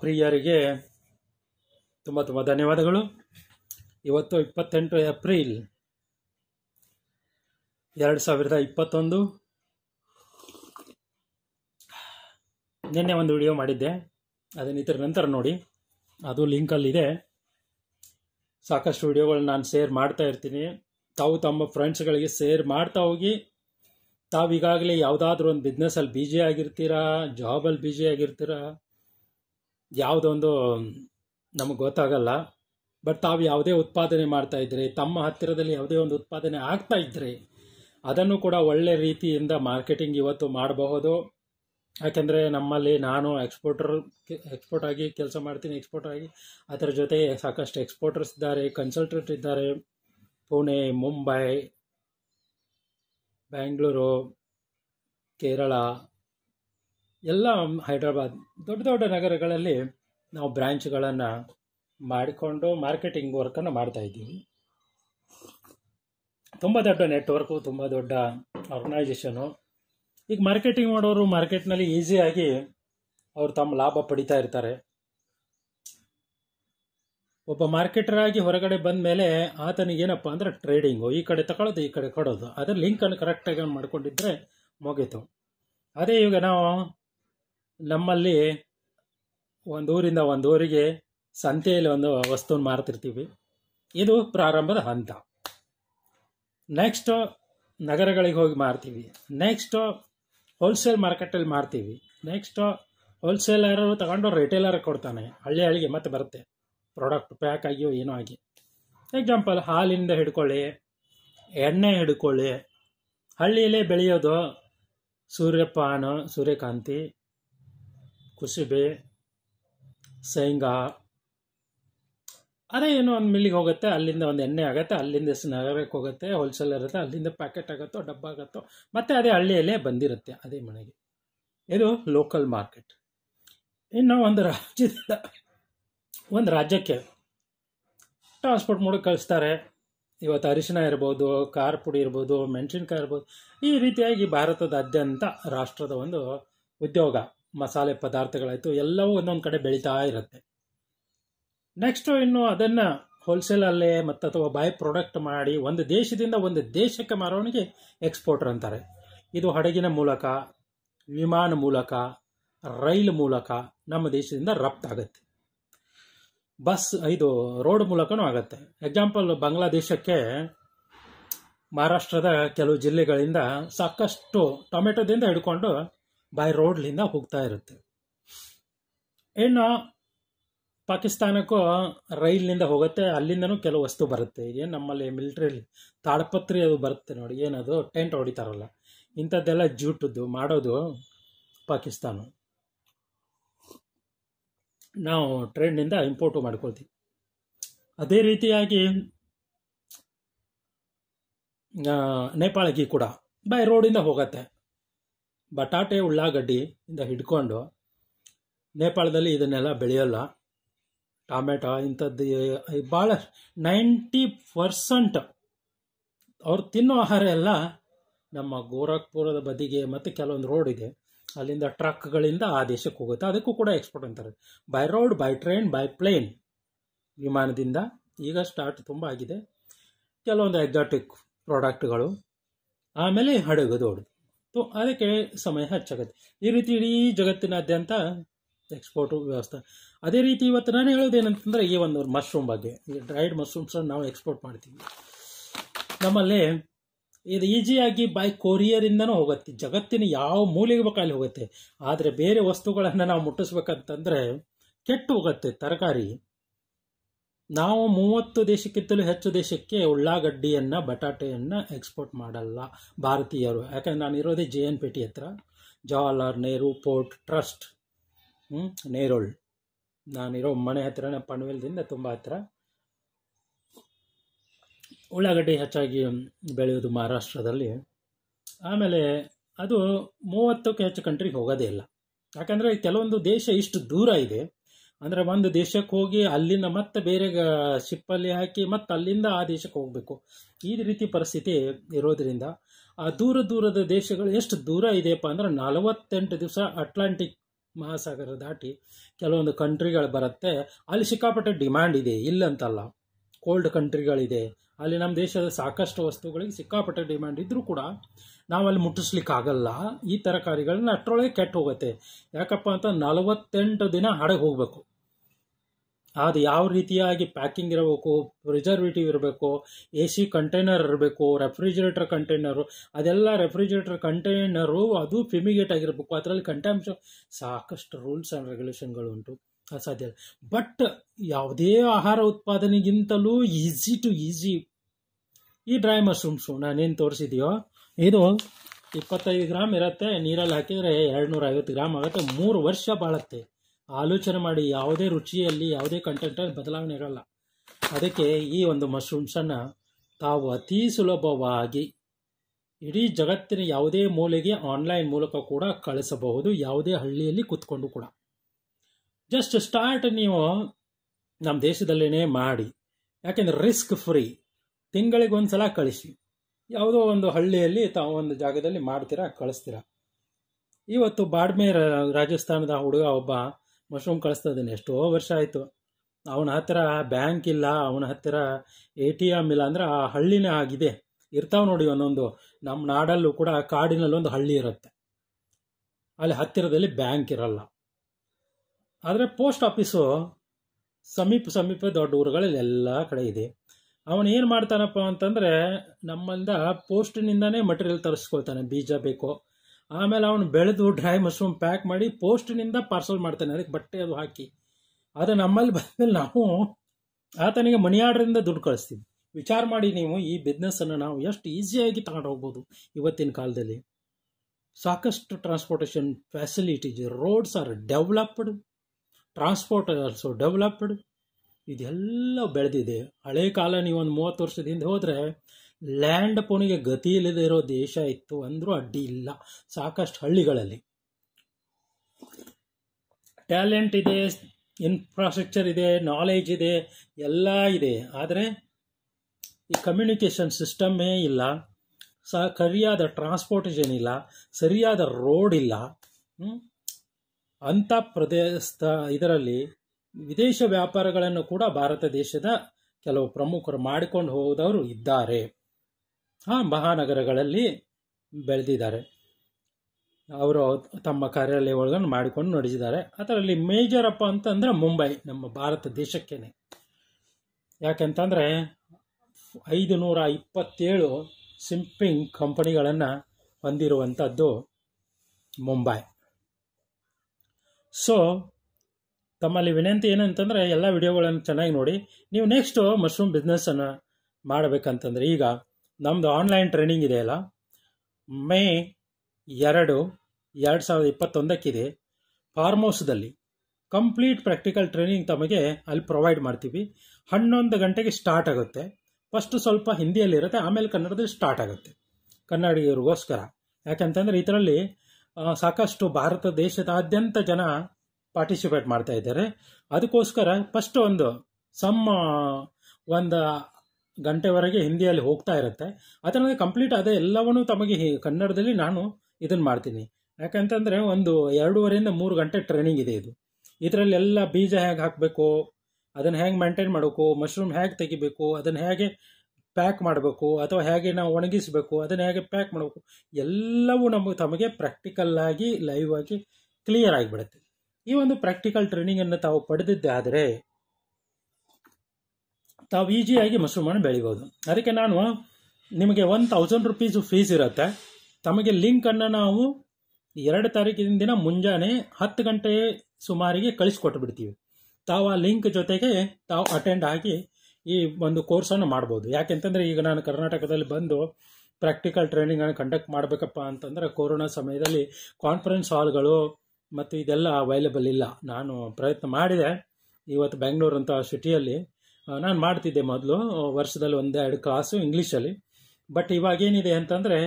ಪ್ರಿಯರಿಗೆ ತುಂಬ ತುಂಬ ಧನ್ಯವಾದಗಳು ಇವತ್ತು ಇಪ್ಪತ್ತೆಂಟು ಏಪ್ರಿಲ್ ಎರಡು ಸಾವಿರದ ಇಪ್ಪತ್ತೊಂದು ನಿನ್ನೆ ಒಂದು ವಿಡಿಯೋ ಮಾಡಿದ್ದೆ ಅದನ್ನು ಇದರ ನಂತರ ನೋಡಿ ಅದು ಲಿಂಕಲ್ಲಿದೆ ಸಾಕಷ್ಟು ವಿಡಿಯೋಗಳು ನಾನು ಶೇರ್ ಮಾಡ್ತಾ ಇರ್ತೀನಿ ತಾವು ತಮ್ಮ ಫ್ರೆಂಡ್ಸ್ಗಳಿಗೆ ಶೇರ್ ಮಾಡ್ತಾ ಹೋಗಿ ತಾವೀಗಾಗಲೇ ಯಾವುದಾದ್ರೂ ಒಂದು ಬಿಸ್ನೆಸ್ಸಲ್ಲಿ ಬಿಜಿ ಆಗಿರ್ತೀರಾ ಜಾಬಲ್ಲಿ ಬಿಜಿ ಆಗಿರ್ತೀರಾ ಯಾವುದೊಂದು ನಮಗೆ ಗೊತ್ತಾಗಲ್ಲ ಬಟ್ ತಾವು ಯಾವುದೇ ಉತ್ಪಾದನೆ ಮಾಡ್ತಾ ತಮ್ಮ ಹತ್ತಿರದಲ್ಲಿ ಯಾವುದೇ ಒಂದು ಉತ್ಪಾದನೆ ಆಗ್ತಾ ಇದ್ದರೆ ಅದನ್ನು ಕೂಡ ಒಳ್ಳೆ ರೀತಿಯಿಂದ ಮಾರ್ಕೆಟಿಂಗ್ ಇವತ್ತು ಮಾಡಬಹುದು ಯಾಕೆಂದರೆ ನಮ್ಮಲ್ಲಿ ನಾನು ಎಕ್ಸ್ಪೋರ್ಟರ್ ಎಕ್ಸ್ಪೋರ್ಟ್ ಆಗಿ ಕೆಲಸ ಮಾಡ್ತೀನಿ ಎಕ್ಸ್ಪೋರ್ಟ್ ಆಗಿ ಅದರ ಜೊತೆ ಸಾಕಷ್ಟು ಎಕ್ಸ್ಪೋರ್ಟರ್ಸ್ ಇದ್ದಾರೆ ಕನ್ಸಲ್ಟೆಂಟ್ ಇದ್ದಾರೆ ಪುಣೆ ಮುಂಬೈ ಬ್ಯಾಂಗ್ಳೂರು ಕೇರಳ ಎಲ್ಲ ಹೈದ್ರಾಬಾದ್ ದೊಡ್ಡ ದೊಡ್ಡ ನಗರಗಳಲ್ಲಿ ನಾವು ಬ್ರ್ಯಾಂಚ್ಗಳನ್ನು ಮಾಡಿಕೊಂಡು ಮಾರ್ಕೆಟಿಂಗ್ ವರ್ಕನ್ನು ಮಾಡ್ತಾಯಿದ್ದೀವಿ ತುಂಬ ದೊಡ್ಡ ನೆಟ್ವರ್ಕು ತುಂಬ ದೊಡ್ಡ ಆರ್ಗನೈಜೇಷನು ಈಗ ಮಾರ್ಕೆಟಿಂಗ್ ಮಾಡೋರು ಮಾರ್ಕೆಟ್ನಲ್ಲಿ ಈಸಿಯಾಗಿ ಅವರು ತಮ್ಮ ಲಾಭ ಪಡಿತಾ ಇರ್ತಾರೆ ಒಬ್ಬ ಆಗಿ ಹೊರಗಡೆ ಬಂದ ಮೇಲೆ ಆತನಿಗೇನಪ್ಪ ಅಂದರೆ ಟ್ರೇಡಿಂಗು ಈ ಕಡೆ ತಗೊಳ್ಳೋದು ಈ ಕಡೆ ಕೊಡೋದು ಅದರ ಲಿಂಕನ್ನು ಕರೆಕ್ಟಾಗಿ ಮಾಡ್ಕೊಂಡಿದ್ರೆ ಮುಗೀತು ಅದೇ ಈಗ ನಾವು ನಮ್ಮಲ್ಲಿ ಒಂದು ಒಂದೂರಿಗೆ ಒಂದು ಊರಿಗೆ ಸಂತೆಯಲ್ಲಿ ಒಂದು ವಸ್ತುವನ್ನು ಮಾರ್ತಿರ್ತೀವಿ ಇದು ಪ್ರಾರಂಭದ ಹಂತ ನೆಕ್ಸ್ಟು ನಗರಗಳಿಗೆ ಹೋಗಿ ಮಾರ್ತೀವಿ ನೆಕ್ಸ್ಟು ಹೋಲ್ಸೇಲ್ ಮಾರ್ಕೆಟಲ್ಲಿ ಮಾರ್ತೀವಿ ನೆಕ್ಸ್ಟು ಹೋಲ್ಸೇಲರ್ ತಗೊಂಡು ರಿಟೇಲರ್ ಕೊಡ್ತಾನೆ ಹಳ್ಳಿ ಹಳ್ಳಿಗೆ ಮತ್ತೆ ಬರುತ್ತೆ ಪ್ರಾಡಕ್ಟ್ ಪ್ಯಾಕ್ ಆಗಿಯೋ ಏನೋ ಆಗಿ ಎಕ್ಸಾಂಪಲ್ ಹಾಲಿಂದ ಹಿಡ್ಕೊಳ್ಳಿ ಎಣ್ಣೆ ಹಿಡ್ಕೊಳ್ಳಿ ಹಳ್ಳಿಯಲ್ಲೇ ಬೆಳೆಯೋದು ಸೂರ್ಯಪಾನ ಸೂರ್ಯಕಾಂತಿ ಕುಸುಬೆ ಶೇಂಗಾ ಅದೇ ಏನೋ ಒಂದು ಮಿಲ್ಲಿಗೆ ಹೋಗುತ್ತೆ ಅಲ್ಲಿಂದ ಒಂದು ಎಣ್ಣೆ ಆಗುತ್ತೆ ಅಲ್ಲಿಂದ ನಗರಕ್ಕೆ ಹೋಗುತ್ತೆ ಹೋಲ್ಸೇಲ್ ಇರುತ್ತೆ ಅಲ್ಲಿಂದ ಪ್ಯಾಕೆಟ್ ಆಗುತ್ತೋ ಡಬ್ಬ ಆಗುತ್ತೋ ಮತ್ತು ಅದೇ ಹಳ್ಳಿಯಲ್ಲೇ ಬಂದಿರುತ್ತೆ ಅದೇ ಮನೆಗೆ ಇದು ಲೋಕಲ್ ಮಾರ್ಕೆಟ್ ಇನ್ನು ಒಂದು ರಾಜ್ಯದಿಂದ ಒಂದು ರಾಜ್ಯಕ್ಕೆ ಟ್ರಾನ್ಸ್ಪೋರ್ಟ್ ಮೂಲಕ ಕಳಿಸ್ತಾರೆ ಇವತ್ತು ಅರಿಶಿನ ಇರ್ಬೋದು ಖಾರ ಪುಡಿ ಇರ್ಬೋದು ಮೆಣಸಿನ್ಕಾಯಿ ಇರ್ಬೋದು ಈ ರೀತಿಯಾಗಿ ಭಾರತದಾದ್ಯಂತ ರಾಷ್ಟ್ರದ ಒಂದು ಉದ್ಯೋಗ ಮಸಾಲೆ ಪದಾರ್ಥಗಳಾಯಿತು ಎಲ್ಲವೂ ಒಂದೊಂದು ಕಡೆ ಬೆಳೀತಾ ಇರುತ್ತೆ ನೆಕ್ಸ್ಟು ಇನ್ನು ಅದನ್ನು ಹೋಲ್ಸೇಲಲ್ಲೇ ಮತ್ತು ಅಥವಾ ಬೈ ಪ್ರಾಡಕ್ಟ್ ಮಾಡಿ ಒಂದು ದೇಶದಿಂದ ಒಂದು ದೇಶಕ್ಕೆ ಮಾರೋನಿಗೆ ಎಕ್ಸ್ಪೋರ್ಟರ್ ಅಂತಾರೆ ಇದು ಹಡಗಿನ ಮೂಲಕ ವಿಮಾನ ಮೂಲಕ ರೈಲು ಮೂಲಕ ನಮ್ಮ ದೇಶದಿಂದ ರಫ್ತಾಗುತ್ತೆ ಬಸ್ ಇದು ರೋಡ್ ಮೂಲಕನೂ ಆಗುತ್ತೆ ಎಕ್ಸಾಂಪಲ್ ಬಾಂಗ್ಲಾದೇಶಕ್ಕೆ ಮಹಾರಾಷ್ಟ್ರದ ಕೆಲವು ಜಿಲ್ಲೆಗಳಿಂದ ಸಾಕಷ್ಟು ಟೊಮೆಟೊದಿಂದ ಹಿಡ್ಕೊಂಡು ಬೈ ರೋಡ್ಲಿಂದ ಹೋಗ್ತಾ ಇರುತ್ತೆ ಇನ್ನು ಪಾಕಿಸ್ತಾನಕ್ಕೂ ರೈಲಿನಿಂದ ಹೋಗುತ್ತೆ ಅಲ್ಲಿಂದನೂ ಕೆಲವು ವಸ್ತು ಬರುತ್ತೆ ಏನು ನಮ್ಮಲ್ಲಿ ಮಿಲಿಟರಿ ತಾಡಪತ್ರಿ ಅದು ಬರುತ್ತೆ ನೋಡಿ ಏನದು ಟೆಂಟ್ ಹೊಡಿತಾರಲ್ಲ ಇಂಥದ್ದೆಲ್ಲ ಜೂಟದ್ದು ಮಾಡೋದು ಪಾಕಿಸ್ತಾನ ನಾವು ಟ್ರೈನಿಂದ ಇಂಪೋರ್ಟು ಮಾಡ್ಕೊಳ್ತೀವಿ ಅದೇ ರೀತಿಯಾಗಿ ನೇಪಾಳಗಿ ಕೂಡ ಬೈ ರೋಡಿಂದ ಹೋಗತ್ತೆ ಬಟಾಟೆ ಉಳ್ಳಾಗಡ್ಡಿ ಇಂದ ಹಿಡ್ಕೊಂಡು ನೇಪಾಳದಲ್ಲಿ ಇದನ್ನೆಲ್ಲ ಬೆಳೆಯೋಲ್ಲ ಟಮೆಟೊ ಇಂಥದ್ದು ಭಾಳ ನೈಂಟಿ ಪರ್ಸೆಂಟ್ ಅವ್ರು ತಿನ್ನೋ ಆಹಾರ ಎಲ್ಲ ನಮ್ಮ ಗೋರಖ್ಪುರದ ಬದಿಗೆ ಮತ್ತು ಕೆಲವೊಂದು ರೋಡ್ ಇದೆ ಅಲ್ಲಿಂದ ಟ್ರಕ್ಗಳಿಂದ ಆ ದೇಶಕ್ಕೆ ಹೋಗುತ್ತೆ ಅದಕ್ಕೂ ಕೂಡ ಎಕ್ಸ್ಪೋರ್ಟ್ ಅಂತಾರೆ by road by train by plane ವಿಮಾನದಿಂದ ಈಗ ಸ್ಟಾರ್ಟ್ ತುಂಬ ಆಗಿದೆ ಕೆಲವೊಂದು ಎಕ್ಸಾಟಿಕ್ ಪ್ರಾಡಕ್ಟ್ಗಳು ಆಮೇಲೆ ಹಡಗು ದೊಡ್ಡದು ಸೊ ಅದಕ್ಕೆ ಸಮಯ ಹೆಚ್ಚಾಗುತ್ತೆ ಈ ರೀತಿ ಇಡೀ ಜಗತ್ತಿನಾದ್ಯಂತ ಎಕ್ಸ್ಪೋರ್ಟು ವ್ಯವಸ್ಥೆ ಅದೇ ರೀತಿ ಇವತ್ತು ನಾನು ಹೇಳೋದು ಏನಂತಂದರೆ ಈ ಒಂದು ಮಶ್ರೂಮ್ ಬಗ್ಗೆ ಈ ಡ್ರೈಡ್ ಮಶ್ರೂಮ್ಸನ್ನು ನಾವು ಎಕ್ಸ್ಪೋರ್ಟ್ ಮಾಡ್ತೀವಿ ನಮ್ಮಲ್ಲಿ ಇದು ಈಸಿಯಾಗಿ ಬೈ ಕೊರಿಯರಿಂದನೂ ಹೋಗುತ್ತೆ ಜಗತ್ತಿನ ಯಾವ ಮೂಲೆಗೆ ಬೇಕಲ್ಲಿ ಹೋಗುತ್ತೆ ಆದರೆ ಬೇರೆ ವಸ್ತುಗಳನ್ನು ನಾವು ಮುಟ್ಟಿಸ್ಬೇಕಂತಂದರೆ ಕೆಟ್ಟು ಹೋಗುತ್ತೆ ತರಕಾರಿ ನಾವು ಮೂವತ್ತು ದೇಶಕ್ಕಿಂತಲೂ ಹೆಚ್ಚು ದೇಶಕ್ಕೆ ಉಳ್ಳಾಗಡ್ಡಿಯನ್ನು ಬಟಾಟೆಯನ್ನು ಎಕ್ಸ್ಪೋರ್ಟ್ ಮಾಡಲ್ಲ ಭಾರತೀಯರು ಯಾಕಂದರೆ ನಾನು ಇರೋದೇ ಜೆ ಎನ್ ಪೇಟಿ ಹತ್ರ ಜವಾಹರ್ಲಾಲ್ ನೆಹರು ಪೋರ್ಟ್ ಟ್ರಸ್ಟ್ ನೇರೋಳ್ ನಾನಿರೋ ಮನೆ ಹತ್ರನೇ ಪಣವೆಲ್ದಿಂದ ತುಂಬ ಹತ್ರ ಉಳ್ಳಾಗಡ್ಡಿ ಹೆಚ್ಚಾಗಿ ಬೆಳೆಯೋದು ಮಹಾರಾಷ್ಟ್ರದಲ್ಲಿ ಆಮೇಲೆ ಅದು ಮೂವತ್ತಕ್ಕೂ ಹೆಚ್ಚು ಕಂಟ್ರಿಗೆ ಹೋಗೋದೇ ಇಲ್ಲ ಯಾಕಂದರೆ ಕೆಲವೊಂದು ದೇಶ ಇಷ್ಟು ದೂರ ಇದೆ ಅಂದರೆ ಒಂದು ದೇಶಕ್ಕೆ ಹೋಗಿ ಅಲ್ಲಿಂದ ಮತ್ತೆ ಬೇರೆ ಶಿಪ್ಪಲ್ಲಿ ಹಾಕಿ ಮತ್ತೆ ಅಲ್ಲಿಂದ ಆ ದೇಶಕ್ಕೆ ಹೋಗಬೇಕು ಈ ರೀತಿ ಪರಿಸ್ಥಿತಿ ಇರೋದ್ರಿಂದ ಆ ದೂರ ದೂರದ ದೇಶಗಳು ಎಷ್ಟು ದೂರ ಇದೆಯಪ್ಪ ಅಂದ್ರೆ ನಲವತ್ತೆಂಟು ದಿವಸ ಅಟ್ಲಾಂಟಿಕ್ ಮಹಾಸಾಗರ ದಾಟಿ ಕೆಲವೊಂದು ಕಂಟ್ರಿಗಳು ಬರುತ್ತೆ ಅಲ್ಲಿ ಸಿಕ್ಕಾಪಟ್ಟೆ ಡಿಮ್ಯಾಂಡ್ ಇದೆ ಇಲ್ಲಂತಲ್ಲ ಕೋಲ್ಡ್ ಕಂಟ್ರಿಗಳಿದೆ ಅಲ್ಲಿ ನಮ್ಮ ದೇಶದ ಸಾಕಷ್ಟು ವಸ್ತುಗಳಿಗೆ ಸಿಕ್ಕಾಪಟ್ಟೆ ಡಿಮ್ಯಾಂಡ್ ಇದ್ದರೂ ಕೂಡ ನಾವಲ್ಲಿ ಆಗಲ್ಲ ಈ ತರಕಾರಿಗಳನ್ನ ಅಷ್ಟರೊಳಗೆ ಕೆಟ್ಟು ಹೋಗುತ್ತೆ ಯಾಕಪ್ಪ ಅಂತ ನಲವತ್ತೆಂಟು ದಿನ ಹಡಗೆ ಹೋಗಬೇಕು ಅದು ಯಾವ ರೀತಿಯಾಗಿ ಪ್ಯಾಕಿಂಗ್ ಇರಬೇಕು ಪ್ರಿಸರ್ವೇಟಿವ್ ಇರಬೇಕು ಎ ಸಿ ಕಂಟೈನರ್ ಇರಬೇಕು ರೆಫ್ರಿಜರೇಟರ್ ಕಂಟೈನರು ಅದೆಲ್ಲ ರೆಫ್ರಿಜರೇಟರ್ ಕಂಟೈನರು ಅದು ಫಿಮಿಗೇಟ್ ಆಗಿರಬೇಕು ಅದರಲ್ಲಿ ಕಂಟೆಂಪ್ಷನ್ ಸಾಕಷ್ಟು ರೂಲ್ಸ್ ಆ್ಯಂಡ್ ರೆಗ್ಯುಲೇಷನ್ಗಳು ಉಂಟು ಅದು ಸಾಧ್ಯ ಬಟ್ ಯಾವುದೇ ಆಹಾರ ಉತ್ಪಾದನೆಗಿಂತಲೂ ಈಸಿ ಟು ಈಸಿ ಈ ಡ್ರೈ ಮಶ್ರೂಮ್ಸು ನಾನೇನು ತೋರಿಸಿದೆಯೋ ಇದು ಇಪ್ಪತ್ತೈದು ಗ್ರಾಮ್ ಇರುತ್ತೆ ನೀರಲ್ಲಿ ಹಾಕಿದರೆ ಎರಡು ನೂರ ಐವತ್ತು ಗ್ರಾಮ್ ಆಗುತ್ತೆ ಮೂರು ವರ್ಷ ಬಾಳುತ್ತೆ ಆಲೋಚನೆ ಮಾಡಿ ಯಾವುದೇ ರುಚಿಯಲ್ಲಿ ಯಾವುದೇ ಕಂಟೆಂಟಲ್ಲಿ ಬದಲಾವಣೆ ಇರಲ್ಲ ಅದಕ್ಕೆ ಈ ಒಂದು ಮಶ್ರೂಮ್ಸನ್ನು ತಾವು ಅತಿ ಸುಲಭವಾಗಿ ಇಡೀ ಜಗತ್ತಿನ ಯಾವುದೇ ಮೂಲೆಗೆ ಆನ್ಲೈನ್ ಮೂಲಕ ಕೂಡ ಕಳಿಸಬಹುದು ಯಾವುದೇ ಹಳ್ಳಿಯಲ್ಲಿ ಕೂತ್ಕೊಂಡು ಕೂಡ ಜಸ್ಟ್ ಸ್ಟಾರ್ಟ್ ನೀವು ನಮ್ಮ ದೇಶದಲ್ಲೇ ಮಾಡಿ ಯಾಕೆಂದರೆ ರಿಸ್ಕ್ ಫ್ರೀ ತಿಂಗಳಿಗೊಂದು ಸಲ ಕಳಿಸಿ ಯಾವುದೋ ಒಂದು ಹಳ್ಳಿಯಲ್ಲಿ ತಾವು ಒಂದು ಜಾಗದಲ್ಲಿ ಮಾಡ್ತೀರಾ ಕಳಿಸ್ತೀರಾ ಇವತ್ತು ಬಾಡ್ಮೇರ್ ರಾಜಸ್ಥಾನದ ಹುಡುಗ ಒಬ್ಬ ಮಶ್ರೂಮ್ ಕಳಿಸ್ತಾ ಇದ್ದಾನೆ ಎಷ್ಟೋ ವರ್ಷ ಆಯಿತು ಅವನ ಹತ್ತಿರ ಬ್ಯಾಂಕ್ ಇಲ್ಲ ಅವನ ಹತ್ತಿರ ಎ ಟಿ ಎಮ್ ಇಲ್ಲ ಅಂದರೆ ಆ ಹಳ್ಳಿನೇ ಆಗಿದೆ ಇರ್ತಾವೆ ನೋಡಿ ಒಂದೊಂದು ನಮ್ಮ ನಾಡಲ್ಲೂ ಕೂಡ ಕಾಡಿನಲ್ಲೊಂದು ಹಳ್ಳಿ ಇರುತ್ತೆ ಅಲ್ಲಿ ಹತ್ತಿರದಲ್ಲಿ ಬ್ಯಾಂಕ್ ಇರಲ್ಲ ಆದರೆ ಪೋಸ್ಟ್ ಆಫೀಸು ಸಮೀಪ ಸಮೀಪ ದೊಡ್ಡ ಊರುಗಳಲ್ಲಿ ಎಲ್ಲ ಕಡೆ ಇದೆ ಅವನು ಏನು ಮಾಡ್ತಾನಪ್ಪ ಅಂತಂದರೆ ನಮ್ಮಂದ ಪೋಸ್ಟಿನಿಂದನೇ ಮಟೀರಿಯಲ್ ತರಿಸ್ಕೊಳ್ತಾನೆ ಬೀಜ ಬೇಕು ಆಮೇಲೆ ಅವನು ಬೆಳೆದು ಡ್ರೈ ಮಶ್ರೂಮ್ ಪ್ಯಾಕ್ ಮಾಡಿ ಪೋಸ್ಟಿನಿಂದ ಪಾರ್ಸಲ್ ಮಾಡ್ತಾನೆ ಅದಕ್ಕೆ ಬಟ್ಟೆ ಅದು ಹಾಕಿ ಅದು ನಮ್ಮಲ್ಲಿ ಬಂದಮೇಲೆ ನಾವು ಆತನಿಗೆ ಮನಿ ಆರ್ಡ್ರಿಂದ ದುಡ್ಡು ಕಳಿಸ್ತೀವಿ ವಿಚಾರ ಮಾಡಿ ನೀವು ಈ ಬಿಸ್ನೆಸ್ಸನ್ನು ನಾವು ಎಷ್ಟು ಈಸಿಯಾಗಿ ತಗೊಂಡು ಹೋಗ್ಬೋದು ಇವತ್ತಿನ ಕಾಲದಲ್ಲಿ ಸಾಕಷ್ಟು transportation facilities roads are developed transport also developed ಇದೆಲ್ಲ ಬೆಳೆದಿದೆ ಹಳೆ ಕಾಲ ನೀವು ಒಂದು ಮೂವತ್ತು ವರ್ಷದಿಂದ ಹೋದರೆ ಲ್ಯಾಂಡ್ ಪೋನಿಗೆ ಗತಿ ಇಲ್ಲದೆ ಇರೋ ದೇಶ ಇತ್ತು ಅಂದರೂ ಅಡ್ಡಿ ಇಲ್ಲ ಸಾಕಷ್ಟು ಹಳ್ಳಿಗಳಲ್ಲಿ ಟ್ಯಾಲೆಂಟ್ ಇದೆ ಇನ್ಫ್ರಾಸ್ಟ್ರಕ್ಚರ್ ಇದೆ ನಾಲೆಜ್ ಇದೆ ಎಲ್ಲ ಇದೆ ಆದರೆ ಈ ಕಮ್ಯುನಿಕೇಷನ್ ಸಿಸ್ಟಮ್ಮೇ ಇಲ್ಲ ಸರಿಯಾದ ಟ್ರಾನ್ಸ್ಪೋರ್ಟೇಷನ್ ಇಲ್ಲ ಸರಿಯಾದ ರೋಡ್ ಇಲ್ಲ ಅಂಥ ಪ್ರದೇಶ ಇದರಲ್ಲಿ ವಿದೇಶ ವ್ಯಾಪಾರಗಳನ್ನು ಕೂಡ ಭಾರತ ದೇಶದ ಕೆಲವು ಪ್ರಮುಖರು ಮಾಡಿಕೊಂಡು ಹೋದವರು ಇದ್ದಾರೆ ಆ ಮಹಾನಗರಗಳಲ್ಲಿ ಬೆಳೆದಿದ್ದಾರೆ ಅವರು ತಮ್ಮ ಕಾರ್ಯಾಲಯ ಒಳಗಡೆ ಮಾಡಿಕೊಂಡು ನಡೆಸಿದ್ದಾರೆ ಅದರಲ್ಲಿ ಮೇಜರಪ್ಪ ಅಂತಂದ್ರೆ ಮುಂಬೈ ನಮ್ಮ ಭಾರತ ದೇಶಕ್ಕೇನೆ ಯಾಕೆಂತಂದರೆ ಐದು ನೂರ ಇಪ್ಪತ್ತೇಳು ಸಿಂಪಿಂಗ್ ಕಂಪನಿಗಳನ್ನು ಹೊಂದಿರುವಂಥದ್ದು ಮುಂಬೈ ಸೊ ತಮ್ಮಲ್ಲಿ ವಿನಂತಿ ಏನಂತಂದರೆ ಎಲ್ಲ ವಿಡಿಯೋಗಳನ್ನು ಚೆನ್ನಾಗಿ ನೋಡಿ ನೀವು ನೆಕ್ಸ್ಟು ಮಶ್ರೂಮ್ ಬಿಸ್ನೆಸ್ಸನ್ನು ಮಾಡಬೇಕಂತಂದರೆ ಈಗ ನಮ್ಮದು ಆನ್ಲೈನ್ ಟ್ರೈನಿಂಗ್ ಇದೆಯಲ್ಲ ಮೇ ಎರಡು ಎರಡು ಸಾವಿರದ ಇಪ್ಪತ್ತೊಂದಕ್ಕಿದೆ ಫಾರ್ಮ್ ಹೌಸ್ದಲ್ಲಿ ಕಂಪ್ಲೀಟ್ ಪ್ರಾಕ್ಟಿಕಲ್ ಟ್ರೈನಿಂಗ್ ತಮಗೆ ಅಲ್ಲಿ ಪ್ರೊವೈಡ್ ಮಾಡ್ತೀವಿ ಹನ್ನೊಂದು ಗಂಟೆಗೆ ಸ್ಟಾರ್ಟ್ ಆಗುತ್ತೆ ಫಸ್ಟು ಸ್ವಲ್ಪ ಹಿಂದಿಯಲ್ಲಿರುತ್ತೆ ಆಮೇಲೆ ಕನ್ನಡದಲ್ಲಿ ಸ್ಟಾರ್ಟ್ ಆಗುತ್ತೆ ಕನ್ನಡಿಗರಿಗೋಸ್ಕರ ಯಾಕಂತಂದರೆ ಇದರಲ್ಲಿ ಸಾಕಷ್ಟು ಭಾರತ ದೇಶದಾದ್ಯಂತ ಜನ ಪಾರ್ಟಿಸಿಪೇಟ್ ಮಾಡ್ತಾ ಇದ್ದಾರೆ ಅದಕ್ಕೋಸ್ಕರ ಫಸ್ಟ್ ಒಂದು ಸಮ್ ಒಂದು ಗಂಟೆವರೆಗೆ ಹಿಂದಿಯಲ್ಲಿ ಹೋಗ್ತಾ ಇರುತ್ತೆ ಅದನ್ನ ಕಂಪ್ಲೀಟ್ ಅದೇ ಎಲ್ಲವನ್ನೂ ತಮಗೆ ಕನ್ನಡದಲ್ಲಿ ನಾನು ಇದನ್ನು ಮಾಡ್ತೀನಿ ಯಾಕಂತಂದರೆ ಒಂದು ಎರಡೂವರೆಯಿಂದ ಮೂರು ಗಂಟೆ ಟ್ರೈನಿಂಗ್ ಇದೆ ಇದು ಇದರಲ್ಲಿ ಎಲ್ಲ ಬೀಜ ಹೇಗೆ ಹಾಕಬೇಕು ಅದನ್ನು ಹೇಗೆ ಮೇಂಟೈನ್ ಮಾಡಬೇಕು ಮಶ್ರೂಮ್ ಹೇಗೆ ತೆಗಿಬೇಕು ಅದನ್ನು ಹೇಗೆ ಪ್ಯಾಕ್ ಮಾಡಬೇಕು ಅಥವಾ ಹೇಗೆ ನಾವು ಒಣಗಿಸಬೇಕು ಅದನ್ನು ಹೇಗೆ ಪ್ಯಾಕ್ ಮಾಡಬೇಕು ಎಲ್ಲವೂ ನಮಗೆ ತಮಗೆ ಪ್ರಾಕ್ಟಿಕಲ್ಲಾಗಿ ಲೈವ್ ಆಗಿ ಕ್ಲಿಯರ್ ಆಗಿಬಿಡುತ್ತೆ ಈ ಒಂದು ಪ್ರಾಕ್ಟಿಕಲ್ ಟ್ರೈನಿಂಗನ್ನು ತಾವು ಆದರೆ ತಾವು ಮಸೂರು ಮಶ್ರೂಮನ್ನು ಬೆಳಿಬೋದು ಅದಕ್ಕೆ ನಾನು ನಿಮಗೆ ಒನ್ ತೌಸಂಡ್ ರುಪೀಸು ಫೀಸ್ ಇರುತ್ತೆ ತಮಗೆ ಲಿಂಕನ್ನು ನಾವು ಎರಡು ತಾರೀಕಿನ ದಿನ ಮುಂಜಾನೆ ಹತ್ತು ಗಂಟೆ ಸುಮಾರಿಗೆ ಕಳಿಸ್ಕೊಟ್ಟು ಬಿಡ್ತೀವಿ ತಾವು ಆ ಲಿಂಕ್ ಜೊತೆಗೆ ತಾವು ಅಟೆಂಡ್ ಆಗಿ ಈ ಒಂದು ಕೋರ್ಸನ್ನು ಮಾಡ್ಬೋದು ಯಾಕೆಂತಂದರೆ ಈಗ ನಾನು ಕರ್ನಾಟಕದಲ್ಲಿ ಬಂದು ಪ್ರಾಕ್ಟಿಕಲ್ ಟ್ರೈನಿಂಗನ್ನು ಕಂಡಕ್ಟ್ ಮಾಡಬೇಕಪ್ಪ ಅಂತಂದ್ರೆ ಕೊರೋನಾ ಸಮಯದಲ್ಲಿ ಕಾನ್ಫರೆನ್ಸ್ ಹಾಲ್ಗಳು ಮತ್ತು ಇದೆಲ್ಲ ಅವೈಲೇಬಲ್ ಇಲ್ಲ ನಾನು ಪ್ರಯತ್ನ ಮಾಡಿದೆ ಇವತ್ತು ಬೆಂಗಳೂರು ಅಂತ ಸಿಟಿಯಲ್ಲಿ ನಾನು ಮಾಡ್ತಿದ್ದೆ ಮೊದಲು ವರ್ಷದಲ್ಲಿ ಒಂದೆರಡು ಕ್ಲಾಸು ಇಂಗ್ಲೀಷಲ್ಲಿ ಬಟ್ ಇವಾಗ ಏನಿದೆ ಅಂತಂದರೆ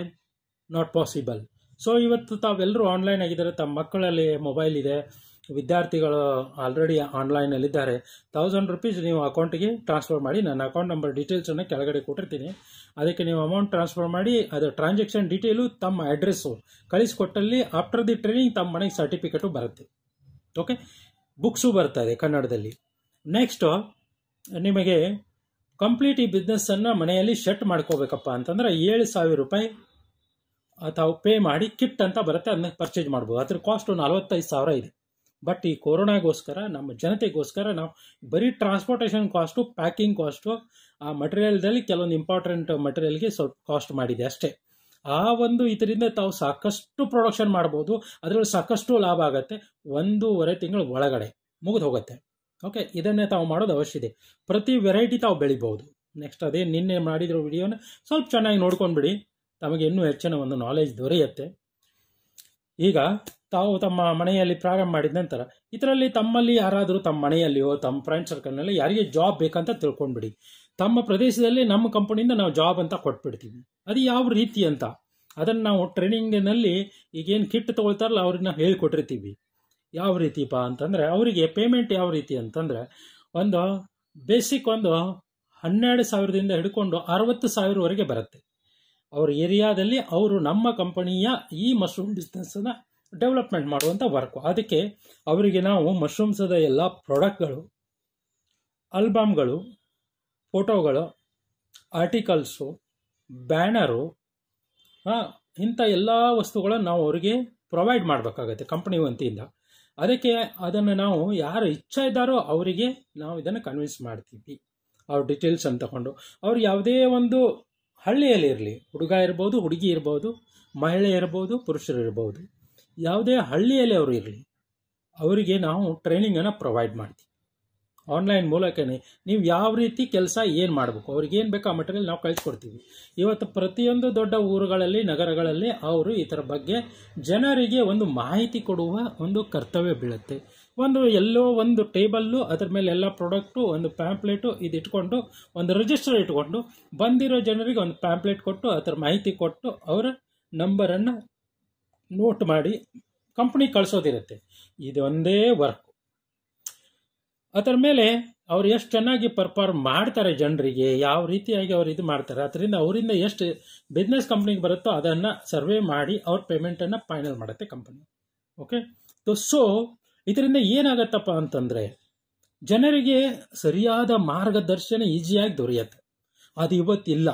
ನಾಟ್ ಪಾಸಿಬಲ್ ಸೊ ಇವತ್ತು ತಾವೆಲ್ಲರೂ ಆನ್ಲೈನ್ ಆಗಿದ್ದಾರೆ ತಮ್ಮ ಮಕ್ಕಳಲ್ಲಿ ಮೊಬೈಲ್ ಇದೆ ವಿದ್ಯಾರ್ಥಿಗಳು ಆಲ್ರೆಡಿ ಆನ್ಲೈನಲ್ಲಿದ್ದಾರೆ ತೌಸಂಡ್ ರುಪೀಸ್ ನೀವು ಅಕೌಂಟಿಗೆ ಟ್ರಾನ್ಸ್ಫರ್ ಮಾಡಿ ನನ್ನ ಅಕೌಂಟ್ ನಂಬರ್ ಡೀಟೇಲ್ಸನ್ನು ಕೆಳಗಡೆ ಕೊಟ್ಟಿರ್ತೀನಿ ಅದಕ್ಕೆ ನೀವು ಅಮೌಂಟ್ ಟ್ರಾನ್ಸ್ಫರ್ ಮಾಡಿ ಅದು ಟ್ರಾನ್ಸಾಕ್ಷನ್ ಡೀಟೇಲು ತಮ್ಮ ಅಡ್ರೆಸ್ಸು ಕಳಿಸ್ಕೊಟ್ಟಲ್ಲಿ ಆಫ್ಟರ್ ದಿ ಟ್ರೈನಿಂಗ್ ತಮ್ಮ ಮನೆಗೆ ಸರ್ಟಿಫಿಕೇಟು ಬರುತ್ತೆ ಓಕೆ ಬುಕ್ಸು ಇದೆ ಕನ್ನಡದಲ್ಲಿ ನೆಕ್ಸ್ಟು ನಿಮಗೆ ಕಂಪ್ಲೀಟ್ ಈ ಬಿಸ್ನೆಸ್ಸನ್ನು ಮನೆಯಲ್ಲಿ ಶೆಟ್ ಮಾಡ್ಕೋಬೇಕಪ್ಪ ಅಂತಂದರೆ ಏಳು ಸಾವಿರ ರೂಪಾಯಿ ಅಥವಾ ಪೇ ಮಾಡಿ ಕಿಟ್ ಅಂತ ಬರುತ್ತೆ ಅದನ್ನ ಪರ್ಚೇಸ್ ಮಾಡ್ಬೋದು ಅದ್ರ ಕಾಸ್ಟು ನಲ್ವತ್ತೈದು ಸಾವಿರ ಇದೆ ಬಟ್ ಈ ಕೊರೋನಾಗೋಸ್ಕರ ನಮ್ಮ ಜನತೆಗೋಸ್ಕರ ನಾವು ಬರೀ ಟ್ರಾನ್ಸ್ಪೋರ್ಟೇಷನ್ ಕಾಸ್ಟು ಪ್ಯಾಕಿಂಗ್ ಕಾಸ್ಟು ಆ ಮಟೀರಿಯಲ್ದಲ್ಲಿ ಕೆಲವೊಂದು ಇಂಪಾರ್ಟೆಂಟ್ ಮಟೀರಿಯಲ್ಗೆ ಸ್ವಲ್ಪ ಕಾಸ್ಟ್ ಮಾಡಿದೆ ಅಷ್ಟೇ ಆ ಒಂದು ಇದರಿಂದ ತಾವು ಸಾಕಷ್ಟು ಪ್ರೊಡಕ್ಷನ್ ಮಾಡ್ಬೋದು ಅದರಲ್ಲಿ ಸಾಕಷ್ಟು ಲಾಭ ಆಗುತ್ತೆ ಒಂದೂವರೆ ತಿಂಗಳು ಒಳಗಡೆ ಮುಗಿದು ಹೋಗುತ್ತೆ ಓಕೆ ಇದನ್ನೇ ತಾವು ಮಾಡೋದು ಅವಶ್ಯ ಇದೆ ಪ್ರತಿ ವೆರೈಟಿ ತಾವು ಬೆಳಿಬೋದು ನೆಕ್ಸ್ಟ್ ಅದೇ ನಿನ್ನೆ ಮಾಡಿದಿರೋ ವಿಡಿಯೋನ ಸ್ವಲ್ಪ ಚೆನ್ನಾಗಿ ನೋಡ್ಕೊಂಡ್ಬಿಡಿ ತಮಗೆ ಇನ್ನೂ ಹೆಚ್ಚಿನ ಒಂದು ನಾಲೆಜ್ ದೊರೆಯುತ್ತೆ ಈಗ ತಾವು ತಮ್ಮ ಮನೆಯಲ್ಲಿ ಪ್ರಾರಂಭ ಮಾಡಿದ ನಂತರ ಇದರಲ್ಲಿ ತಮ್ಮಲ್ಲಿ ಯಾರಾದರೂ ತಮ್ಮ ಮನೆಯಲ್ಲಿಯೋ ತಮ್ಮ ಫ್ರೆಂಡ್ ಸರ್ಕಲ್ನಲ್ಲಿ ಯಾರಿಗೆ ಜಾಬ್ ಬೇಕಂತ ತಿಳ್ಕೊಂಡ್ಬಿಡಿ ತಮ್ಮ ಪ್ರದೇಶದಲ್ಲೇ ನಮ್ಮ ಕಂಪನಿಯಿಂದ ನಾವು ಜಾಬ್ ಅಂತ ಕೊಟ್ಬಿಡ್ತೀವಿ ಅದು ಯಾವ ರೀತಿ ಅಂತ ಅದನ್ನು ನಾವು ಟ್ರೈನಿಂಗ್ನಲ್ಲಿ ಈಗೇನು ಕಿಟ್ ತೊಗೊಳ್ತಾರಲ್ಲ ನಾವು ಹೇಳಿಕೊಟ್ಟಿರ್ತೀವಿ ಯಾವ ರೀತಿಪ ಅಂತಂದರೆ ಅವರಿಗೆ ಪೇಮೆಂಟ್ ಯಾವ ರೀತಿ ಅಂತಂದರೆ ಒಂದು ಬೇಸಿಕ್ ಒಂದು ಹನ್ನೆರಡು ಸಾವಿರದಿಂದ ಹಿಡ್ಕೊಂಡು ಅರವತ್ತು ಸಾವಿರವರೆಗೆ ಬರುತ್ತೆ ಅವ್ರ ಏರಿಯಾದಲ್ಲಿ ಅವರು ನಮ್ಮ ಕಂಪನಿಯ ಈ ಮಶ್ರೂಮ್ ಬಿಸ್ನೆಸ್ಸನ್ನು ಡೆವಲಪ್ಮೆಂಟ್ ಮಾಡುವಂಥ ವರ್ಕು ಅದಕ್ಕೆ ಅವರಿಗೆ ನಾವು ಮಶ್ರೂಮ್ಸದ ಎಲ್ಲ ಪ್ರಾಡಕ್ಟ್ಗಳು ಆಲ್ಬಮ್ಗಳು ಫೋಟೋಗಳು ಆರ್ಟಿಕಲ್ಸು ಬ್ಯಾನರು ಇಂಥ ಎಲ್ಲ ವಸ್ತುಗಳನ್ನು ನಾವು ಅವರಿಗೆ ಪ್ರೊವೈಡ್ ಮಾಡಬೇಕಾಗತ್ತೆ ಕಂಪ್ನಿ ವಂತಿಯಿಂದ ಅದಕ್ಕೆ ಅದನ್ನು ನಾವು ಯಾರು ಇಚ್ಛಾ ಇದ್ದಾರೋ ಅವರಿಗೆ ನಾವು ಇದನ್ನು ಕನ್ವಿನ್ಸ್ ಮಾಡ್ತೀವಿ ಅವ್ರ ಡೀಟೇಲ್ಸನ್ನು ತಗೊಂಡು ಅವ್ರು ಯಾವುದೇ ಒಂದು ಹಳ್ಳಿಯಲ್ಲಿರಲಿ ಹುಡುಗ ಇರ್ಬೋದು ಹುಡುಗಿ ಇರ್ಬೋದು ಮಹಿಳೆ ಇರ್ಬೋದು ಪುರುಷರು ಇರ್ಬೋದು ಯಾವುದೇ ಹಳ್ಳಿಯಲ್ಲಿ ಅವರು ಇರಲಿ ಅವರಿಗೆ ನಾವು ಟ್ರೈನಿಂಗನ್ನು ಪ್ರೊವೈಡ್ ಮಾಡ್ತೀವಿ ಆನ್ಲೈನ್ ಮೂಲಕನೇ ನೀವು ಯಾವ ರೀತಿ ಕೆಲಸ ಏನು ಮಾಡಬೇಕು ಅವ್ರಿಗೆ ಏನು ಬೇಕೋ ಆ ಮಟ್ಟದಲ್ಲಿ ನಾವು ಕಳಿಸ್ಕೊಡ್ತೀವಿ ಇವತ್ತು ಪ್ರತಿಯೊಂದು ದೊಡ್ಡ ಊರುಗಳಲ್ಲಿ ನಗರಗಳಲ್ಲಿ ಅವರು ಇದರ ಬಗ್ಗೆ ಜನರಿಗೆ ಒಂದು ಮಾಹಿತಿ ಕೊಡುವ ಒಂದು ಕರ್ತವ್ಯ ಬೀಳುತ್ತೆ ಒಂದು ಎಲ್ಲೋ ಒಂದು ಟೇಬಲ್ಲು ಅದ್ರ ಮೇಲೆ ಎಲ್ಲ ಪ್ರಾಡಕ್ಟು ಒಂದು ಪ್ಯಾಂಪ್ಲೆಟು ಇದು ಇಟ್ಕೊಂಡು ಒಂದು ರಿಜಿಸ್ಟರ್ ಇಟ್ಕೊಂಡು ಬಂದಿರೋ ಜನರಿಗೆ ಒಂದು ಪ್ಯಾಂಪ್ಲೆಟ್ ಕೊಟ್ಟು ಅದರ ಮಾಹಿತಿ ಕೊಟ್ಟು ಅವರ ನಂಬರನ್ನು ನೋಟ್ ಮಾಡಿ ಕಂಪ್ನಿ ಕಳಿಸೋದಿರುತ್ತೆ ಇದೊಂದೇ ವರ್ಕ್ ಅದರ ಮೇಲೆ ಅವ್ರು ಎಷ್ಟು ಚೆನ್ನಾಗಿ ಪರ್ಫಾರ್ಮ್ ಮಾಡ್ತಾರೆ ಜನರಿಗೆ ಯಾವ ರೀತಿಯಾಗಿ ಅವ್ರು ಇದು ಮಾಡ್ತಾರೆ ಅದರಿಂದ ಅವರಿಂದ ಎಷ್ಟು ಬಿಸ್ನೆಸ್ ಕಂಪ್ನಿಗೆ ಬರುತ್ತೋ ಅದನ್ನು ಸರ್ವೆ ಮಾಡಿ ಅವ್ರ ಪೇಮೆಂಟನ್ನು ಫೈನಲ್ ಮಾಡುತ್ತೆ ಕಂಪನಿ ಓಕೆ ಸೊ ಇದರಿಂದ ಏನಾಗತ್ತಪ್ಪ ಅಂತಂದರೆ ಜನರಿಗೆ ಸರಿಯಾದ ಮಾರ್ಗದರ್ಶನ ಈಸಿಯಾಗಿ ದೊರೆಯುತ್ತೆ ಅದು ಇವತ್ತಿಲ್ಲ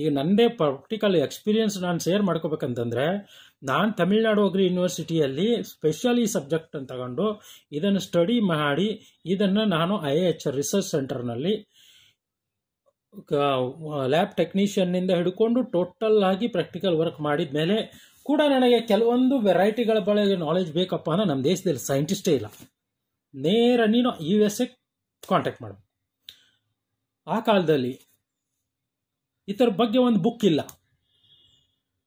ಈಗ ನನ್ನದೇ ಪ್ರಾಕ್ಟಿಕಲ್ ಎಕ್ಸ್ಪೀರಿಯನ್ಸ್ ನಾನು ಶೇರ್ ಮಾಡ್ಕೋಬೇಕಂತಂದರೆ ನಾನು ತಮಿಳ್ನಾಡು ಅಗ್ರಿ ಯೂನಿವರ್ಸಿಟಿಯಲ್ಲಿ ಸ್ಪೆಷಲಿ ಸಬ್ಜೆಕ್ಟ್ ಅಂತ ತಗೊಂಡು ಇದನ್ನು ಸ್ಟಡಿ ಮಾಡಿ ಇದನ್ನು ನಾನು ಐ ಎ ಎಚ್ ರಿಸರ್ಚ್ ಸೆಂಟರ್ನಲ್ಲಿ ಲ್ಯಾಬ್ ಟೆಕ್ನಿಷಿಯನ್ನಿಂದ ಹಿಡ್ಕೊಂಡು ಟೋಟಲ್ ಆಗಿ ಪ್ರಾಕ್ಟಿಕಲ್ ವರ್ಕ್ ಮಾಡಿದ ಮೇಲೆ ಕೂಡ ನನಗೆ ಕೆಲವೊಂದು ವೆರೈಟಿಗಳ ಬಗ್ಗೆ ನಾಲೆಜ್ ಬೇಕಪ್ಪ ಅಂದರೆ ನಮ್ಮ ದೇಶದಲ್ಲಿ ಸೈಂಟಿಸ್ಟೇ ಇಲ್ಲ ನೇರ ನೀನು ಯು ಎಸ್ ಎ ಕಾಂಟ್ಯಾಕ್ಟ್ ಮಾಡು ಆ ಕಾಲದಲ್ಲಿ ಇತರ ಬಗ್ಗೆ ಒಂದು ಬುಕ್ ಇಲ್ಲ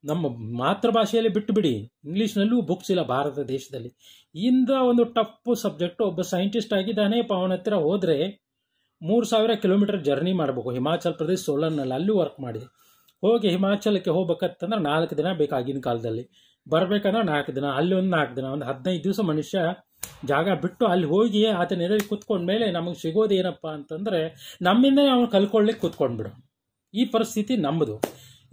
ನಮ್ಮ ಮಾತೃಭಾಷೆಯಲ್ಲಿ ಬಿಟ್ಟು ಬಿಡಿ ಇಂಗ್ಲೀಷ್ನಲ್ಲೂ ಬುಕ್ಸ್ ಇಲ್ಲ ಭಾರತ ದೇಶದಲ್ಲಿ ಇಂದ ಒಂದು ಟಫ್ ಸಬ್ಜೆಕ್ಟ್ ಒಬ್ಬ ಸೈಂಟಿಸ್ಟ್ ಆಗಿದ್ದಾನೆ ಅವನ ಹತ್ತಿರ ಹೋದರೆ ಮೂರು ಸಾವಿರ ಕಿಲೋಮೀಟರ್ ಜರ್ನಿ ಮಾಡಬೇಕು ಹಿಮಾಚಲ್ ಪ್ರದೇಶ ಸೋಲನ್ನಲ್ಲಿ ಅಲ್ಲೂ ವರ್ಕ್ ಮಾಡಿದೆ ಹೋಗಿ ಹಿಮಾಚಲಕ್ಕೆ ಹೋಗ್ಬೇಕಂತಂದ್ರೆ ನಾಲ್ಕು ದಿನ ಬೇಕಾಗಿನ ಕಾಲದಲ್ಲಿ ಬರಬೇಕಂದ್ರೆ ನಾಲ್ಕು ದಿನ ಅಲ್ಲಿ ಒಂದು ನಾಲ್ಕು ದಿನ ಒಂದು ಹದಿನೈದು ದಿವಸ ಮನುಷ್ಯ ಜಾಗ ಬಿಟ್ಟು ಅಲ್ಲಿ ಹೋಗಿ ಆತನ ಎದುರಿಗೆ ಕುತ್ಕೊಂಡ ಮೇಲೆ ನಮಗೆ ಏನಪ್ಪ ಅಂತಂದರೆ ನಮ್ಮಿಂದನೇ ಅವನು ಕಲ್ಕೊಳ್ಳಿಕ್ಕೆ ಕುತ್ಕೊಂಡ್ಬಿಡು ಈ ಪರಿಸ್ಥಿತಿ ನಮ್ಮದು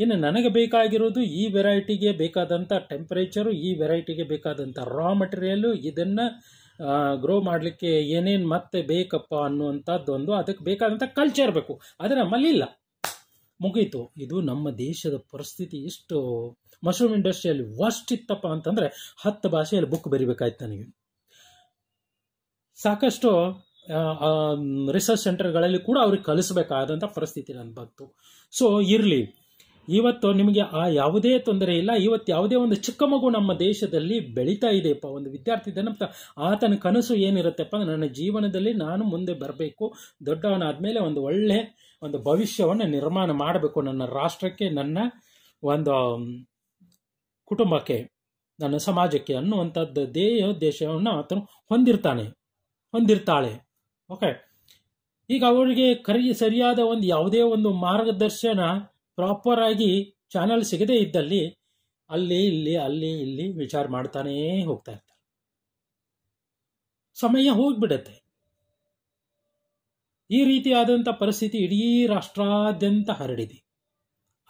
ಇನ್ನು ನನಗೆ ಬೇಕಾಗಿರೋದು ಈ ವೆರೈಟಿಗೆ ಬೇಕಾದಂಥ ಟೆಂಪ್ರೇಚರು ಈ ವೆರೈಟಿಗೆ ಬೇಕಾದಂಥ ರಾ ಮಟೀರಿಯಲ್ಲು ಇದನ್ನು ಗ್ರೋ ಮಾಡಲಿಕ್ಕೆ ಏನೇನು ಮತ್ತೆ ಬೇಕಪ್ಪ ಅನ್ನುವಂಥದ್ದೊಂದು ಅದಕ್ಕೆ ಬೇಕಾದಂಥ ಕಲ್ಚರ್ ಬೇಕು ನಮ್ಮಲ್ಲಿ ಇಲ್ಲ ಮುಗೀತು ಇದು ನಮ್ಮ ದೇಶದ ಪರಿಸ್ಥಿತಿ ಇಷ್ಟು ಮಶ್ರೂಮ್ ಇಂಡಸ್ಟ್ರಿಯಲ್ಲಿ ವಸ್ಟ್ ಇತ್ತಪ್ಪ ಅಂತಂದರೆ ಹತ್ತು ಭಾಷೆಯಲ್ಲಿ ಬುಕ್ ಬರಿಬೇಕಾಯ್ತು ನನಗೆ ಸಾಕಷ್ಟು ರಿಸರ್ಚ್ ಸೆಂಟರ್ಗಳಲ್ಲಿ ಕೂಡ ಅವ್ರಿಗೆ ಕಲಿಸ್ಬೇಕಾದಂಥ ಪರಿಸ್ಥಿತಿ ನನ್ನ ಬಂತು ಸೊ ಇರಲಿ ಇವತ್ತು ನಿಮಗೆ ಆ ಯಾವುದೇ ತೊಂದರೆ ಇಲ್ಲ ಇವತ್ತು ಯಾವುದೇ ಒಂದು ಚಿಕ್ಕ ಮಗು ನಮ್ಮ ದೇಶದಲ್ಲಿ ಬೆಳೀತಾ ಇದೆಯಪ್ಪ ಒಂದು ವಿದ್ಯಾರ್ಥಿ ಇದ್ದಾನಪ್ಪ ಆತನ ಕನಸು ಏನಿರುತ್ತೆಪ್ಪ ನನ್ನ ಜೀವನದಲ್ಲಿ ನಾನು ಮುಂದೆ ಬರಬೇಕು ದೊಡ್ಡವನಾದ ಮೇಲೆ ಒಂದು ಒಳ್ಳೆ ಒಂದು ಭವಿಷ್ಯವನ್ನು ನಿರ್ಮಾಣ ಮಾಡಬೇಕು ನನ್ನ ರಾಷ್ಟ್ರಕ್ಕೆ ನನ್ನ ಒಂದು ಕುಟುಂಬಕ್ಕೆ ನನ್ನ ಸಮಾಜಕ್ಕೆ ಅನ್ನುವಂಥದ್ದು ದೇಹ ದೇಶವನ್ನು ಆತನು ಹೊಂದಿರ್ತಾನೆ ಹೊಂದಿರ್ತಾಳೆ ಓಕೆ ಈಗ ಅವರಿಗೆ ಕರಿ ಸರಿಯಾದ ಒಂದು ಯಾವುದೇ ಒಂದು ಮಾರ್ಗದರ್ಶನ ಪ್ರಾಪರ್ ಆಗಿ ಚಾನಲ್ ಸಿಗದೇ ಇದ್ದಲ್ಲಿ ಅಲ್ಲಿ ಇಲ್ಲಿ ಅಲ್ಲಿ ಇಲ್ಲಿ ವಿಚಾರ ಮಾಡ್ತಾನೇ ಹೋಗ್ತಾ ಇರ್ತಾರೆ ಸಮಯ ಹೋಗ್ಬಿಡತ್ತೆ ಈ ರೀತಿಯಾದಂಥ ಪರಿಸ್ಥಿತಿ ಇಡೀ ರಾಷ್ಟ್ರಾದ್ಯಂತ ಹರಡಿದೆ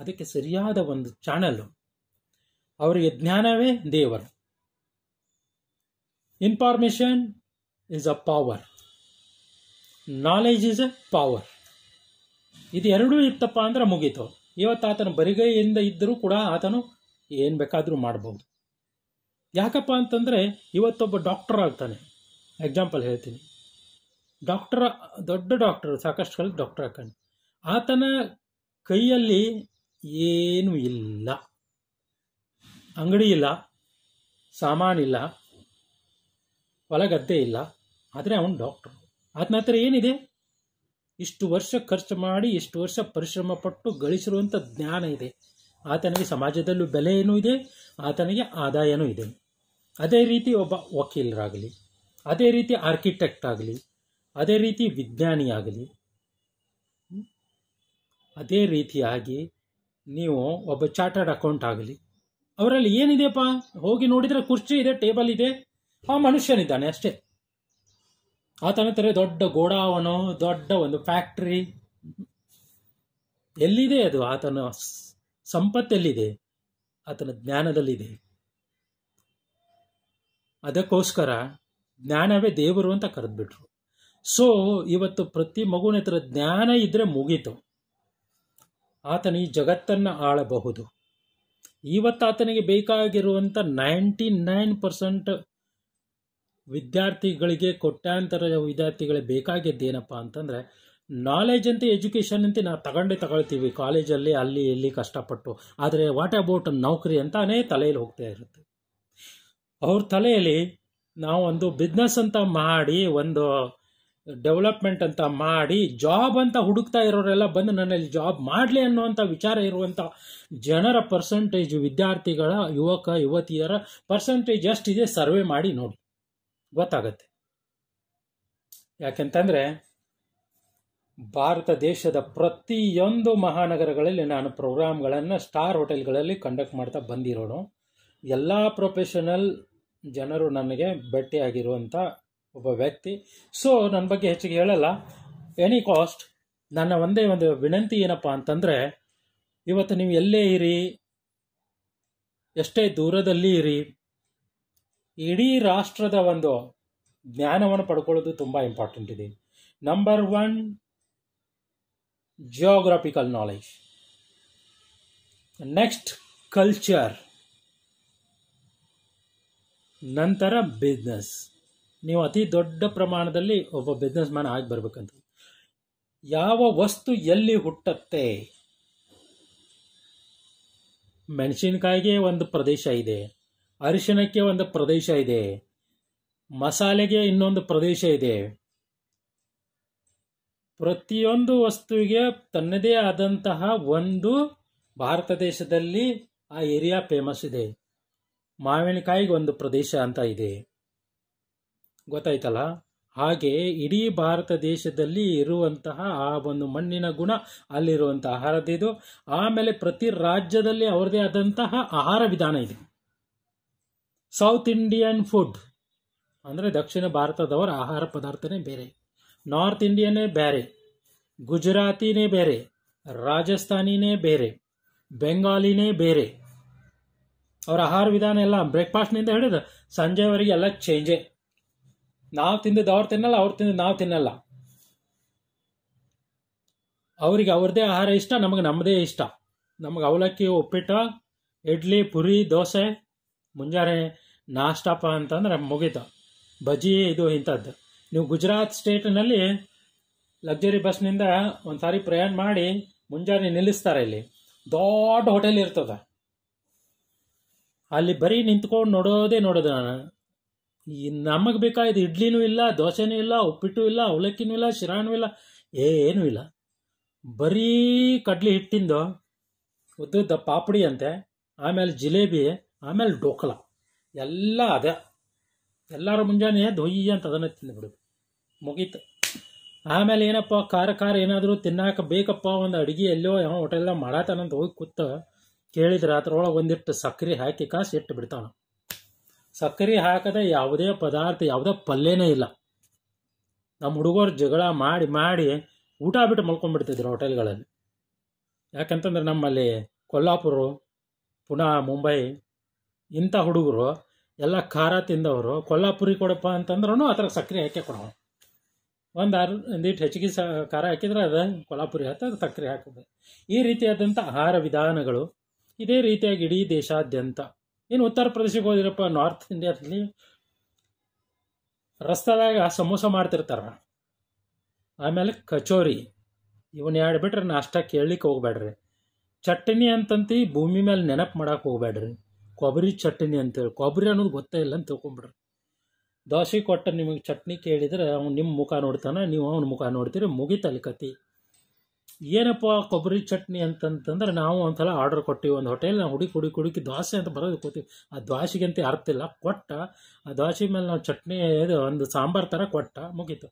ಅದಕ್ಕೆ ಸರಿಯಾದ ಒಂದು ಚಾನಲ್ಲು ಅವರಿಗೆ ಜ್ಞಾನವೇ ದೇವರು information is a power knowledge is a power ಇದು ಎರಡೂ ಇತ್ತಪ್ಪ ಅಂದ್ರೆ ಮುಗೀತು ಇವತ್ತು ಆತನ ಬರಿಗೈಯಿಂದ ಇದ್ದರೂ ಕೂಡ ಆತನು ಏನು ಬೇಕಾದರೂ ಮಾಡಬಹುದು ಯಾಕಪ್ಪ ಅಂತಂದರೆ ಇವತ್ತೊಬ್ಬ ಡಾಕ್ಟರ್ ಆಗ್ತಾನೆ ಎಕ್ಸಾಂಪಲ್ ಹೇಳ್ತೀನಿ ಡಾಕ್ಟರ್ ದೊಡ್ಡ ಡಾಕ್ಟರ್ ಸಾಕಷ್ಟು ಡಾಕ್ಟರ್ ಆಗ್ತಾನೆ ಆತನ ಕೈಯಲ್ಲಿ ಏನೂ ಇಲ್ಲ ಅಂಗಡಿ ಇಲ್ಲ ಸಾಮಾನಿಲ್ಲ ಹೊಲಗದ್ದೆ ಇಲ್ಲ ಆದರೆ ಅವನು ಡಾಕ್ಟರ್ ಆತನ ಹತ್ರ ಏನಿದೆ ಇಷ್ಟು ವರ್ಷ ಖರ್ಚು ಮಾಡಿ ಇಷ್ಟು ವರ್ಷ ಪರಿಶ್ರಮ ಪಟ್ಟು ಗಳಿಸಿರುವಂಥ ಜ್ಞಾನ ಇದೆ ಆತನಿಗೆ ಸಮಾಜದಲ್ಲೂ ಏನೂ ಇದೆ ಆತನಿಗೆ ಆದಾಯನೂ ಇದೆ ಅದೇ ರೀತಿ ಒಬ್ಬ ವಕೀಲರಾಗಲಿ ಅದೇ ರೀತಿ ಆರ್ಕಿಟೆಕ್ಟ್ ಆಗಲಿ ಅದೇ ರೀತಿ ವಿಜ್ಞಾನಿ ಆಗಲಿ ಅದೇ ರೀತಿಯಾಗಿ ನೀವು ಒಬ್ಬ ಚಾರ್ಟರ್ಡ್ ಅಕೌಂಟ್ ಆಗಲಿ ಅವರಲ್ಲಿ ಏನಿದೆಯಪ್ಪ ಹೋಗಿ ನೋಡಿದರೆ ಕುರ್ಚಿ ಇದೆ ಟೇಬಲ್ ಇದೆ ಆ ಮನುಷ್ಯನಿದ್ದಾನೆ ಅಷ್ಟೇ ಆತನ ತರ ದೊಡ್ಡ ಗೋಡಾವನು ದೊಡ್ಡ ಒಂದು ಫ್ಯಾಕ್ಟ್ರಿ ಎಲ್ಲಿದೆ ಅದು ಆತನ ಸಂಪತ್ತೆಲ್ಲಿದೆ ಆತನ ಜ್ಞಾನದಲ್ಲಿದೆ ಅದಕ್ಕೋಸ್ಕರ ಜ್ಞಾನವೇ ದೇವರು ಅಂತ ಕರೆದ್ಬಿಟ್ರು ಸೊ ಇವತ್ತು ಪ್ರತಿ ಮಗುವಿನ ಹತ್ರ ಜ್ಞಾನ ಇದ್ದರೆ ಮುಗೀತು ಆತನ ಈ ಜಗತ್ತನ್ನು ಆಳಬಹುದು ಇವತ್ತು ಆತನಿಗೆ ಬೇಕಾಗಿರುವಂಥ ನೈಂಟಿ ನೈನ್ ಪರ್ಸೆಂಟ್ ವಿದ್ಯಾರ್ಥಿಗಳಿಗೆ ಕೊಟ್ಟಾಂತರ ವಿದ್ಯಾರ್ಥಿಗಳಿಗೆ ಏನಪ್ಪ ಅಂತಂದರೆ ನಾಲೆಜ್ ಅಂತ ಎಜುಕೇಷನ್ ಅಂತ ನಾವು ತಗೊಂಡೇ ತಗೊಳ್ತೀವಿ ಕಾಲೇಜಲ್ಲಿ ಅಲ್ಲಿ ಇಲ್ಲಿ ಕಷ್ಟಪಟ್ಟು ಆದರೆ ವಾಟ್ ಅಬೌಟ್ ನೌಕರಿ ಅಂತಾನೇ ತಲೆಯಲ್ಲಿ ಹೋಗ್ತಾ ಇರುತ್ತೆ ಅವ್ರ ತಲೆಯಲ್ಲಿ ನಾವು ಒಂದು ಬಿಸ್ನೆಸ್ ಅಂತ ಮಾಡಿ ಒಂದು ಡೆವಲಪ್ಮೆಂಟ್ ಅಂತ ಮಾಡಿ ಜಾಬ್ ಅಂತ ಹುಡುಕ್ತಾ ಇರೋರೆಲ್ಲ ಬಂದು ನನ್ನಲ್ಲಿ ಜಾಬ್ ಮಾಡಲಿ ಅನ್ನುವಂಥ ವಿಚಾರ ಇರುವಂಥ ಜನರ ಪರ್ಸೆಂಟೇಜ್ ವಿದ್ಯಾರ್ಥಿಗಳ ಯುವಕ ಯುವತಿಯರ ಪರ್ಸೆಂಟೇಜ್ ಎಷ್ಟಿದೆ ಸರ್ವೆ ಮಾಡಿ ನೋಡಿ ಗೊತ್ತಾಗತ್ತೆ ಯಾಕೆಂತಂದರೆ ಭಾರತ ದೇಶದ ಪ್ರತಿಯೊಂದು ಮಹಾನಗರಗಳಲ್ಲಿ ನಾನು ಪ್ರೋಗ್ರಾಮ್ಗಳನ್ನು ಸ್ಟಾರ್ ಹೋಟೆಲ್ಗಳಲ್ಲಿ ಕಂಡಕ್ಟ್ ಮಾಡ್ತಾ ಬಂದಿರೋನು ಎಲ್ಲ ಪ್ರೊಫೆಷನಲ್ ಜನರು ನನಗೆ ಭೇಟಿಯಾಗಿರುವಂಥ ಒಬ್ಬ ವ್ಯಕ್ತಿ ಸೊ ನನ್ನ ಬಗ್ಗೆ ಹೆಚ್ಚಿಗೆ ಹೇಳಲ್ಲ ಎನಿ ಕಾಸ್ಟ್ ನನ್ನ ಒಂದೇ ಒಂದು ವಿನಂತಿ ಏನಪ್ಪ ಅಂತಂದರೆ ಇವತ್ತು ನೀವು ಎಲ್ಲೇ ಇರಿ ಎಷ್ಟೇ ದೂರದಲ್ಲಿ ಇರಿ ಇಡೀ ರಾಷ್ಟ್ರದ ಒಂದು ಜ್ಞಾನವನ್ನು ಪಡ್ಕೊಳ್ಳೋದು ತುಂಬ ಇಂಪಾರ್ಟೆಂಟ್ ಇದೆ number one geographical knowledge next culture ನಂತರ ಬಿಸ್ನೆಸ್ ನೀವು ಅತಿ ದೊಡ್ಡ ಪ್ರಮಾಣದಲ್ಲಿ ಒಬ್ಬ ಬಿಸ್ನೆಸ್ ಮ್ಯಾನ್ ಆಗಿ ಬರಬೇಕಂತ ಯಾವ ವಸ್ತು ಎಲ್ಲಿ ಹುಟ್ಟತ್ತೆ ಮೆಣಸಿನಕಾಯಿಗೆ ಒಂದು ಪ್ರದೇಶ ಇದೆ ಅರಿಶಿಣಕ್ಕೆ ಒಂದು ಪ್ರದೇಶ ಇದೆ ಮಸಾಲೆಗೆ ಇನ್ನೊಂದು ಪ್ರದೇಶ ಇದೆ ಪ್ರತಿಯೊಂದು ವಸ್ತುವಿಗೆ ತನ್ನದೇ ಆದಂತಹ ಒಂದು ಭಾರತ ದೇಶದಲ್ಲಿ ಆ ಏರಿಯಾ ಫೇಮಸ್ ಇದೆ ಮಾವಿನಕಾಯಿಗೆ ಒಂದು ಪ್ರದೇಶ ಅಂತ ಇದೆ ಗೊತ್ತಾಯ್ತಲ್ಲ ಹಾಗೆ ಇಡೀ ಭಾರತ ದೇಶದಲ್ಲಿ ಇರುವಂತಹ ಆ ಒಂದು ಮಣ್ಣಿನ ಗುಣ ಅಲ್ಲಿರುವಂತಹ ಆಹಾರದಿದು ಆಮೇಲೆ ಪ್ರತಿ ರಾಜ್ಯದಲ್ಲಿ ಅವರದೇ ಆದಂತಹ ಆಹಾರ ವಿಧಾನ ಇದೆ ಸೌತ್ ಇಂಡಿಯನ್ ಫುಡ್ ಅಂದರೆ ದಕ್ಷಿಣ ಭಾರತದವರ ಆಹಾರ ಪದಾರ್ಥನೇ ಬೇರೆ ನಾರ್ತ್ ಇಂಡಿಯನ್ನೇ ಬೇರೆ ಗುಜರಾತಿನೇ ಬೇರೆ ರಾಜಸ್ಥಾನಿನೇ ಬೇರೆ ಬೆಂಗಾಲಿನೇ ಬೇರೆ ಅವರ ಆಹಾರ ವಿಧಾನ ಎಲ್ಲ ಬ್ರೇಕ್ಫಾಸ್ಟ್ನಿಂದ ಹಿಡಿದು ಸಂಜೆವರೆಗೆ ಎಲ್ಲ ಚೇಂಜೇ ನಾವು ತಿಂದಿದ್ದು ಅವ್ರು ತಿನ್ನಲ್ಲ ಅವ್ರು ತಿಂದ ನಾವು ತಿನ್ನಲ್ಲ ಅವರಿಗೆ ಅವ್ರದ್ದೇ ಆಹಾರ ಇಷ್ಟ ನಮಗೆ ನಮ್ಮದೇ ಇಷ್ಟ ನಮಗೆ ಅವಲಕ್ಕಿ ಉಪ್ಪಿಟ್ಟು ಇಡ್ಲಿ ಪುರಿ ದೋಸೆ ಮುಂಜಾನೆ ನಾಷ್ಟಪ್ಪ ಅಂತಂದ್ರೆ ಮುಗೀತು ಬಜಿ ಇದು ಇಂಥದ್ದು ನೀವು ಗುಜರಾತ್ ಸ್ಟೇಟ್ನಲ್ಲಿ ಲಕ್ಸುರಿ ಬಸ್ನಿಂದ ಒಂದು ಸಾರಿ ಪ್ರಯಾಣ ಮಾಡಿ ಮುಂಜಾನೆ ನಿಲ್ಲಿಸ್ತಾರೆ ಇಲ್ಲಿ ದೊಡ್ಡ ಹೋಟೆಲ್ ಇರ್ತದೆ ಅಲ್ಲಿ ಬರೀ ನಿಂತ್ಕೊಂಡು ನೋಡೋದೇ ನೋಡೋದು ನಾನು ಈ ನಮಗೆ ಬೇಕಾದ ಇಡ್ಲಿನೂ ಇಲ್ಲ ದೋಸೆನೂ ಇಲ್ಲ ಉಪ್ಪಿಟ್ಟು ಇಲ್ಲ ಅವಲಕ್ಕಿನೂ ಇಲ್ಲ ಶಿರಾನೂ ಇಲ್ಲ ಏನೂ ಇಲ್ಲ ಬರೀ ಕಡ್ಲಿ ಹಿಟ್ಟಿಂದು ಉದ್ದುದ್ದ ಪಾಪಡಿ ಅಂತೆ ಆಮೇಲೆ ಜಿಲೇಬಿ ಆಮೇಲೆ ಡೋಕಲ ಎಲ್ಲ ಅದ ಎಲ್ಲರ ಮುಂಜಾನೆ ದೊಯ್ಯ ಅಂತ ಅದನ್ನು ತಿಂದುಬಿಡೋದು ಮುಗೀತು ಆಮೇಲೆ ಏನಪ್ಪ ಖಾರ ಖಾರ ಏನಾದರೂ ತಿನ್ನಾಕ ಬೇಕಪ್ಪ ಒಂದು ಅಡುಗೆ ಎಲ್ಲೋ ಯಾವ ಹೋಟೆಲ್ದಾಗ ಮಾಡತ್ತಾನಂತ ಹೋಗಿ ಕೂತ ಕೇಳಿದ್ರೆ ಅದರೊಳಗೆ ಒಂದಿಟ್ಟು ಸಕ್ಕರೆ ಹಾಕಿ ಕಾಸು ಇಟ್ಟು ಬಿಡ್ತಾನೆ ಸಕ್ಕರೆ ಹಾಕದ ಯಾವುದೇ ಪದಾರ್ಥ ಯಾವುದೇ ಪಲ್ಯನೇ ಇಲ್ಲ ನಮ್ಮ ಹುಡುಗರು ಜಗಳ ಮಾಡಿ ಮಾಡಿ ಊಟ ಬಿಟ್ಟು ಮಲ್ಕೊಂಡ್ಬಿಡ್ತಿದ್ರು ಹೋಟೆಲ್ಗಳಲ್ಲಿ ಯಾಕಂತಂದ್ರೆ ನಮ್ಮಲ್ಲಿ ಕೊಲ್ಲಾಪುರ ಪುನಃ ಮುಂಬೈ ಇಂಥ ಹುಡುಗರು ಎಲ್ಲ ಖಾರ ತಿಂದವರು ಕೊಲ್ಲಾಪುರಿ ಕೊಡಪ್ಪ ಅಂತಂದ್ರೂ ಥರ ಸಕ್ಕರೆ ಹಾಕಿ ಕೊಡೋಣ ಒಂದು ಆರು ಒಂದಿಟ್ಟು ಹೆಚ್ಚಿಗೆ ಸ ಖಾರ ಹಾಕಿದ್ರೆ ಅದು ಕೊಲ್ಲಾಪುರಿ ಹಾಕಿ ಅದು ಸಕ್ಕರೆ ಹಾಕಿದೆ ಈ ರೀತಿಯಾದಂಥ ಆಹಾರ ವಿಧಾನಗಳು ಇದೇ ರೀತಿಯಾಗಿ ಇಡೀ ದೇಶಾದ್ಯಂತ ಏನು ಉತ್ತರ ಪ್ರದೇಶಕ್ಕೆ ಹೋದಿರಪ್ಪ ನಾರ್ತ್ ಇಂಡಿಯಾದಲ್ಲಿ ರಸ್ತಾದಾಗ ಸಮೋಸ ಮಾಡ್ತಿರ್ತಾರ ಆಮೇಲೆ ಕಚೋರಿ ಇವನ್ನ ಎರಡು ಬಿಟ್ರೆ ನಾಷ್ಟ ಕೇಳಲಿಕ್ಕೆ ಹೋಗ್ಬೇಡ್ರಿ ಚಟ್ನಿ ಅಂತಂತ ಭೂಮಿ ಮೇಲೆ ನೆನಪು ಮಾಡೋಕೆ ಹೋಗ್ಬೇಡ್ರಿ ಕೊಬ್ಬರಿ ಚಟ್ನಿ ಅಂತೇಳಿ ಕೊಬ್ಬರಿ ಅನ್ನೋದು ಗೊತ್ತೇ ಇಲ್ಲ ಅಂತ ತಿಳ್ಕೊಂಬಿಡ್ರಿ ದೋಸೆ ಕೊಟ್ಟ ನಿಮಗೆ ಚಟ್ನಿ ಕೇಳಿದರೆ ಅವ್ನು ನಿಮ್ಮ ಮುಖ ನೋಡ್ತಾನೆ ನೀವು ಅವನ ಮುಖ ನೋಡ್ತೀರಿ ಮುಗಿತಲ್ಲಿ ಕತಿ ಏನಪ್ಪ ಕೊಬ್ಬರಿ ಚಟ್ನಿ ಅಂತಂತಂದ್ರೆ ನಾವು ಒಂದ್ಸಲ ಆರ್ಡರ್ ಕೊಟ್ಟಿವಿ ಒಂದು ಹೋಟೆಲ್ ನಾವು ಹುಡುಕಿ ಹುಡುಕಿ ಹುಡುಕಿ ದೋಸೆ ಅಂತ ಬರೋದು ಕೊತ್ತೀವಿ ಆ ದೋಸೆಗಂತ ಅರ್ಥ ಇಲ್ಲ ಕೊಟ್ಟ ಆ ದ್ವಾಸಿ ಮೇಲೆ ನಾವು ಚಟ್ನಿ ಇದು ಒಂದು ಸಾಂಬಾರು ಥರ ಕೊಟ್ಟ ಮುಗೀತು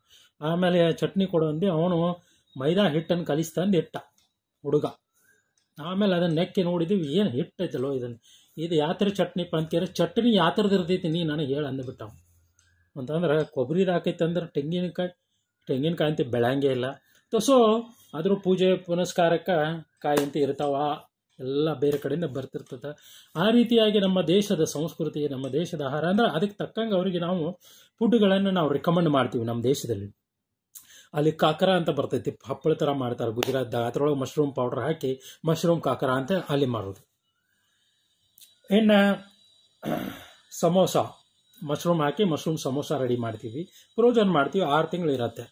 ಆಮೇಲೆ ಚಟ್ನಿ ಕೊಡು ಅವನು ಮೈದಾ ಹಿಟ್ಟನ್ನು ಕಲಿಸ್ತಂದು ಇಟ್ಟ ಹುಡುಗ ಆಮೇಲೆ ಅದನ್ನು ನೆಕ್ಕಿ ನೋಡಿದ್ವಿ ಏನು ಹಿಟ್ಟೈತಲ್ಲೋ ಇದನ್ನು ಇದು ಯಾವ ಥರ ಚಟ್ನಿಪ್ಪ ಅಂತ ಚಟ್ನಿ ಯಾವ ಥರದ್ದು ಇರ್ತೈತಿ ನೀ ನನಗೆ ಹೇಳಿ ಅಂದ್ಬಿಟ್ಟವು ಅಂತಂದ್ರೆ ಕೊಬ್ಬರಿದು ಹಾಕೈತೆ ಅಂದ್ರೆ ತೆಂಗಿನಕಾಯಿ ತೆಂಗಿನಕಾಯಿ ಅಂತ ಬೆಳಂಗೇ ಇಲ್ಲ ಸೊ ಅದ್ರ ಪೂಜೆ ಪುನಸ್ಕಾರಕ್ಕೆ ಕಾಯಿ ಅಂತ ಇರ್ತಾವ ಎಲ್ಲ ಬೇರೆ ಕಡೆಯಿಂದ ಬರ್ತಿರ್ತದೆ ಆ ರೀತಿಯಾಗಿ ನಮ್ಮ ದೇಶದ ಸಂಸ್ಕೃತಿ ನಮ್ಮ ದೇಶದ ಆಹಾರ ಅಂದ್ರೆ ಅದಕ್ಕೆ ತಕ್ಕಂಗೆ ಅವರಿಗೆ ನಾವು ಫುಡ್ಗಳನ್ನು ನಾವು ರೆಕಮೆಂಡ್ ಮಾಡ್ತೀವಿ ನಮ್ಮ ದೇಶದಲ್ಲಿ ಅಲ್ಲಿ ಕಾಕರ ಅಂತ ಬರ್ತೈತಿ ಹಪ್ಪಳ ಥರ ಮಾಡ್ತಾರೆ ಗುಜರಾತ್ದಾಗ ಅದರೊಳಗೆ ಮಶ್ರೂಮ್ ಪೌಡ್ರ್ ಹಾಕಿ ಮಶ್ರೂಮ್ ಕಾಕರ ಅಂತ ಅಲ್ಲಿ ಮಾಡೋದು ಇನ್ನು ಸಮೋಸ ಮಶ್ರೂಮ್ ಹಾಕಿ ಮಶ್ರೂಮ್ ಸಮೋಸ ರೆಡಿ ಮಾಡ್ತೀವಿ ಪ್ರೋಜನ್ ಮಾಡ್ತೀವಿ ಆರು ತಿಂಗಳು ಇರುತ್ತೆ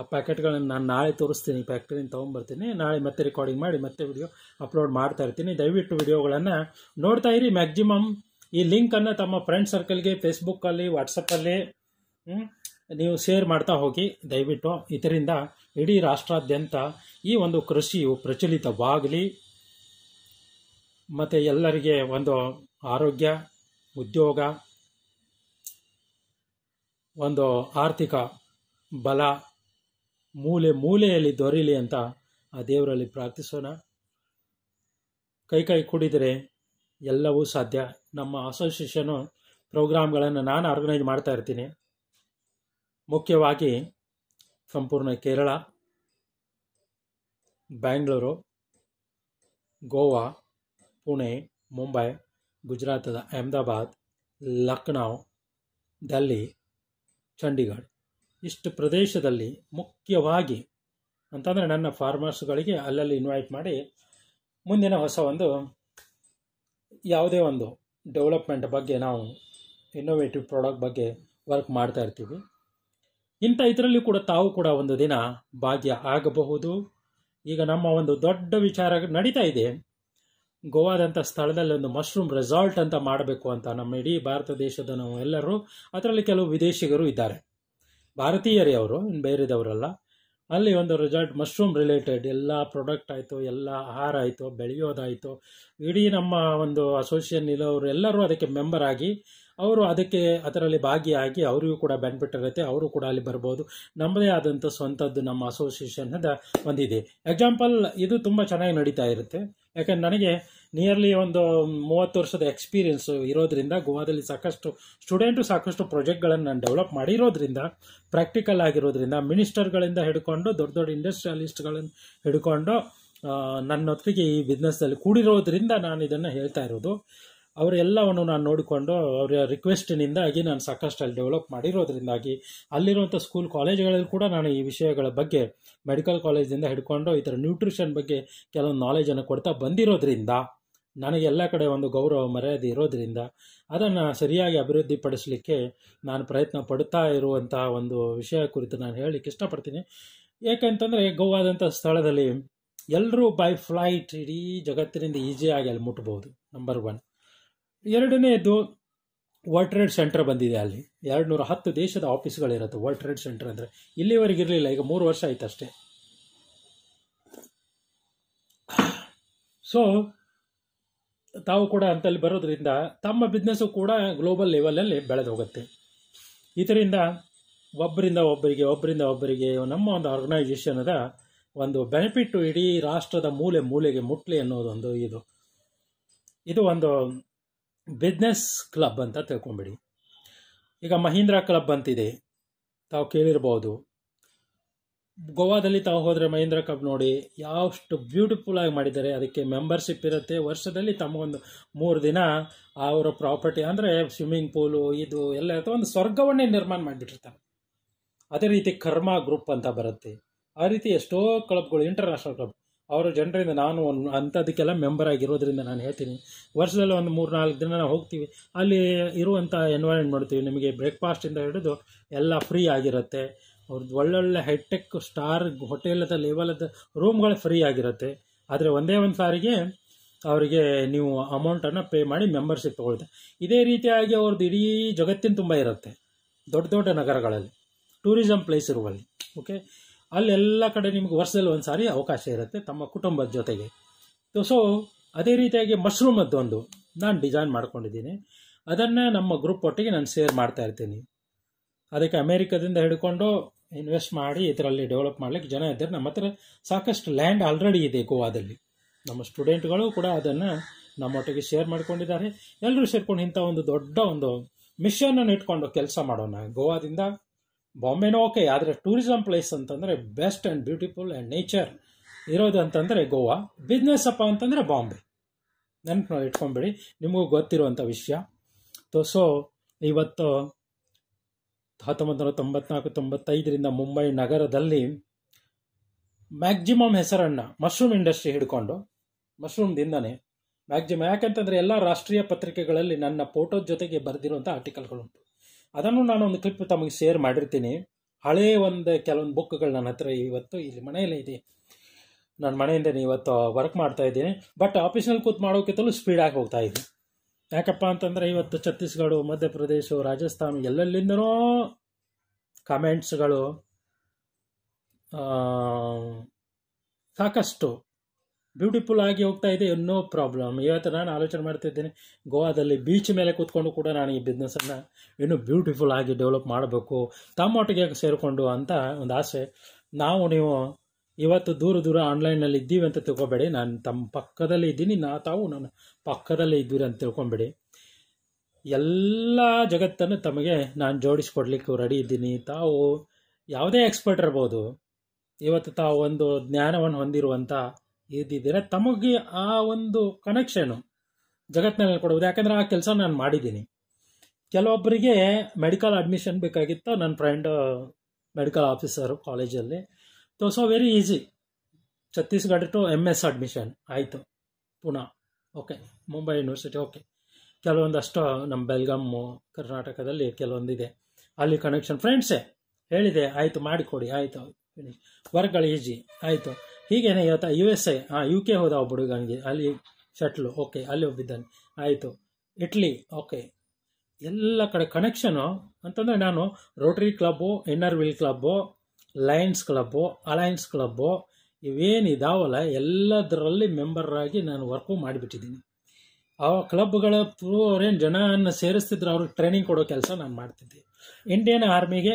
ಆ ಪ್ಯಾಕೆಟ್ಗಳನ್ನು ನಾನು ನಾಳೆ ತೋರಿಸ್ತೀನಿ ಫ್ಯಾಕ್ಟ್ರಿಯಿಂದ ತೊಗೊಂಬರ್ತೀನಿ ನಾಳೆ ಮತ್ತೆ ರೆಕಾರ್ಡಿಂಗ್ ಮಾಡಿ ಮತ್ತೆ ವಿಡಿಯೋ ಅಪ್ಲೋಡ್ ಮಾಡ್ತಾ ಇರ್ತೀನಿ ದಯವಿಟ್ಟು ವಿಡಿಯೋಗಳನ್ನು ನೋಡ್ತಾ ಇರಿ ಮ್ಯಾಕ್ಸಿಮಮ್ ಈ ಲಿಂಕನ್ನು ತಮ್ಮ ಫ್ರೆಂಡ್ ಸರ್ಕಲ್ಗೆ ಫೇಸ್ಬುಕ್ಕಲ್ಲಿ ವಾಟ್ಸಪ್ಪಲ್ಲಿ ನೀವು ಶೇರ್ ಮಾಡ್ತಾ ಹೋಗಿ ದಯವಿಟ್ಟು ಇದರಿಂದ ಇಡೀ ರಾಷ್ಟ್ರಾದ್ಯಂತ ಈ ಒಂದು ಕೃಷಿಯು ಪ್ರಚಲಿತವಾಗಲಿ ಮತ್ತು ಎಲ್ಲರಿಗೆ ಒಂದು ಆರೋಗ್ಯ ಉದ್ಯೋಗ ಒಂದು ಆರ್ಥಿಕ ಬಲ ಮೂಲೆ ಮೂಲೆಯಲ್ಲಿ ದೊರೀಲಿ ಅಂತ ಆ ದೇವರಲ್ಲಿ ಪ್ರಾರ್ಥಿಸೋಣ ಕೈ ಕೈ ಕುಡಿದರೆ ಎಲ್ಲವೂ ಸಾಧ್ಯ ನಮ್ಮ ಅಸೋಸಿಯೇಷನು ಪ್ರೋಗ್ರಾಮ್ಗಳನ್ನು ನಾನು ಆರ್ಗನೈಸ್ ಮಾಡ್ತಾ ಇರ್ತೀನಿ ಮುಖ್ಯವಾಗಿ ಸಂಪೂರ್ಣ ಕೇರಳ ಬ್ಯಾಂಗ್ಳೂರು ಗೋವಾ ಪುಣೆ ಮುಂಬೈ ಗುಜರಾತದ ಅಹಮದಾಬಾದ್ ಲಖನೌ ದೆಲ್ಲಿ ಚಂಡೀಗಢ ಇಷ್ಟು ಪ್ರದೇಶದಲ್ಲಿ ಮುಖ್ಯವಾಗಿ ಅಂತಂದರೆ ನನ್ನ ಫಾರ್ಮರ್ಸ್ಗಳಿಗೆ ಅಲ್ಲಲ್ಲಿ ಇನ್ವೈಟ್ ಮಾಡಿ ಮುಂದಿನ ಹೊಸ ಒಂದು ಯಾವುದೇ ಒಂದು ಡೆವಲಪ್ಮೆಂಟ್ ಬಗ್ಗೆ ನಾವು ಇನ್ನೋವೇಟಿವ್ ಪ್ರಾಡಕ್ಟ್ ಬಗ್ಗೆ ವರ್ಕ್ ಮಾಡ್ತಾ ಇರ್ತೀವಿ ಇಂಥ ಇದರಲ್ಲಿ ಕೂಡ ತಾವು ಕೂಡ ಒಂದು ದಿನ ಭಾಗ್ಯ ಆಗಬಹುದು ಈಗ ನಮ್ಮ ಒಂದು ದೊಡ್ಡ ವಿಚಾರ ನಡೀತಾ ಇದೆ ಗೋವಾದಂಥ ಸ್ಥಳದಲ್ಲಿ ಒಂದು ಮಶ್ರೂಮ್ ರೆಸಾರ್ಟ್ ಅಂತ ಮಾಡಬೇಕು ಅಂತ ನಮ್ಮ ಇಡೀ ಭಾರತ ದೇಶದ ನಾವು ಎಲ್ಲರೂ ಅದರಲ್ಲಿ ಕೆಲವು ವಿದೇಶಿಗರು ಇದ್ದಾರೆ ಭಾರತೀಯರೇ ಅವರು ಇನ್ನು ಬೇರೆದವರಲ್ಲ ಅಲ್ಲಿ ಒಂದು ರೆಸಾರ್ಟ್ ಮಶ್ರೂಮ್ ರಿಲೇಟೆಡ್ ಎಲ್ಲ ಪ್ರಾಡಕ್ಟ್ ಆಯಿತು ಎಲ್ಲ ಆಹಾರ ಆಯಿತು ಬೆಳೆಯೋದಾಯಿತು ಇಡೀ ನಮ್ಮ ಒಂದು ಅಸೋಸಿಯೇಷನ್ ಇರೋರು ಎಲ್ಲರೂ ಅದಕ್ಕೆ ಮೆಂಬರ್ ಆಗಿ ಅವರು ಅದಕ್ಕೆ ಅದರಲ್ಲಿ ಭಾಗಿಯಾಗಿ ಅವರಿಗೂ ಕೂಡ ಬೆನಿಫಿಟ್ ಇರುತ್ತೆ ಅವರು ಕೂಡ ಅಲ್ಲಿ ಬರ್ಬೋದು ನಮ್ಮದೇ ಆದಂಥ ಸ್ವಂತದ್ದು ನಮ್ಮ ಅಸೋಸಿಯೇಷನ್ ಒಂದಿದೆ ಎಕ್ಸಾಂಪಲ್ ಇದು ತುಂಬ ಚೆನ್ನಾಗಿ ನಡೀತಾ ಇರುತ್ತೆ ಯಾಕಂದ್ರೆ ನನಗೆ ನಿಯರ್ಲಿ ಒಂದು ಮೂವತ್ತು ವರ್ಷದ ಎಕ್ಸ್ಪೀರಿಯನ್ಸು ಇರೋದ್ರಿಂದ ಗೋವಾದಲ್ಲಿ ಸಾಕಷ್ಟು ಸ್ಟೂಡೆಂಟು ಸಾಕಷ್ಟು ಪ್ರಾಜೆಕ್ಟ್ಗಳನ್ನು ನಾನು ಡೆವಲಪ್ ಮಾಡಿರೋದ್ರಿಂದ ಪ್ರಾಕ್ಟಿಕಲ್ ಆಗಿರೋದ್ರಿಂದ ಮಿನಿಸ್ಟರ್ಗಳಿಂದ ಹಿಡ್ಕೊಂಡು ದೊಡ್ಡ ದೊಡ್ಡ ಇಂಡಸ್ಟ್ರಿಯಲಿಸ್ಟ್ಗಳನ್ನು ಹಿಡ್ಕೊಂಡು ನನ್ನೊತ್ತಿಗೆ ಈ ಬಿಸ್ನೆಸ್ಸಲ್ಲಿ ಕೂಡಿರೋದ್ರಿಂದ ನಾನು ಇದನ್ನು ಹೇಳ್ತಾ ಇರೋದು ಅವರೆಲ್ಲವನ್ನು ನಾನು ನೋಡಿಕೊಂಡು ಅವರ ರಿಕ್ವೆಸ್ಟಿನಿಂದಾಗಿ ನಾನು ಸಾಕಷ್ಟು ಅಲ್ಲಿ ಡೆವಲಪ್ ಮಾಡಿರೋದ್ರಿಂದಾಗಿ ಅಲ್ಲಿರುವಂಥ ಸ್ಕೂಲ್ ಕಾಲೇಜುಗಳಲ್ಲಿ ಕೂಡ ನಾನು ಈ ವಿಷಯಗಳ ಬಗ್ಗೆ ಮೆಡಿಕಲ್ ಕಾಲೇಜಿಂದ ಹಿಡ್ಕೊಂಡು ಈ ಥರ ನ್ಯೂಟ್ರಿಷನ್ ಬಗ್ಗೆ ಕೆಲವೊಂದು ನಾಲೆಜನ್ನು ಕೊಡ್ತಾ ಬಂದಿರೋದ್ರಿಂದ ನನಗೆ ಎಲ್ಲ ಕಡೆ ಒಂದು ಗೌರವ ಮರ್ಯಾದೆ ಇರೋದರಿಂದ ಅದನ್ನು ಸರಿಯಾಗಿ ಅಭಿವೃದ್ಧಿಪಡಿಸಲಿಕ್ಕೆ ನಾನು ಪ್ರಯತ್ನ ಪಡ್ತಾ ಇರುವಂಥ ಒಂದು ವಿಷಯ ಕುರಿತು ನಾನು ಹೇಳಲಿಕ್ಕೆ ಇಷ್ಟಪಡ್ತೀನಿ ಏಕೆಂತಂದರೆ ಗೋವಾದಂಥ ಸ್ಥಳದಲ್ಲಿ ಎಲ್ಲರೂ ಬೈ ಫ್ಲೈಟ್ ಇಡೀ ಜಗತ್ತಿನಿಂದ ಈಸಿಯಾಗಿ ಅಲ್ಲಿ ಮುಟ್ಬೋದು ನಂಬರ್ ಒನ್ ಎರಡನೆಯದು ವರ್ಲ್ಡ್ ಟ್ರೇಡ್ ಸೆಂಟರ್ ಬಂದಿದೆ ಅಲ್ಲಿ ಎರಡು ನೂರ ಹತ್ತು ದೇಶದ ಆಫೀಸ್ಗಳಿರುತ್ತೆ ವರ್ಲ್ಡ್ ಟ್ರೇಡ್ ಸೆಂಟರ್ ಅಂದರೆ ಇಲ್ಲಿವರೆಗೆ ಇರಲಿಲ್ಲ ಈಗ ಮೂರು ವರ್ಷ ಆಯ್ತು ಅಷ್ಟೇ ಸೊ ತಾವು ಕೂಡ ಅಂತಲ್ಲಿ ಬರೋದ್ರಿಂದ ತಮ್ಮ ಬಿಸ್ನೆಸ್ಸು ಕೂಡ ಗ್ಲೋಬಲ್ ಲೆವೆಲಲ್ಲಿ ಬೆಳೆದು ಹೋಗುತ್ತೆ ಇದರಿಂದ ಒಬ್ಬರಿಂದ ಒಬ್ಬರಿಗೆ ಒಬ್ಬರಿಂದ ಒಬ್ಬರಿಗೆ ನಮ್ಮ ಒಂದು ಆರ್ಗನೈಸೇಷನದ ಒಂದು ಬೆನಿಫಿಟ್ಟು ಇಡೀ ರಾಷ್ಟ್ರದ ಮೂಲೆ ಮೂಲೆಗೆ ಮುಟ್ಲಿ ಅನ್ನೋದೊಂದು ಇದು ಇದು ಒಂದು ಬಿಸ್ನೆಸ್ ಕ್ಲಬ್ ಅಂತ ತಿಳ್ಕೊಂಬಿಡಿ ಈಗ ಮಹೀಂದ್ರ ಕ್ಲಬ್ ಅಂತಿದೆ ತಾವು ಕೇಳಿರ್ಬೋದು ಗೋವಾದಲ್ಲಿ ತಾವು ಹೋದರೆ ಮಹೀಂದ್ರ ಕ್ಲಬ್ ನೋಡಿ ಯಾವಷ್ಟು ಬ್ಯೂಟಿಫುಲ್ ಆಗಿ ಮಾಡಿದ್ದಾರೆ ಅದಕ್ಕೆ ಮೆಂಬರ್ಶಿಪ್ ಇರುತ್ತೆ ವರ್ಷದಲ್ಲಿ ತಮಗೊಂದು ಮೂರು ದಿನ ಅವರ ಪ್ರಾಪರ್ಟಿ ಅಂದರೆ ಸ್ವಿಮ್ಮಿಂಗ್ ಪೂಲು ಇದು ಎಲ್ಲ ಇರುತ್ತೆ ಒಂದು ಸ್ವರ್ಗವನ್ನೇ ನಿರ್ಮಾಣ ಮಾಡಿಬಿಟ್ಟಿರ್ತಾರೆ ಅದೇ ರೀತಿ ಕರ್ಮ ಗ್ರೂಪ್ ಅಂತ ಬರುತ್ತೆ ಆ ರೀತಿ ಎಷ್ಟೋ ಕ್ಲಬ್ಗಳು ಇಂಟರ್ನ್ಯಾಷನಲ್ ಕ್ಲಬ್ ಅವರ ಜನರಿಂದ ನಾನು ಒಂದು ಅಂಥದಕ್ಕೆಲ್ಲ ಮೆಂಬರ್ ಆಗಿರೋದ್ರಿಂದ ನಾನು ಹೇಳ್ತೀನಿ ವರ್ಷದಲ್ಲಿ ಒಂದು ಮೂರು ನಾಲ್ಕು ದಿನ ನಾವು ಹೋಗ್ತೀವಿ ಅಲ್ಲಿ ಇರುವಂಥ ಎನ್ವೈರ್ಮೆಂಟ್ ಮಾಡ್ತೀವಿ ನಿಮಗೆ ಬ್ರೇಕ್ಫಾಸ್ಟಿಂದ ಹಿಡಿದು ಎಲ್ಲ ಫ್ರೀ ಆಗಿರುತ್ತೆ ಅವ್ರದ್ದು ಒಳ್ಳೊಳ್ಳೆ ಹೈಟೆಕ್ ಸ್ಟಾರ್ ಹೋಟೆಲದ ಲೆವೆಲದ ರೂಮ್ಗಳು ಫ್ರೀ ಆಗಿರುತ್ತೆ ಆದರೆ ಒಂದೇ ಒಂದು ಸಾರಿಗೆ ಅವರಿಗೆ ನೀವು ಅಮೌಂಟನ್ನು ಪೇ ಮಾಡಿ ಮೆಂಬರ್ಶಿಪ್ ತೊಗೊಳ್ತೆ ಇದೇ ರೀತಿಯಾಗಿ ಅವ್ರದ್ದು ಇಡೀ ಜಗತ್ತಿನ ತುಂಬ ಇರುತ್ತೆ ದೊಡ್ಡ ದೊಡ್ಡ ನಗರಗಳಲ್ಲಿ ಟೂರಿಸಮ್ ಪ್ಲೇಸ್ ಇರುವಲ್ಲಿ ಓಕೆ ಅಲ್ಲೆಲ್ಲ ಕಡೆ ನಿಮಗೆ ವರ್ಷದಲ್ಲಿ ಒಂದು ಸಾರಿ ಅವಕಾಶ ಇರುತ್ತೆ ತಮ್ಮ ಕುಟುಂಬದ ಜೊತೆಗೆ ಸೊ ಅದೇ ರೀತಿಯಾಗಿ ಒಂದು ನಾನು ಡಿಸೈನ್ ಮಾಡ್ಕೊಂಡಿದ್ದೀನಿ ಅದನ್ನು ನಮ್ಮ ಗ್ರೂಪ್ ಒಟ್ಟಿಗೆ ನಾನು ಶೇರ್ ಮಾಡ್ತಾ ಇರ್ತೀನಿ ಅದಕ್ಕೆ ಅಮೇರಿಕಾದಿಂದ ಹಿಡ್ಕೊಂಡು ಇನ್ವೆಸ್ಟ್ ಮಾಡಿ ಇದರಲ್ಲಿ ಡೆವಲಪ್ ಮಾಡಲಿಕ್ಕೆ ಜನ ಇದ್ದಾರೆ ನಮ್ಮ ಹತ್ರ ಸಾಕಷ್ಟು ಲ್ಯಾಂಡ್ ಆಲ್ರೆಡಿ ಇದೆ ಗೋವಾದಲ್ಲಿ ನಮ್ಮ ಸ್ಟೂಡೆಂಟ್ಗಳು ಕೂಡ ಅದನ್ನು ನಮ್ಮೊಟ್ಟಿಗೆ ಶೇರ್ ಮಾಡ್ಕೊಂಡಿದ್ದಾರೆ ಎಲ್ಲರೂ ಸೇರ್ಕೊಂಡು ಇಂಥ ಒಂದು ದೊಡ್ಡ ಒಂದು ಮಿಷನನ್ನು ಇಟ್ಕೊಂಡು ಕೆಲಸ ಮಾಡೋಣ ಗೋವಾದಿಂದ ಬಾಂಬೆನೂ ಓಕೆ ಆದರೆ ಟೂರಿಸಮ್ ಪ್ಲೇಸ್ ಅಂತಂದರೆ best and beautiful and nature ಇರೋದು ಅಂತಂದರೆ ಗೋವಾ ಬಿಸ್ನೆಸ್ ಅಪ್ಪ ಅಂತಂದರೆ ಬಾಂಬೆ ನೆನಪು ನಾವು ಇಟ್ಕೊಂಬಿಡಿ ನಿಮಗೂ ಗೊತ್ತಿರುವಂಥ ವಿಷಯ ಸೊ ಇವತ್ತು ಹತ್ತೊಂಬತ್ತು ತೊಂಬತ್ನಾಲ್ಕು ತೊಂಬತ್ತೈದರಿಂದ ಮುಂಬೈ ನಗರದಲ್ಲಿ ಮ್ಯಾಕ್ಸಿಮಮ್ ಹೆಸರನ್ನು ಮಶ್ರೂಮ್ ಇಂಡಸ್ಟ್ರಿ ಹಿಡ್ಕೊಂಡು ಮಶ್ರೂಮ್ದಿಂದನೇ ಮ್ಯಾಕ್ಸಿಮಮ್ ಯಾಕಂತಂದರೆ ಎಲ್ಲ ರಾಷ್ಟ್ರೀಯ ಪತ್ರಿಕೆಗಳಲ್ಲಿ ನನ್ನ ಫೋಟೋ ಜೊತೆಗೆ ಬರೆದಿರುವಂಥ ಆರ್ಟಿಕಲ್ಗಳುಂಟು ಅದನ್ನು ನಾನು ಒಂದು ಕ್ಲಿಪ್ ತಮಗೆ ಶೇರ್ ಮಾಡಿರ್ತೀನಿ ಹಳೆಯ ಒಂದು ಕೆಲವೊಂದು ಬುಕ್ಗಳು ನನ್ನ ಹತ್ರ ಇವತ್ತು ಇಲ್ಲಿ ಮನೆಯಲ್ಲೇ ಇದೆ ನಾನು ಮನೆಯಿಂದ ಇವತ್ತು ವರ್ಕ್ ಮಾಡ್ತಾ ಇದ್ದೀನಿ ಬಟ್ ಆಫೀಸ್ನಲ್ಲಿ ಕೂತ್ ಮಾಡೋಕ್ಕಿಂತಲೂ ಸ್ಪೀಡಾಗಿ ಹೋಗ್ತಾ ಇದೆ ಯಾಕಪ್ಪ ಅಂತಂದರೆ ಇವತ್ತು ಛತ್ತೀಸ್ಗಢ ಮಧ್ಯಪ್ರದೇಶ ರಾಜಸ್ಥಾನ ಎಲ್ಲೆಲ್ಲಿಂದನೋ ಕಮೆಂಟ್ಸ್ಗಳು ಸಾಕಷ್ಟು ಬ್ಯೂಟಿಫುಲ್ ಆಗಿ ಹೋಗ್ತಾ ಇದೆ ನೋ ಪ್ರಾಬ್ಲಮ್ ಇವತ್ತು ನಾನು ಆಲೋಚನೆ ಮಾಡ್ತಿದ್ದೇನೆ ಗೋವಾದಲ್ಲಿ ಬೀಚ್ ಮೇಲೆ ಕೂತ್ಕೊಂಡು ಕೂಡ ನಾನು ಈ ಬಿಸ್ನೆಸ್ಸನ್ನು ಇನ್ನೂ ಬ್ಯೂಟಿಫುಲ್ ಆಗಿ ಡೆವಲಪ್ ಮಾಡಬೇಕು ತಮ್ಮೊಟ್ಟಿಗೆ ಸೇರಿಕೊಂಡು ಅಂತ ಒಂದು ಆಸೆ ನಾವು ನೀವು ಇವತ್ತು ದೂರ ದೂರ ಆನ್ಲೈನಲ್ಲಿ ಇದ್ದೀವಿ ಅಂತ ತಿಳ್ಕೊಬೇಡಿ ನಾನು ತಮ್ಮ ಪಕ್ಕದಲ್ಲಿ ಇದ್ದೀನಿ ನಾ ತಾವು ನಾನು ಪಕ್ಕದಲ್ಲೇ ಇದ್ದೀರಿ ಅಂತ ತಿಳ್ಕೊಬೇಡಿ ಎಲ್ಲ ಜಗತ್ತನ್ನು ತಮಗೆ ನಾನು ಜೋಡಿಸ್ಕೊಡ್ಲಿಕ್ಕೆ ರೆಡಿ ಇದ್ದೀನಿ ತಾವು ಯಾವುದೇ ಎಕ್ಸ್ಪರ್ಟ್ ಇರ್ಬೋದು ಇವತ್ತು ತಾವು ಒಂದು ಜ್ಞಾನವನ್ನು ಹೊಂದಿರುವಂಥ ಇದ್ದಿದ್ದೀರಾ ತಮಗೆ ಆ ಒಂದು ಕನೆಕ್ಷನು ಜಗತ್ತಿನಲ್ಲಿ ಹೇಳ್ಕೊಡೋದು ಯಾಕಂದರೆ ಆ ಕೆಲಸ ನಾನು ಮಾಡಿದ್ದೀನಿ ಕೆಲವೊಬ್ಬರಿಗೆ ಮೆಡಿಕಲ್ ಅಡ್ಮಿಷನ್ ಬೇಕಾಗಿತ್ತು ನನ್ನ ಫ್ರೆಂಡ್ ಮೆಡಿಕಲ್ ಆಫೀಸರು ಕಾಲೇಜಲ್ಲಿ ತೊ so very easy Chhattisgarh to M S admission ಆಯಿತು Pune okay Mumbai university okay ಕೆಲವೊಂದಷ್ಟು ನಮ್ಮ ಬೆಲ್ಗಮ್ಮು ಕರ್ನಾಟಕದಲ್ಲಿ ಕೆಲವೊಂದಿದೆ ಅಲ್ಲಿ ಕನೆಕ್ಷನ್ ಫ್ರೆಂಡ್ಸೇ ಹೇಳಿದೆ ಆಯಿತು ಮಾಡಿಕೊಡಿ ಆಯಿತು ವರ್ಕ್ಗಳು ಈಜಿ ಆಯಿತು ಹೀಗೇನೆ ಇವತ್ತು ಯು ಎಸ್ ಎ ಹಾಂ ಯು ಕೆ ಹೋದ ಒಬ್ಬ ಅಲ್ಲಿ ಶಟ್ಲು ಓಕೆ ಅಲ್ಲಿ ಒಬ್ಬಿದ್ದಾನೆ ಆಯಿತು ಇಟ್ಲಿ ಓಕೆ ಎಲ್ಲ ಕಡೆ ಕನೆಕ್ಷನು ಅಂತಂದರೆ ನಾನು Rotary club Inner Wheel club Lions club Alliance club ಇವೇನಿದಾವಲ್ಲ ಎಲ್ಲದರಲ್ಲಿ ಮೆಂಬರಾಗಿ ನಾನು ವರ್ಕು ಮಾಡಿಬಿಟ್ಟಿದ್ದೀನಿ ಆ ಕ್ಲಬ್ಗಳ ಥ್ರೂ ಅವ್ರೇನು ಜನನ ಸೇರಿಸ್ತಿದ್ರು ಅವ್ರಿಗೆ ಟ್ರೈನಿಂಗ್ ಕೊಡೋ ಕೆಲಸ ನಾನು ಮಾಡ್ತಿದ್ದೆ ಇಂಡಿಯನ್ ಆರ್ಮಿಗೆ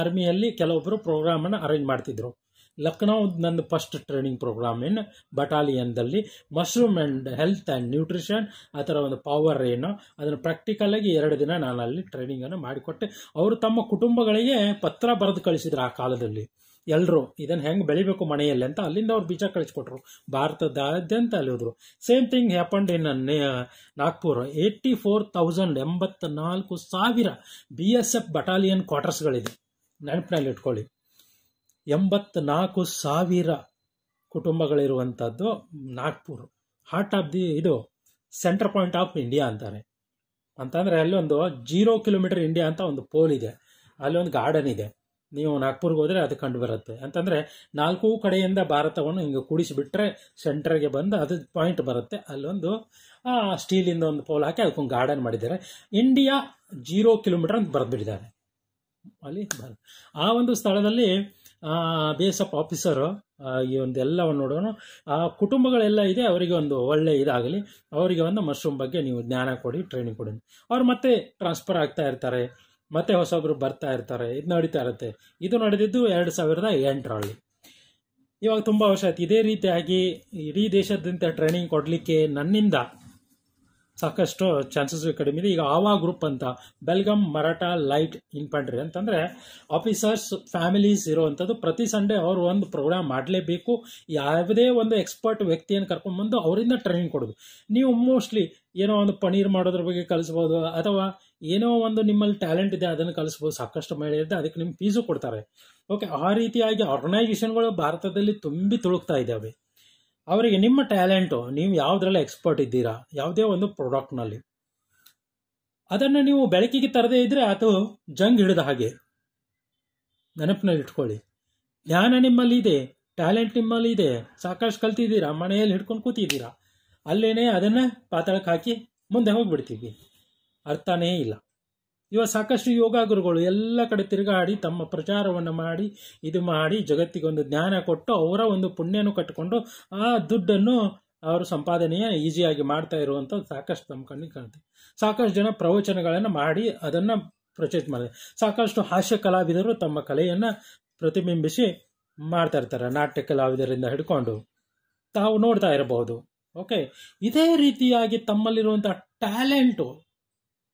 ಆರ್ಮಿಯಲ್ಲಿ ಕೆಲವೊಬ್ಬರು ಪ್ರೋಗ್ರಾಮನ್ನು ಅರೇಂಜ್ ಮಾಡ್ತಿದ್ರು ಲಕ್ನೌ ನನ್ನ ಫಸ್ಟ್ ಟ್ರೈನಿಂಗ್ ಪ್ರೋಗ್ರಾಮ್ ಬಟಾಲಿಯನ್ ಬಟಾಲಿಯನ್ದಲ್ಲಿ mushroom and health and nutrition ಆ ಥರ ಒಂದು ಪವರ್ ಏನು ಅದನ್ನು ಆಗಿ ಎರಡು ದಿನ ನಾನು ಅಲ್ಲಿ ಟ್ರೈನಿಂಗನ್ನು ಮಾಡಿಕೊಟ್ಟೆ ಅವರು ತಮ್ಮ ಕುಟುಂಬಗಳಿಗೆ ಪತ್ರ ಬರೆದು ಕಳಿಸಿದ್ರು ಆ ಕಾಲದಲ್ಲಿ ಎಲ್ಲರೂ ಇದನ್ನು ಹೆಂಗೆ ಬೆಳಿಬೇಕು ಮನೆಯಲ್ಲಿ ಅಂತ ಅಲ್ಲಿಂದ ಅವ್ರು ಬೀಜ ಕಳಿಸ್ಕೊಟ್ರು ಭಾರತದಾದ್ಯಂತ ಅಲ್ಲಿ ಹೋದರು same thing happened in Nagpur eighty four thousand ನಾಲ್ಕು ಸಾವಿರ ಬಿ ಎಸ್ ಎಫ್ ಬಟಾಲಿಯನ್ ಕ್ವಾರ್ಟರ್ಸ್ಗಳಿದೆ ನೆನಪಿನಲ್ಲಿ ಇಟ್ಕೊಳ್ಳಿ ಎಂಬತ್ನಾಲ್ಕು ಸಾವಿರ ಕುಟುಂಬಗಳಿರುವಂಥದ್ದು ನಾಗ್ಪುರ್ ಹಾರ್ಟ್ ಆಫ್ ದಿ ಇದು ಸೆಂಟರ್ ಪಾಯಿಂಟ್ ಆಫ್ ಇಂಡಿಯಾ ಅಂತಾರೆ ಅಂತಂದರೆ ಅಲ್ಲೊಂದು ಜೀರೋ ಕಿಲೋಮೀಟರ್ ಇಂಡಿಯಾ ಅಂತ ಒಂದು ಪೋಲ್ ಇದೆ ಅಲ್ಲೊಂದು ಗಾರ್ಡನ್ ಇದೆ ನೀವು ನಾಗ್ಪುರ್ಗೆ ಹೋದರೆ ಅದು ಕಂಡು ಬರುತ್ತೆ ಅಂತಂದರೆ ನಾಲ್ಕು ಕಡೆಯಿಂದ ಭಾರತವನ್ನು ಹಿಂಗೆ ಕೂಡಿಸಿಬಿಟ್ರೆ ಸೆಂಟ್ರಿಗೆ ಬಂದು ಅದು ಪಾಯಿಂಟ್ ಬರುತ್ತೆ ಅಲ್ಲೊಂದು ಸ್ಟೀಲಿಂದ ಒಂದು ಪೋಲ್ ಹಾಕಿ ಅದಕ್ಕೊಂದು ಗಾರ್ಡನ್ ಮಾಡಿದ್ದಾರೆ ಇಂಡಿಯಾ ಜೀರೋ ಕಿಲೋಮೀಟರ್ ಅಂತ ಬರೆದ್ಬಿಟ್ಟಿದ್ದಾರೆ ಅಲ್ಲಿ ಆ ಒಂದು ಸ್ಥಳದಲ್ಲಿ ಬಿ ಎಸ್ ಎಫ್ ಆಫೀಸರು ಈ ಒಂದು ಎಲ್ಲವನ್ನು ನೋಡೋಣ ಆ ಕುಟುಂಬಗಳೆಲ್ಲ ಇದೆ ಅವರಿಗೆ ಒಂದು ಒಳ್ಳೆ ಇದಾಗಲಿ ಅವರಿಗೆ ಒಂದು ಮಶ್ರೂಮ್ ಬಗ್ಗೆ ನೀವು ಜ್ಞಾನ ಕೊಡಿ ಟ್ರೈನಿಂಗ್ ಕೊಡಿ ಅವ್ರು ಮತ್ತೆ ಟ್ರಾನ್ಸ್ಫರ್ ಆಗ್ತಾ ಇರ್ತಾರೆ ಮತ್ತೆ ಹೊಸೊಬ್ರು ಬರ್ತಾ ಇರ್ತಾರೆ ಇದು ನಡೀತಾ ಇರುತ್ತೆ ಇದು ನಡೆದಿದ್ದು ಎರಡು ಸಾವಿರದ ಎಂಟರಲ್ಲಿ ಇವಾಗ ತುಂಬ ವರ್ಷ ಆಯ್ತು ಇದೇ ರೀತಿಯಾಗಿ ಇಡೀ ದೇಶಾದ್ಯಂತ ಟ್ರೈನಿಂಗ್ ಕೊಡಲಿಕ್ಕೆ ನನ್ನಿಂದ ಸಾಕಷ್ಟು ಚಾನ್ಸಸ್ ಕಡಿಮೆ ಇದೆ ಈಗ ಆವಾ ಗ್ರೂಪ್ ಅಂತ ಬೆಲ್ಗಮ್ ಮರಾಠ ಲೈಟ್ ಇನ್ಫೆಂಟ್ರಿ ಅಂತಂದರೆ ಆಫೀಸರ್ಸ್ ಫ್ಯಾಮಿಲೀಸ್ ಇರುವಂಥದ್ದು ಪ್ರತಿ ಸಂಡೇ ಅವರು ಒಂದು ಪ್ರೋಗ್ರಾಮ್ ಮಾಡಲೇಬೇಕು ಯಾವುದೇ ಒಂದು ಎಕ್ಸ್ಪರ್ಟ್ ವ್ಯಕ್ತಿಯನ್ನು ಬಂದು ಅವರಿಂದ ಟ್ರೈನಿಂಗ್ ಕೊಡೋದು ನೀವು ಮೋಸ್ಟ್ಲಿ ಏನೋ ಒಂದು ಪನೀರ್ ಮಾಡೋದ್ರ ಬಗ್ಗೆ ಕಲಿಸ್ಬೋದು ಅಥವಾ ಏನೋ ಒಂದು ನಿಮ್ಮಲ್ಲಿ ಟ್ಯಾಲೆಂಟ್ ಇದೆ ಅದನ್ನು ಕಲಿಸ್ಬೋದು ಸಾಕಷ್ಟು ಮಹಿಳೆಯರಿದೆ ಅದಕ್ಕೆ ನಿಮ್ಮ ಫೀಸು ಕೊಡ್ತಾರೆ ಓಕೆ ಆ ರೀತಿಯಾಗಿ ಆರ್ಗನೈಸೇಷನ್ಗಳು ಭಾರತದಲ್ಲಿ ತುಂಬಿ ತುಳುಕ್ತಾ ಇದ್ದಾವೆ ಅವರಿಗೆ ನಿಮ್ಮ ಟ್ಯಾಲೆಂಟು ನೀವು ಯಾವುದ್ರಲ್ಲಿ ಎಕ್ಸ್ಪರ್ಟ್ ಇದ್ದೀರಾ ಯಾವುದೇ ಒಂದು ಪ್ರಾಡಕ್ಟ್ನಲ್ಲಿ ಅದನ್ನು ನೀವು ಬೆಳಕಿಗೆ ತರದೇ ಇದ್ದರೆ ಅದು ಜಂಗ್ ಹಿಡಿದ ಹಾಗೆ ನೆನಪಿನಲ್ಲಿ ಇಟ್ಕೊಳ್ಳಿ ಜ್ಞಾನ ನಿಮ್ಮಲ್ಲಿ ಇದೆ ಟ್ಯಾಲೆಂಟ್ ನಿಮ್ಮಲ್ಲಿ ಇದೆ ಸಾಕಷ್ಟು ಕಲ್ತಿದ್ದೀರಾ ಮನೆಯಲ್ಲಿ ಹಿಡ್ಕೊಂಡು ಕೂತಿದ್ದೀರಾ ಅಲ್ಲೇನೆ ಅದನ್ನು ಪಾತಾಳಕ್ಕೆ ಹಾಕಿ ಮುಂದೆ ಹೋಗ್ಬಿಡ್ತೀವಿ ಅರ್ಥನೇ ಇಲ್ಲ ಇವ ಸಾಕಷ್ಟು ಯೋಗ ಗುರುಗಳು ಎಲ್ಲ ಕಡೆ ತಿರುಗಾಡಿ ತಮ್ಮ ಪ್ರಚಾರವನ್ನು ಮಾಡಿ ಇದು ಮಾಡಿ ಜಗತ್ತಿಗೆ ಒಂದು ಜ್ಞಾನ ಕೊಟ್ಟು ಅವರ ಒಂದು ಪುಣ್ಯನೂ ಕಟ್ಟಿಕೊಂಡು ಆ ದುಡ್ಡನ್ನು ಅವರು ಸಂಪಾದನೆಯ ಈಸಿಯಾಗಿ ಮಾಡ್ತಾ ಇರುವಂಥದ್ದು ಸಾಕಷ್ಟು ನಮ್ಮ ಕಣ್ಣಿಗೆ ಕಾಣುತ್ತೆ ಸಾಕಷ್ಟು ಜನ ಪ್ರವಚನಗಳನ್ನು ಮಾಡಿ ಅದನ್ನು ಪ್ರಚೇತ ಮಾಡಿದೆ ಸಾಕಷ್ಟು ಹಾಸ್ಯ ಕಲಾವಿದರು ತಮ್ಮ ಕಲೆಯನ್ನು ಪ್ರತಿಬಿಂಬಿಸಿ ಮಾಡ್ತಾ ಇರ್ತಾರೆ ನಾಟ್ಯ ಕಲಾವಿದರಿಂದ ಹಿಡ್ಕೊಂಡು ತಾವು ನೋಡ್ತಾ ಇರಬಹುದು ಓಕೆ ಇದೇ ರೀತಿಯಾಗಿ ತಮ್ಮಲ್ಲಿರುವಂಥ ಟ್ಯಾಲೆಂಟು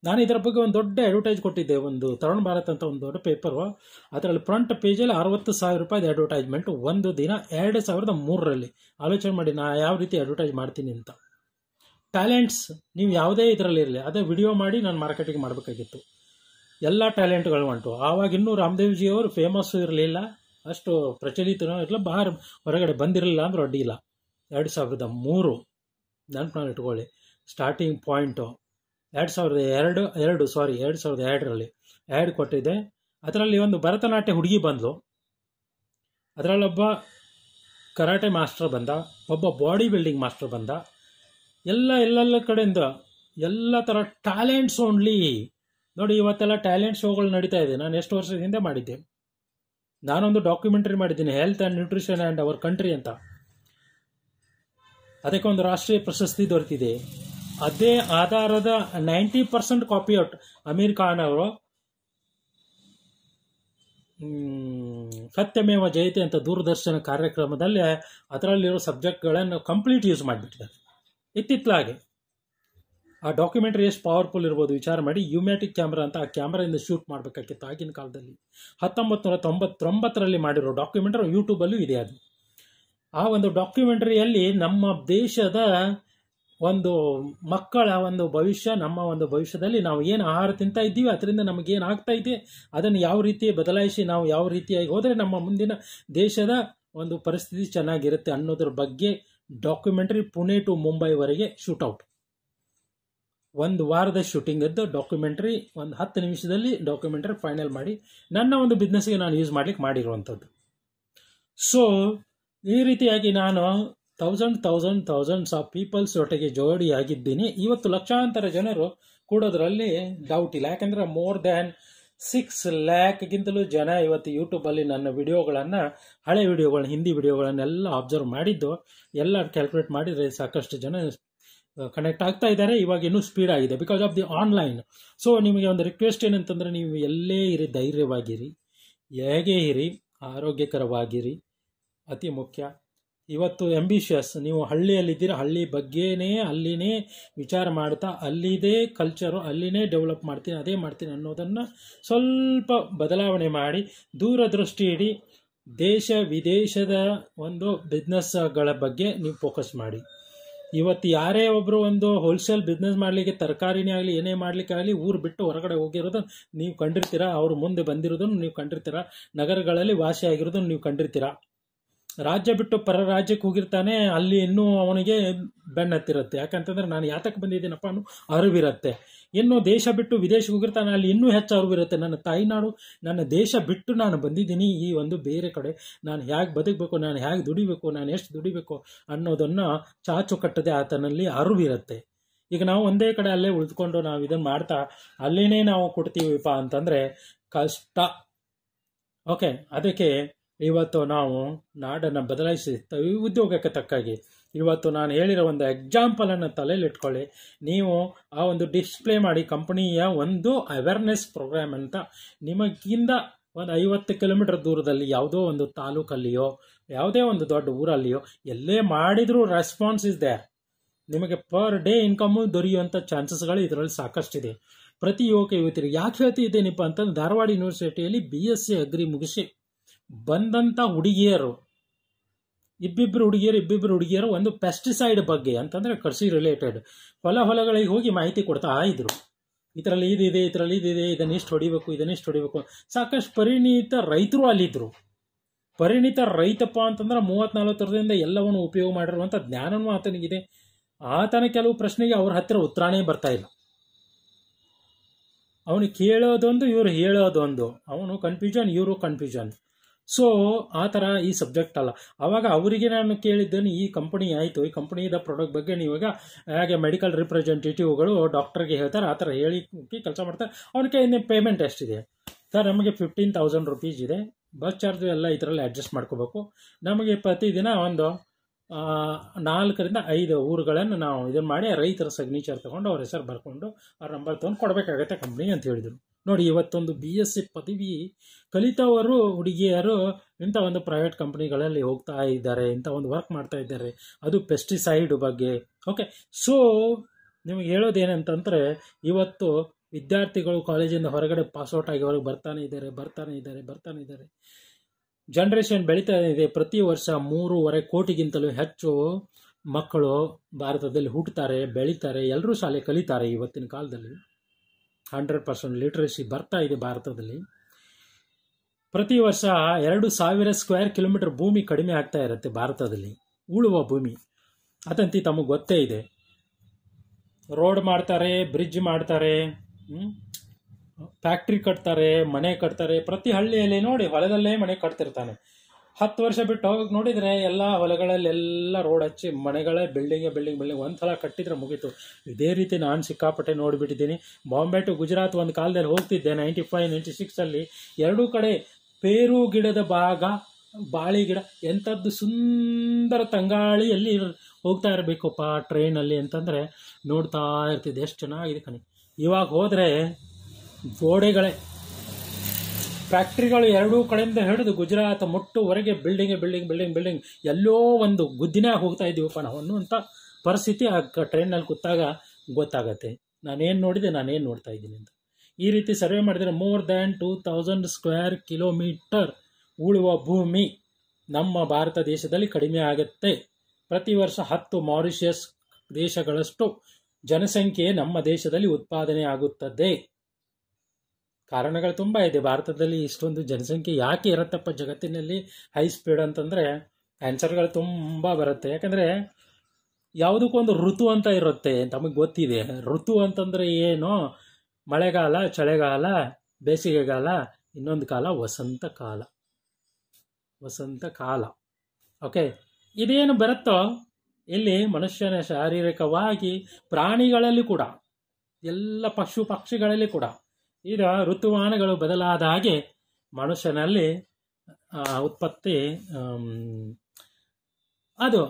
ನಾನು ಇದರ ಬಗ್ಗೆ ಒಂದು ದೊಡ್ಡ ಅಡ್ವರ್ಟೈಸ್ ಕೊಟ್ಟಿದ್ದೆ ಒಂದು ತರುಣ್ ಭಾರತ್ ಅಂತ ಒಂದು ದೊಡ್ಡ ಪೇಪರು ಅದರಲ್ಲಿ ಫ್ರಂಟ್ ಪೇಜಲ್ಲಿ ಅರವತ್ತು ಸಾವಿರ ರೂಪಾಯಿ ಅಡ್ವರ್ಟೈಸ್ಮೆಂಟ್ ಒಂದು ದಿನ ಎರಡು ಸಾವಿರದ ಮೂರರಲ್ಲಿ ಆಲೋಚನೆ ಮಾಡಿ ನಾ ಯಾವ ರೀತಿ ಅಡ್ವರ್ಟೈಸ್ ಮಾಡ್ತೀನಿ ಅಂತ ಟ್ಯಾಲೆಂಟ್ಸ್ ನೀವು ಯಾವುದೇ ಇದರಲ್ಲಿ ಇರಲಿ ಅದೇ ವಿಡಿಯೋ ಮಾಡಿ ನಾನು ಮಾರ್ಕೆಟಿಂಗ್ ಮಾಡಬೇಕಾಗಿತ್ತು ಎಲ್ಲ ಟ್ಯಾಲೆಂಟ್ಗಳು ಹೊಂಟು ಆವಾಗಿನ್ನೂ ಅವರು ಫೇಮಸ್ಸು ಇರಲಿಲ್ಲ ಅಷ್ಟು ಪ್ರಚಲಿತನೂ ಇರಲಿಲ್ಲ ಬಾರ್ ಹೊರಗಡೆ ಬಂದಿರಲಿಲ್ಲ ಅಂದ್ರೆ ಅಡ್ಡಿಲ್ಲ ಎರಡು ಸಾವಿರದ ಮೂರು ನೆನಪು ಇಟ್ಕೊಳ್ಳಿ ಸ್ಟಾರ್ಟಿಂಗ್ ಪಾಯಿಂಟು ಎರಡು ಸಾವಿರದ ಎರಡು ಎರಡು ಸಾರಿ ಎರಡು ಸಾವಿರದ ಎರಡರಲ್ಲಿ ಆ್ಯಡ್ ಕೊಟ್ಟಿದ್ದೆ ಅದರಲ್ಲಿ ಒಂದು ಭರತನಾಟ್ಯ ಹುಡುಗಿ ಬಂದಳು ಅದರಲ್ಲೊಬ್ಬ ಕರಾಟೆ ಮಾಸ್ಟರ್ ಬಂದ ಒಬ್ಬ ಬಾಡಿ ಬಿಲ್ಡಿಂಗ್ ಮಾಸ್ಟರ್ ಬಂದ ಎಲ್ಲ ಎಲ್ಲೆಲ್ಲ ಕಡೆಯಿಂದ ಎಲ್ಲ ಥರ ಟ್ಯಾಲೆಂಟ್ಸ್ ಓನ್ಲಿ ನೋಡಿ ಇವತ್ತೆಲ್ಲ ಟ್ಯಾಲೆಂಟ್ ಶೋಗಳು ನಡೀತಾ ಇದೆ ನಾನು ಎಷ್ಟು ವರ್ಷದ ಹಿಂದೆ ಮಾಡಿದ್ದೆ ನಾನೊಂದು ಡಾಕ್ಯುಮೆಂಟ್ರಿ ಮಾಡಿದ್ದೀನಿ health and nutrition and our country ಅಂತ ಅದಕ್ಕೆ ಒಂದು ರಾಷ್ಟ್ರೀಯ ಪ್ರಶಸ್ತಿ ದೊರೆತಿದೆ ಅದೇ ಆಧಾರದ ninety percent copy out Aamir Khan ಅವರು ಸತ್ಯಮೇವ ಜಯತೆ ಅಂತ ದೂರದರ್ಶನ ಕಾರ್ಯಕ್ರಮದಲ್ಲಿ ಅದರಲ್ಲಿರೋ ಸಬ್ಜೆಕ್ಟ್ಗಳನ್ನು ಕಂಪ್ಲೀಟ್ ಯೂಸ್ ಮಾಡಿಬಿಟ್ಟಿದ್ದಾರೆ ಇತ್ತಿತ್ತಲಾಗೆ ಆ ಡಾಕ್ಯುಮೆಂಟ್ರಿ ಎಷ್ಟು ಪವರ್ಫುಲ್ ಇರ್ಬೋದು ವಿಚಾರ ಮಾಡಿ ಯುಮ್ಯಾಟಿಕ್ ಕ್ಯಾಮ್ರಾ ಅಂತ ಆ ಕ್ಯಾಮ್ರಾದಿಂದ ಶೂಟ್ ಮಾಡಬೇಕಾಗಿತ್ತು ಆಗಿನ ಕಾಲದಲ್ಲಿ ಹತ್ತೊಂಬತ್ತು ನೂರ ತೊಂಬತ್ತೊಂಬತ್ತರಲ್ಲಿ ಮಾಡಿರೋ ಡಾಕ್ಯುಮೆಂಟ್ರಿ ಯೂಟ್ಯೂಬಲ್ಲೂ ಇದೆ ಅದು ಆ ಒಂದು ಡಾಕ್ಯುಮೆಂಟ್ರಿಯಲ್ಲಿ ನಮ್ಮ ದೇಶದ ಒಂದು ಮಕ್ಕಳ ಒಂದು ಭವಿಷ್ಯ ನಮ್ಮ ಒಂದು ಭವಿಷ್ಯದಲ್ಲಿ ನಾವು ಏನು ಆಹಾರ ತಿಂತಾ ಇದ್ದೀವಿ ಅದರಿಂದ ನಮಗೇನು ಆಗ್ತಾ ಇದೆ ಅದನ್ನು ಯಾವ ರೀತಿ ಬದಲಾಯಿಸಿ ನಾವು ಯಾವ ರೀತಿಯಾಗಿ ಹೋದರೆ ನಮ್ಮ ಮುಂದಿನ ದೇಶದ ಒಂದು ಪರಿಸ್ಥಿತಿ ಚೆನ್ನಾಗಿರುತ್ತೆ ಅನ್ನೋದ್ರ ಬಗ್ಗೆ ಡಾಕ್ಯುಮೆಂಟ್ರಿ ಪುಣೆ ಟು ಮುಂಬೈವರೆಗೆ ಶೂಟೌಟ್ ಒಂದು ವಾರದ ಶೂಟಿಂಗ್ ಇದ್ದು ಡಾಕ್ಯುಮೆಂಟ್ರಿ ಒಂದು ಹತ್ತು ನಿಮಿಷದಲ್ಲಿ ಡಾಕ್ಯುಮೆಂಟ್ರಿ ಫೈನಲ್ ಮಾಡಿ ನನ್ನ ಒಂದು ಬಿಸ್ನೆಸ್ಗೆ ನಾನು ಯೂಸ್ ಮಾಡ್ಲಿಕ್ಕೆ ಮಾಡಿರುವಂಥದ್ದು ಸೊ ಈ ರೀತಿಯಾಗಿ ನಾನು thousand thousand thousands of peoples ಒಟ್ಟಿಗೆ ಜೋಡಿಯಾಗಿದ್ದೀನಿ ಇವತ್ತು ಲಕ್ಷಾಂತರ ಜನರು ಕೂಡೋದ್ರಲ್ಲಿ ಡೌಟ್ ಇಲ್ಲ ಯಾಕಂದ್ರೆ ಮೋರ್ ದ್ಯಾನ್ ಸಿಕ್ಸ್ ಲ್ಯಾಕ್ಗಿಂತಲೂ ಜನ ಇವತ್ತು ಯೂಟ್ಯೂಬಲ್ಲಿ ನನ್ನ ವಿಡಿಯೋಗಳನ್ನು ಹಳೆ ವಿಡಿಯೋಗಳನ್ನ ಹಿಂದಿ ವಿಡಿಯೋಗಳನ್ನೆಲ್ಲ ಅಬ್ಸರ್ವ್ ಮಾಡಿದ್ದು ಎಲ್ಲ ಕ್ಯಾಲ್ಕುಲೇಟ್ ಮಾಡಿದರೆ ಸಾಕಷ್ಟು ಜನ ಕನೆಕ್ಟ್ ಆಗ್ತಾ ಇದ್ದಾರೆ ಇವಾಗ ಇನ್ನೂ ಸ್ಪೀಡ್ ಆಗಿದೆ because of the online so ನಿಮಗೆ ಒಂದು ರಿಕ್ವೆಸ್ಟ್ ಏನಂತಂದರೆ ನೀವು ಎಲ್ಲೇ ಇರಿ ಧೈರ್ಯವಾಗಿರಿ ಹೇಗೆ ಇರಿ ಆರೋಗ್ಯಕರವಾಗಿರಿ ಅತಿ ಮುಖ್ಯ ಇವತ್ತು ಎಂಬಿಷಿಯಸ್ ನೀವು ಹಳ್ಳಿಯಲ್ಲಿದ್ದೀರ ಹಳ್ಳಿ ಬಗ್ಗೆನೇ ಅಲ್ಲಿನೇ ವಿಚಾರ ಮಾಡ್ತಾ ಅಲ್ಲಿದೇ ಕಲ್ಚರು ಅಲ್ಲಿನೇ ಡೆವಲಪ್ ಮಾಡ್ತೀನಿ ಅದೇ ಮಾಡ್ತೀನಿ ಅನ್ನೋದನ್ನು ಸ್ವಲ್ಪ ಬದಲಾವಣೆ ಮಾಡಿ ದೂರದೃಷ್ಟಿ ಇಡಿ ದೇಶ ವಿದೇಶದ ಒಂದು ಬಿಸ್ನೆಸ್ಗಳ ಬಗ್ಗೆ ನೀವು ಫೋಕಸ್ ಮಾಡಿ ಇವತ್ತು ಯಾರೇ ಒಬ್ಬರು ಒಂದು ಹೋಲ್ಸೇಲ್ ಬಿಸ್ನೆಸ್ ಮಾಡಲಿಕ್ಕೆ ತರಕಾರಿನೇ ಆಗಲಿ ಏನೇ ಮಾಡಲಿಕ್ಕೆ ಆಗಲಿ ಊರು ಬಿಟ್ಟು ಹೊರಗಡೆ ಹೋಗಿರೋದನ್ನು ನೀವು ಕಂಡಿರ್ತೀರ ಅವರು ಮುಂದೆ ಬಂದಿರೋದನ್ನು ನೀವು ಕಂಡಿರ್ತೀರ ನಗರಗಳಲ್ಲಿ ವಾಸಿಯಾಗಿರೋದನ್ನು ನೀವು ಕಂಡಿರ್ತೀರಾ ರಾಜ್ಯ ಬಿಟ್ಟು ಪರ ರಾಜ್ಯಕ್ಕೆ ಹೋಗಿರ್ತಾನೆ ಅಲ್ಲಿ ಇನ್ನೂ ಅವನಿಗೆ ಬೆನ್ನತ್ತಿರುತ್ತೆ ಯಾಕಂತಂದ್ರೆ ನಾನು ಯಾತಕ್ಕೆ ಬಂದಿದ್ದೀನಪ್ಪ ಅನ್ನೋ ಅರಿವಿರುತ್ತೆ ಇನ್ನು ದೇಶ ಬಿಟ್ಟು ವಿದೇಶಕ್ಕೆ ಹೋಗಿರ್ತಾನೆ ಅಲ್ಲಿ ಇನ್ನೂ ಹೆಚ್ಚು ಅರಿವಿರುತ್ತೆ ನನ್ನ ತಾಯಿನಾಡು ನನ್ನ ದೇಶ ಬಿಟ್ಟು ನಾನು ಬಂದಿದ್ದೀನಿ ಈ ಒಂದು ಬೇರೆ ಕಡೆ ನಾನು ಹೇಗೆ ಬದುಕಬೇಕು ನಾನು ಹೇಗೆ ದುಡಿಬೇಕು ನಾನು ಎಷ್ಟು ದುಡಿಬೇಕು ಅನ್ನೋದನ್ನು ಚಾಚು ಕಟ್ಟದೆ ಆತನಲ್ಲಿ ಅರಿವಿರುತ್ತೆ ಈಗ ನಾವು ಒಂದೇ ಕಡೆ ಅಲ್ಲೇ ಉಳಿದುಕೊಂಡು ನಾವು ಇದನ್ನು ಮಾಡ್ತಾ ಅಲ್ಲೇನೇ ನಾವು ಕೊಡ್ತೀವಿಪ್ಪ ಅಂತಂದರೆ ಕಷ್ಟ ಓಕೆ ಅದಕ್ಕೆ ಇವತ್ತು ನಾವು ನಾಡನ್ನು ಬದಲಾಯಿಸಿ ಉದ್ಯೋಗಕ್ಕೆ ತಕ್ಕಾಗಿ ಇವತ್ತು ನಾನು ಹೇಳಿರೋ ಒಂದು ಎಕ್ಸಾಂಪಲನ್ನು ತಲೆಯಲ್ಲಿಟ್ಕೊಳ್ಳಿ ನೀವು ಆ ಒಂದು ಡಿಸ್ಪ್ಲೇ ಮಾಡಿ ಕಂಪ್ನಿಯ ಒಂದು ಅವೇರ್ನೆಸ್ ಪ್ರೋಗ್ರಾಮ್ ಅಂತ ನಿಮಗಿಂದ ಒಂದು ಐವತ್ತು ಕಿಲೋಮೀಟರ್ ದೂರದಲ್ಲಿ ಯಾವುದೋ ಒಂದು ತಾಲೂಕಲ್ಲಿಯೋ ಯಾವುದೇ ಒಂದು ದೊಡ್ಡ ಊರಲ್ಲಿಯೋ ಎಲ್ಲೇ ಮಾಡಿದರೂ ರೆಸ್ಪಾನ್ಸ್ ಇದೆ ನಿಮಗೆ ಪರ್ ಡೇ ಇನ್ಕಮ್ಮು ದೊರೆಯುವಂಥ ಚಾನ್ಸಸ್ಗಳು ಇದರಲ್ಲಿ ಸಾಕಷ್ಟಿದೆ ಪ್ರತಿ ಯುವಕ ಯುವತಿಯರಿಗೆ ಯಾಕೆ ಹೇಳ್ತಿದ್ದೇನಪ್ಪ ಅಂತಂದ್ರೆ ಧಾರವಾಡ ಯೂನಿವರ್ಸಿಟಿಯಲ್ಲಿ ಬಿ ಎಸ್ ಸಿ ಅಗ್ರಿ ಮುಗಿಸಿ ಬಂದಂಥ ಹುಡುಗಿಯರು ಇಬ್ಬಿಬ್ಬರು ಹುಡುಗಿಯರು ಇಬ್ಬಿಬ್ಬರು ಹುಡುಗಿಯರು ಒಂದು ಪೆಸ್ಟಿಸೈಡ್ ಬಗ್ಗೆ ಅಂತಂದರೆ ಕೃಷಿ ರಿಲೇಟೆಡ್ ಹೊಲ ಹೊಲಗಳಿಗೆ ಹೋಗಿ ಮಾಹಿತಿ ಕೊಡ್ತಾ ಇದ್ರು ಇದರಲ್ಲಿ ಇದಿದೆ ಇದರಲ್ಲಿ ಇದಿದೆ ಇದನ್ನು ಇಷ್ಟು ಹೊಡಿಬೇಕು ಇದನ್ನು ಇಷ್ಟು ಹೊಡಿಬೇಕು ಸಾಕಷ್ಟು ಪರಿಣಿತ ರೈತರು ಅಲ್ಲಿದ್ದರು ಪರಿಣಿತ ರೈತಪ್ಪ ಅಂತಂದ್ರೆ ಮೂವತ್ತ್ ವರ್ಷದಿಂದ ಎಲ್ಲವನ್ನು ಉಪಯೋಗ ಮಾಡಿರುವಂಥ ಜ್ಞಾನವೂ ಆತನಿಗಿದೆ ಆತನ ಕೆಲವು ಪ್ರಶ್ನೆಗೆ ಅವ್ರ ಹತ್ತಿರ ಉತ್ತರಾಣೇ ಬರ್ತಾ ಇಲ್ಲ ಅವನು ಕೇಳೋದೊಂದು ಇವರು ಹೇಳೋದೊಂದು ಅವನು ಕನ್ಫ್ಯೂಷನ್ ಇವರು ಕನ್ಫ್ಯೂಷನ್ ಸೊ ಆ ಥರ ಈ ಸಬ್ಜೆಕ್ಟ್ ಅಲ್ಲ ಅವಾಗ ಅವರಿಗೆ ನಾನು ಕೇಳಿದ್ದೇನೆ ಈ ಕಂಪನಿ ಆಯಿತು ಈ ಕಂಪನಿದ ಪ್ರಾಡಕ್ಟ್ ಬಗ್ಗೆ ನೀವಾಗ ಹೇಗೆ ಮೆಡಿಕಲ್ ರಿಪ್ರೆಸೆಂಟೇಟಿವ್ಗಳು ಡಾಕ್ಟರ್ಗೆ ಹೇಳ್ತಾರೆ ಆ ಥರ ಹೇಳಿ ಕೆಲಸ ಮಾಡ್ತಾರೆ ಅವನಿಗೆ ಇನ್ನೇ ಪೇಮೆಂಟ್ ಎಷ್ಟಿದೆ ಸರ್ ನಮಗೆ ಫಿಫ್ಟೀನ್ ತೌಸಂಡ್ ರುಪೀಸ್ ಇದೆ ಬಸ್ ಚಾರ್ಜ್ ಎಲ್ಲ ಇದರಲ್ಲಿ ಅಡ್ಜಸ್ಟ್ ಮಾಡ್ಕೋಬೇಕು ನಮಗೆ ಪ್ರತಿದಿನ ಒಂದು ನಾಲ್ಕರಿಂದ ಐದು ಊರುಗಳನ್ನು ನಾವು ಇದನ್ನು ಮಾಡಿ ರೈತರ ಸಿಗ್ನೇಚರ್ ತಗೊಂಡು ಅವ್ರ ಹೆಸರು ಬರ್ಕೊಂಡು ಅವ್ರ ನಂಬರ್ ತಗೊಂಡು ಕೊಡಬೇಕಾಗತ್ತೆ ಕಂಪ್ನಿ ಅಂತ ಹೇಳಿದರು ನೋಡಿ ಇವತ್ತೊಂದು ಬಿ ಎಸ್ ಸಿ ಪದವಿ ಕಲಿತವರು ಹುಡುಗಿಯರು ಇಂಥ ಒಂದು ಪ್ರೈವೇಟ್ ಕಂಪ್ನಿಗಳಲ್ಲಿ ಹೋಗ್ತಾ ಇದ್ದಾರೆ ಇಂಥ ಒಂದು ವರ್ಕ್ ಮಾಡ್ತಾ ಇದ್ದಾರೆ ಅದು ಪೆಸ್ಟಿಸೈಡ್ ಬಗ್ಗೆ ಓಕೆ ಸೊ ನಿಮಗೆ ಹೇಳೋದೇನಂತಂದರೆ ಇವತ್ತು ವಿದ್ಯಾರ್ಥಿಗಳು ಕಾಲೇಜಿಂದ ಹೊರಗಡೆ ಪಾಸ್ಔಟ್ ಆಗಿ ಅವ್ರಿಗೆ ಬರ್ತಾನೆ ಇದ್ದಾರೆ ಬರ್ತಾನೆ ಇದ್ದಾರೆ ಬರ್ತಾನೆ ಇದ್ದಾರೆ ಜನ್ರೇಷನ್ ಬೆಳೀತಾ ಇದೆ ಪ್ರತಿ ವರ್ಷ ಮೂರುವರೆ ಕೋಟಿಗಿಂತಲೂ ಹೆಚ್ಚು ಮಕ್ಕಳು ಭಾರತದಲ್ಲಿ ಹುಟ್ಟುತ್ತಾರೆ ಬೆಳೀತಾರೆ ಎಲ್ಲರೂ ಶಾಲೆ ಕಲಿತಾರೆ ಇವತ್ತಿನ ಕಾಲದಲ್ಲಿ ಹಂಡ್ರೆಡ್ ಪರ್ಸೆಂಟ್ ಲಿಟ್ರಸಿ ಬರ್ತಾ ಇದೆ ಭಾರತದಲ್ಲಿ ಪ್ರತಿ ವರ್ಷ ಎರಡು ಸಾವಿರ ಸ್ಕ್ವೇರ್ ಕಿಲೋಮೀಟರ್ ಭೂಮಿ ಕಡಿಮೆ ಆಗ್ತಾ ಇರುತ್ತೆ ಭಾರತದಲ್ಲಿ ಉಳುವ ಭೂಮಿ ಅದಂತಿ ತಮಗೆ ಗೊತ್ತೇ ಇದೆ ರೋಡ್ ಮಾಡ್ತಾರೆ ಬ್ರಿಡ್ಜ್ ಮಾಡ್ತಾರೆ ಫ್ಯಾಕ್ಟ್ರಿ ಕಟ್ತಾರೆ ಮನೆ ಕಟ್ತಾರೆ ಪ್ರತಿ ಹಳ್ಳಿಯಲ್ಲಿ ನೋಡಿ ಹೊಲದಲ್ಲೇ ಮನೆ ಕಟ್ತಿರ್ತಾನೆ ಹತ್ತು ವರ್ಷ ಬಿಟ್ಟು ಹೋಗಕ್ಕೆ ನೋಡಿದರೆ ಎಲ್ಲ ಹೊಲಗಳಲ್ಲೆಲ್ಲ ರೋಡ್ ಹಚ್ಚಿ ಮನೆಗಳೇ ಬಿಲ್ಡಿಂಗ್ ಬಿಲ್ಡಿಂಗ್ ಬಿಲ್ಡಿಂಗ್ ಒಂದು ಸಲ ಕಟ್ಟಿದ್ರೆ ಮುಗೀತು ಇದೇ ರೀತಿ ನಾನು ಸಿಕ್ಕಾಪಟ್ಟೆ ನೋಡಿಬಿಟ್ಟಿದ್ದೀನಿ ಬಾಂಬೆ ಟು ಗುಜರಾತ್ ಒಂದು ಕಾಲದಲ್ಲಿ ಹೋಗ್ತಿದ್ದೆ ನೈಂಟಿ ಫೈವ್ ನೈಂಟಿ ಸಿಕ್ಸಲ್ಲಿ ಎರಡೂ ಕಡೆ ಪೇರು ಗಿಡದ ಭಾಗ ಬಾಳಿ ಗಿಡ ಎಂಥದ್ದು ಸುಂದರ ತಂಗಾಳಿಯಲ್ಲಿ ಹೋಗ್ತಾ ಇರಬೇಕಪ್ಪ ಟ್ರೈನಲ್ಲಿ ಅಂತಂದರೆ ನೋಡ್ತಾ ಇರ್ತಿದ್ದೆ ಎಷ್ಟು ಚೆನ್ನಾಗಿದೆ ಕಣಿ ಇವಾಗ ಹೋದರೆ ಗೋಡೆಗಳೇ ಫ್ಯಾಕ್ಟ್ರಿಗಳು ಎರಡೂ ಕಡೆಯಿಂದ ಹಿಡಿದು ಗುಜರಾತ್ ಮುಟ್ಟುವರೆಗೆ ಬಿಲ್ಡಿಂಗ್ ಬಿಲ್ಡಿಂಗ್ ಬಿಲ್ಡಿಂಗ್ ಬಿಲ್ಡಿಂಗ್ ಎಲ್ಲೋ ಒಂದು ಗುದ್ದಿನೇ ಹೋಗ್ತಾ ಇದ್ದೀವಪ್ಪ ನಾವು ಅನ್ನುವಂಥ ಪರಿಸ್ಥಿತಿ ಆ ಟ್ರೈನಲ್ಲಿ ಕೂತಾಗ ಗೊತ್ತಾಗತ್ತೆ ನಾನೇನು ನೋಡಿದೆ ನಾನೇನು ನೋಡ್ತಾ ಇದ್ದೀನಿ ಅಂತ ಈ ರೀತಿ ಸರ್ವೆ ಮಾಡಿದರೆ more than two thousand square kilometre ಉಳುವ ಭೂಮಿ ನಮ್ಮ ಭಾರತ ದೇಶದಲ್ಲಿ ಕಡಿಮೆ ಆಗುತ್ತೆ ಪ್ರತಿ ವರ್ಷ ಹತ್ತು ಮಾರಿಷಿಯಸ್ ದೇಶಗಳಷ್ಟು ಜನಸಂಖ್ಯೆ ನಮ್ಮ ದೇಶದಲ್ಲಿ ಉತ್ಪಾದನೆ ಆಗುತ್ತದೆ ಕಾರಣಗಳು ತುಂಬ ಇದೆ ಭಾರತದಲ್ಲಿ ಇಷ್ಟೊಂದು ಜನಸಂಖ್ಯೆ ಯಾಕೆ ಇರತ್ತಪ್ಪ ಜಗತ್ತಿನಲ್ಲಿ ಹೈ ಸ್ಪೀಡ್ ಅಂತಂದರೆ ಆನ್ಸರ್ಗಳು ತುಂಬ ಬರುತ್ತೆ ಯಾಕಂದರೆ ಯಾವುದಕ್ಕೊಂದು ಋತು ಅಂತ ಇರುತ್ತೆ ತಮಗೆ ಗೊತ್ತಿದೆ ಋತು ಅಂತಂದರೆ ಏನು ಮಳೆಗಾಲ ಚಳಿಗಾಲ ಬೇಸಿಗೆಗಾಲ ಇನ್ನೊಂದು ಕಾಲ ವಸಂತ ಕಾಲ ವಸಂತ ಕಾಲ ಓಕೆ ಇದೇನು ಬರುತ್ತೋ ಇಲ್ಲಿ ಮನುಷ್ಯನ ಶಾರೀರಿಕವಾಗಿ ಪ್ರಾಣಿಗಳಲ್ಲಿ ಕೂಡ ಎಲ್ಲ ಪಶು ಪಕ್ಷಿಗಳಲ್ಲಿ ಕೂಡ ಈಗ ಋತುಮಾನಗಳು ಬದಲಾದ ಹಾಗೆ ಮನುಷ್ಯನಲ್ಲಿ ಉತ್ಪತ್ತಿ ಅದು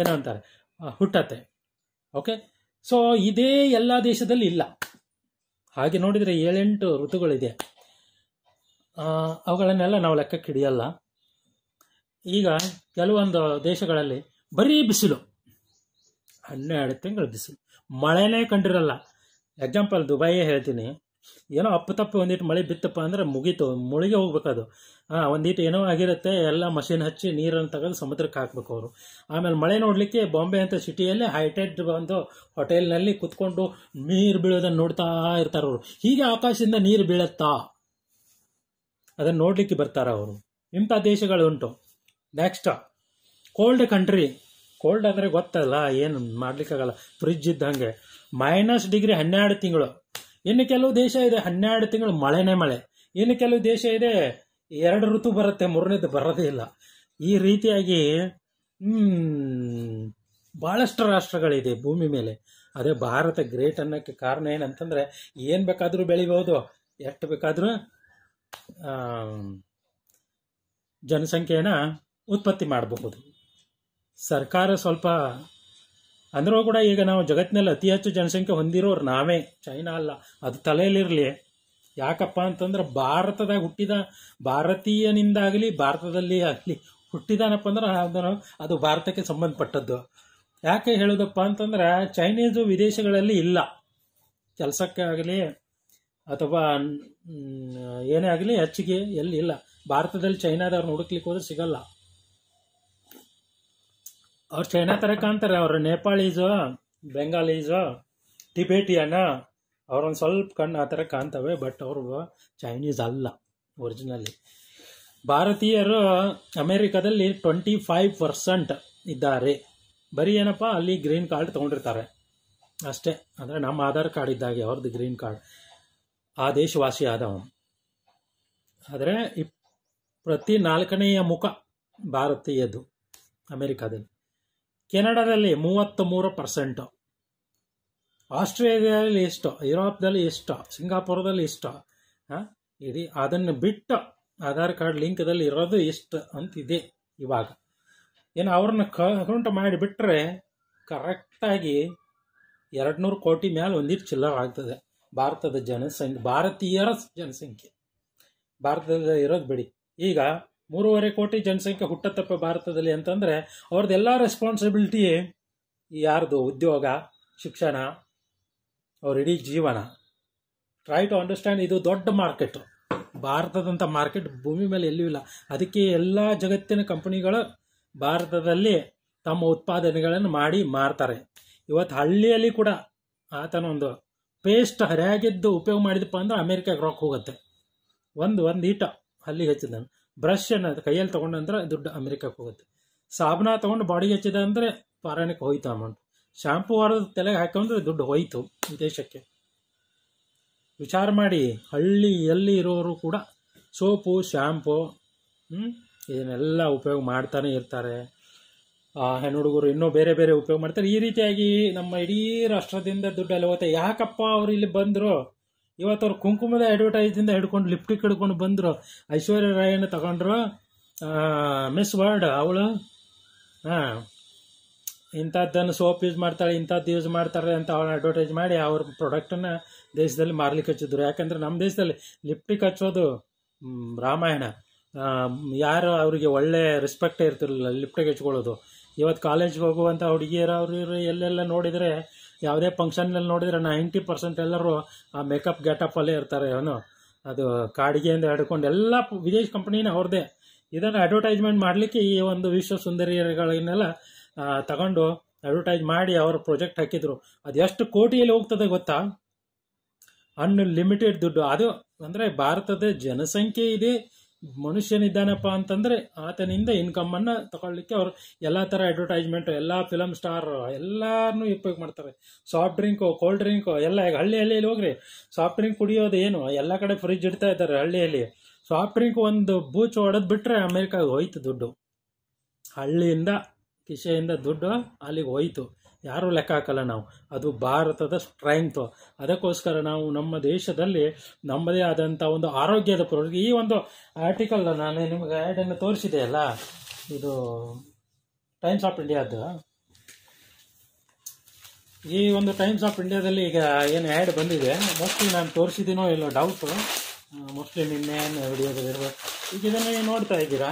ಏನಂತಾರೆ ಅಂತಾರೆ ಹುಟ್ಟತ್ತೆ ಓಕೆ ಸೊ ಇದೇ ಎಲ್ಲ ದೇಶದಲ್ಲಿ ಇಲ್ಲ ಹಾಗೆ ನೋಡಿದರೆ ಏಳೆಂಟು ಋತುಗಳಿದೆ ಅವುಗಳನ್ನೆಲ್ಲ ನಾವು ಲೆಕ್ಕಕ್ಕೆ ಹಿಡಿಯಲ್ಲ ಈಗ ಕೆಲವೊಂದು ದೇಶಗಳಲ್ಲಿ ಬರೀ ಬಿಸಿಲು ಹನ್ನೆರಡು ತಿಂಗಳು ಬಿಸಿಲು ಮಳೆನೇ ಕಂಡಿರಲ್ಲ ಎಕ್ಸಾಂಪಲ್ ದುಬೈ ಹೇಳ್ತೀನಿ ಏನೋ ಅಪ್ಪು ತಪ್ಪು ಒಂದಿಟ್ಟು ಮಳೆ ಬಿತ್ತಪ್ಪ ಅಂದರೆ ಮುಗೀತು ಮುಳುಗಿ ಹೋಗ್ಬೇಕದು ಹಾಂ ಒಂದಿಟ್ಟು ಏನೋ ಆಗಿರುತ್ತೆ ಎಲ್ಲ ಮಷಿನ್ ಹಚ್ಚಿ ನೀರನ್ನು ತಗೊಂಡು ಸಮುದ್ರಕ್ಕೆ ಹಾಕ್ಬೇಕು ಅವರು ಆಮೇಲೆ ಮಳೆ ನೋಡಲಿಕ್ಕೆ ಬಾಂಬೆ ಅಂತ ಸಿಟಿಯಲ್ಲಿ ಹೈಟೆಡ್ ಒಂದು ಹೋಟೆಲ್ನಲ್ಲಿ ಕುತ್ಕೊಂಡು ನೀರು ಬೀಳೋದನ್ನು ನೋಡ್ತಾ ಇರ್ತಾರೆ ಅವರು ಹೀಗೆ ಆಕಾಶದಿಂದ ನೀರು ಬೀಳತ್ತಾ ಅದನ್ನು ನೋಡಲಿಕ್ಕೆ ಬರ್ತಾರ ಅವರು ಇಂಥ ದೇಶಗಳುಂಟು ನೆಕ್ಸ್ಟ್ ಕೋಲ್ಡ್ ಕಂಟ್ರಿ ಕೋಲ್ಡ್ ಅಂದರೆ ಗೊತ್ತಲ್ಲ ಏನು ಮಾಡಲಿಕ್ಕಾಗಲ್ಲ ಫ್ರಿಜ್ ಇದ್ದಂಗೆ ಮೈನಸ್ ಡಿಗ್ರಿ ಹನ್ನೆರಡು ತಿಂಗಳು ಇನ್ನು ಕೆಲವು ದೇಶ ಇದೆ ಹನ್ನೆರಡು ತಿಂಗಳು ಮಳೆನೇ ಮಳೆ ಇನ್ನು ಕೆಲವು ದೇಶ ಇದೆ ಎರಡು ಋತು ಬರುತ್ತೆ ಮೂರನೇದು ಬರೋದೇ ಇಲ್ಲ ಈ ರೀತಿಯಾಗಿ ಭಾಳಷ್ಟು ರಾಷ್ಟ್ರಗಳಿದೆ ಭೂಮಿ ಮೇಲೆ ಅದೇ ಭಾರತ ಗ್ರೇಟ್ ಅನ್ನೋಕ್ಕೆ ಕಾರಣ ಏನಂತಂದರೆ ಏನು ಬೇಕಾದರೂ ಬೆಳಿಬೋದು ಎಷ್ಟು ಬೇಕಾದರೂ ಜನಸಂಖ್ಯೆನ ಉತ್ಪತ್ತಿ ಮಾಡಬಹುದು ಸರ್ಕಾರ ಸ್ವಲ್ಪ ಅಂದರೂ ಕೂಡ ಈಗ ನಾವು ಜಗತ್ತಿನಲ್ಲಿ ಅತಿ ಹೆಚ್ಚು ಜನಸಂಖ್ಯೆ ಹೊಂದಿರೋರು ನಾವೇ ಚೈನಾ ಅಲ್ಲ ಅದು ತಲೆಯಲ್ಲಿರಲಿ ಯಾಕಪ್ಪ ಅಂತಂದ್ರೆ ಭಾರತದಾಗ ಹುಟ್ಟಿದ ಭಾರತೀಯನಿಂದಾಗಲಿ ಭಾರತದಲ್ಲಿ ಆಗಲಿ ಹುಟ್ಟಿದಾನಪ್ಪ ಅಂದ್ರೆ ಅದನ್ನು ಅದು ಭಾರತಕ್ಕೆ ಸಂಬಂಧಪಟ್ಟದ್ದು ಯಾಕೆ ಹೇಳೋದಪ್ಪ ಅಂತಂದ್ರೆ ಚೈನೀಸು ವಿದೇಶಗಳಲ್ಲಿ ಇಲ್ಲ ಕೆಲಸಕ್ಕೆ ಆಗಲಿ ಅಥವಾ ಏನೇ ಆಗಲಿ ಹೆಚ್ಚಿಗೆ ಎಲ್ಲಿ ಇಲ್ಲ ಭಾರತದಲ್ಲಿ ಚೈನಾದವ್ರನ್ನ ಹುಡುಕ್ಲಿಕ್ಕೆ ಹೋದ್ರೆ ಸಿಗಲ್ಲ ಅವ್ರು ಚೈನಾ ಥರ ಕಾಣ್ತಾರೆ ಅವರು ನೇಪಾಳೀಸು ಬೆಂಗಾಲೀಸು ಟಿಬೇಟಿಯನ ಅವ್ರೊಂದು ಸ್ವಲ್ಪ ಕಣ್ಣು ಆ ಥರ ಕಾಣ್ತವೆ ಬಟ್ ಅವರು ಚೈನೀಸ್ ಅಲ್ಲ ಒರಿಜಿನಲಿ ಭಾರತೀಯರು ಅಮೇರಿಕಾದಲ್ಲಿ ಟ್ವೆಂಟಿ ಫೈವ್ ಪರ್ಸೆಂಟ್ ಇದ್ದಾರೆ ಬರೀ ಏನಪ್ಪ ಅಲ್ಲಿ ಗ್ರೀನ್ ಕಾರ್ಡ್ ತೊಗೊಂಡಿರ್ತಾರೆ ಅಷ್ಟೇ ಅಂದರೆ ನಮ್ಮ ಆಧಾರ್ ಕಾರ್ಡ್ ಇದ್ದಾಗೆ ಅವ್ರದ್ದು ಗ್ರೀನ್ ಕಾರ್ಡ್ ಆ ದೇಶವಾಸಿ ಆದವನು ಆದರೆ ಪ್ರತಿ ನಾಲ್ಕನೆಯ ಮುಖ ಭಾರತೀಯದು ಅಮೇರಿಕಾದಲ್ಲಿ ಕೆನಡಾದಲ್ಲಿ ಮೂವತ್ತ ಮೂರು ಪರ್ಸೆಂಟು ಆಸ್ಟ್ರೇಲಿಯಾದಲ್ಲಿ ಇಷ್ಟು ಯುರೋಪ್ದಲ್ಲಿ ಇಷ್ಟು ಸಿಂಗಾಪುರದಲ್ಲಿ ಇಷ್ಟು ಹಾಂ ಇಡೀ ಅದನ್ನು ಬಿಟ್ಟು ಆಧಾರ್ ಕಾರ್ಡ್ ಲಿಂಕ್ದಲ್ಲಿ ಇರೋದು ಇಷ್ಟು ಅಂತಿದೆ ಇವಾಗ ಏನು ಅವ್ರನ್ನ ಕೌಂಟ್ ಮಾಡಿಬಿಟ್ರೆ ಕರೆಕ್ಟಾಗಿ ಎರಡು ನೂರು ಕೋಟಿ ಮೇಲೆ ಒಂದಿಷ್ಟು ಚಿಲ್ಲರ್ ಆಗ್ತದೆ ಭಾರತದ ಜನಸಂಖ್ಯೆ ಭಾರತೀಯರ ಜನಸಂಖ್ಯೆ ಭಾರತದಲ್ಲಿ ಇರೋದು ಬಿಡಿ ಈಗ ಮೂರುವರೆ ಕೋಟಿ ಜನಸಂಖ್ಯೆ ಹುಟ್ಟತಪ್ಪ ಭಾರತದಲ್ಲಿ ಅಂತಂದರೆ ಅವ್ರದ್ದೆಲ್ಲ ರೆಸ್ಪಾನ್ಸಿಬಿಲಿಟಿ ಯಾರ್ದು ಉದ್ಯೋಗ ಶಿಕ್ಷಣ ಅವ್ರ ಇಡೀ ಜೀವನ ಟ್ರೈ ಟು ಅಂಡರ್ಸ್ಟ್ಯಾಂಡ್ ಇದು ದೊಡ್ಡ ಮಾರ್ಕೆಟ್ ಭಾರತದಂಥ ಮಾರ್ಕೆಟ್ ಭೂಮಿ ಮೇಲೆ ಎಲ್ಲೂ ಇಲ್ಲ ಅದಕ್ಕೆ ಎಲ್ಲ ಜಗತ್ತಿನ ಕಂಪನಿಗಳು ಭಾರತದಲ್ಲಿ ತಮ್ಮ ಉತ್ಪಾದನೆಗಳನ್ನು ಮಾಡಿ ಮಾರ್ತಾರೆ ಇವತ್ತು ಹಳ್ಳಿಯಲ್ಲಿ ಕೂಡ ಆತನ ಒಂದು ಪೇಸ್ಟ್ ಹರಿಯಾಗಿದ್ದು ಉಪಯೋಗ ಮಾಡಿದಪ್ಪ ಅಂದ್ರೆ ಅಮೇರಿಕಾಗೆ ರೊಕ್ಕ ಹೋಗುತ್ತೆ ಒಂದು ಒಂದು ಈಟ ಹಲ್ಲಿಗೆ ಹಚ್ಚಿದ್ದಾನೆ ಬ್ರಷ್ ಅನ್ನ ಕೈಯಲ್ಲಿ ತೊಗೊಂಡು ದುಡ್ಡು ಅಮೆರಿಕಕ್ಕೆ ಹೋಗುತ್ತೆ ಸಾಬನ ತೊಗೊಂಡು ಬಾಡಿಗೆ ಹಚ್ಚಿದ ಅಂದರೆ ಪಾರಾಯಣಕ್ಕೆ ಹೋಯ್ತು ಅಮೌಂಟ್ ಶಾಂಪೂ ಹೊರದು ತಲೆಗೆ ಹಾಕೊಂಡ್ರೆ ದುಡ್ಡು ಹೋಯ್ತು ದೇಶಕ್ಕೆ ವಿಚಾರ ಮಾಡಿ ಎಲ್ಲಿ ಇರೋರು ಕೂಡ ಸೋಪು ಶ್ಯಾಂಪು ಇದನ್ನೆಲ್ಲ ಉಪಯೋಗ ಮಾಡ್ತಾನೆ ಇರ್ತಾರೆ ಆ ಹೆಣ್ಣು ಹುಡುಗರು ಇನ್ನೂ ಬೇರೆ ಬೇರೆ ಉಪಯೋಗ ಮಾಡ್ತಾರೆ ಈ ರೀತಿಯಾಗಿ ನಮ್ಮ ಇಡೀ ರಾಷ್ಟ್ರದಿಂದ ದುಡ್ಡು ಅಲ್ಲಿ ಹೋಗುತ್ತೆ ಯಾಕಪ್ಪ ಅವರು ಇಲ್ಲಿ ಬಂದರು ಇವತ್ತು ಅವ್ರು ಕುಂಕುಮದ ಅಡ್ವರ್ಟೈಸಿಂದ ಹಿಡ್ಕೊಂಡು ಲಿಪ್ಟಿಕ್ ಹಿಡ್ಕೊಂಡು ಬಂದರು ಐಶ್ವರ್ಯ ರಾಯಣ್ಣ ತಗೊಂಡ್ರು ಮಿಸ್ ವರ್ಲ್ಡ್ ಅವಳು ಹಾಂ ಇಂಥದ್ದನ್ನು ಸೋಪ್ ಯೂಸ್ ಮಾಡ್ತಾಳೆ ಇಂಥದ್ದು ಯೂಸ್ ಮಾಡ್ತಾರೆ ಅಂತ ಅವಳು ಅಡ್ವರ್ಟೈಸ್ ಮಾಡಿ ಅವ್ರ ಪ್ರಾಡಕ್ಟನ್ನು ದೇಶದಲ್ಲಿ ಮಾರ್ಲಿಕ್ಕೆ ಹಚ್ಚಿದ್ರು ಯಾಕಂದರೆ ನಮ್ಮ ದೇಶದಲ್ಲಿ ಲಿಪ್ಟಿಕ್ ಹಚ್ಚೋದು ರಾಮಾಯಣ ಯಾರು ಅವರಿಗೆ ಒಳ್ಳೆ ರೆಸ್ಪೆಕ್ಟೇ ಇರ್ತಿರಲಿಲ್ಲ ಲಿಫ್ಟಿಗೆ ಹಚ್ಕೊಳ್ಳೋದು ಇವತ್ತು ಕಾಲೇಜ್ಗೆ ಹೋಗುವಂಥ ಹುಡುಗಿಯರು ಅವರು ಎಲ್ಲೆಲ್ಲ ನೋಡಿದರೆ ಯಾವುದೇ ಫಂಕ್ಷನ್ನಲ್ಲಿ ನೋಡಿದ್ರೆ ನೈಂಟಿ ಪರ್ಸೆಂಟ್ ಎಲ್ಲರೂ ಆ ಮೇಕಪ್ ಅಲ್ಲೇ ಇರ್ತಾರೆ ಅವನು ಅದು ಕಾಡಿಗೆಯಿಂದ ಹಿಡ್ಕೊಂಡು ಎಲ್ಲ ವಿದೇಶ್ ಕಂಪ್ನಿನೇ ಹೊರದೆ ಇದನ್ನು ಅಡ್ವರ್ಟೈಸ್ಮೆಂಟ್ ಮಾಡಲಿಕ್ಕೆ ಈ ಒಂದು ವಿಶ್ವ ಸುಂದರಿಯರಗಳನ್ನೆಲ್ಲ ತಗೊಂಡು ಅಡ್ವರ್ಟೈಸ್ ಮಾಡಿ ಅವರು ಪ್ರೊಜೆಕ್ಟ್ ಹಾಕಿದ್ರು ಅದು ಎಷ್ಟು ಕೋಟಿಯಲ್ಲಿ ಹೋಗ್ತದೆ ಗೊತ್ತಾ ಅನ್ಲಿಮಿಟೆಡ್ ದುಡ್ಡು ಅದು ಅಂದರೆ ಭಾರತದ ಜನಸಂಖ್ಯೆ ಇದೆ ಮನುಷ್ಯನಿದ್ದಾನಪ್ಪ ಅಂತಂದರೆ ಆತನಿಂದ ಇನ್ಕಮನ್ನು ತಗೊಳ್ಲಿಕ್ಕೆ ಅವ್ರು ಎಲ್ಲ ಥರ ಅಡ್ವರ್ಟೈಸ್ಮೆಂಟು ಎಲ್ಲ ಫಿಲಮ್ ಸ್ಟಾರ್ ಎಲ್ಲಾರನ್ನೂ ಉಪಯೋಗ ಮಾಡ್ತಾರೆ ಸಾಫ್ಟ್ ಡ್ರಿಂಕು ಕೋಲ್ಡ್ ಡ್ರಿಂಕು ಎಲ್ಲ ಈಗ ಹಳ್ಳಿ ಹಳ್ಳಿಯಲ್ಲಿ ಹೋಗ್ರಿ ಸಾಫ್ಟ್ ಡ್ರಿಂಕ್ ಕುಡಿಯೋದು ಏನು ಎಲ್ಲ ಕಡೆ ಫ್ರಿಜ್ ಇಡ್ತಾ ಇದ್ದಾರೆ ಹಳ್ಳಿಯಲ್ಲಿ ಸಾಫ್ಟ್ ಡ್ರಿಂಕ್ ಒಂದು ಬೂಚ್ ಹೊಡೆದು ಬಿಟ್ಟರೆ ಅಮೇರಿಕಾಗೆ ಹೋಯ್ತು ದುಡ್ಡು ಹಳ್ಳಿಯಿಂದ ಕಿಶೆಯಿಂದ ದುಡ್ಡು ಅಲ್ಲಿಗೆ ಹೋಯ್ತು ಯಾರು ಲೆಕ್ಕ ಹಾಕಲ್ಲ ನಾವು ಅದು ಭಾರತದ ಸ್ಟ್ರೆಂಗ್ತು ಅದಕ್ಕೋಸ್ಕರ ನಾವು ನಮ್ಮ ದೇಶದಲ್ಲಿ ನಮ್ಮದೇ ಆದಂಥ ಒಂದು ಆರೋಗ್ಯದ ಪ್ರೊಡಕ್ಟ್ ಈ ಒಂದು ಆರ್ಟಿಕಲ್ ನಾನು ನಿಮಗೆ ಆ್ಯಡನ್ನು ತೋರಿಸಿದೆ ಅಲ್ಲ ಇದು ಟೈಮ್ಸ್ ಆಫ್ ಇಂಡಿಯಾದ ಈ ಒಂದು ಟೈಮ್ಸ್ ಆಫ್ ಇಂಡಿಯಾದಲ್ಲಿ ಈಗ ಏನು ಆ್ಯಡ್ ಬಂದಿದೆ ಮೋಸ್ಟ್ಲಿ ನಾನು ತೋರಿಸಿದ್ದೀನೋ ಇಲ್ಲೋ ಡೌಟು ಮೋಸ್ಟ್ಲಿ ನಿನ್ನೆ ವಿಡಿಯೋದಲ್ಲಿರ್ಬೋದು ಈಗ ಇದನ್ನು ನೋಡ್ತಾ ಇದ್ದೀರಾ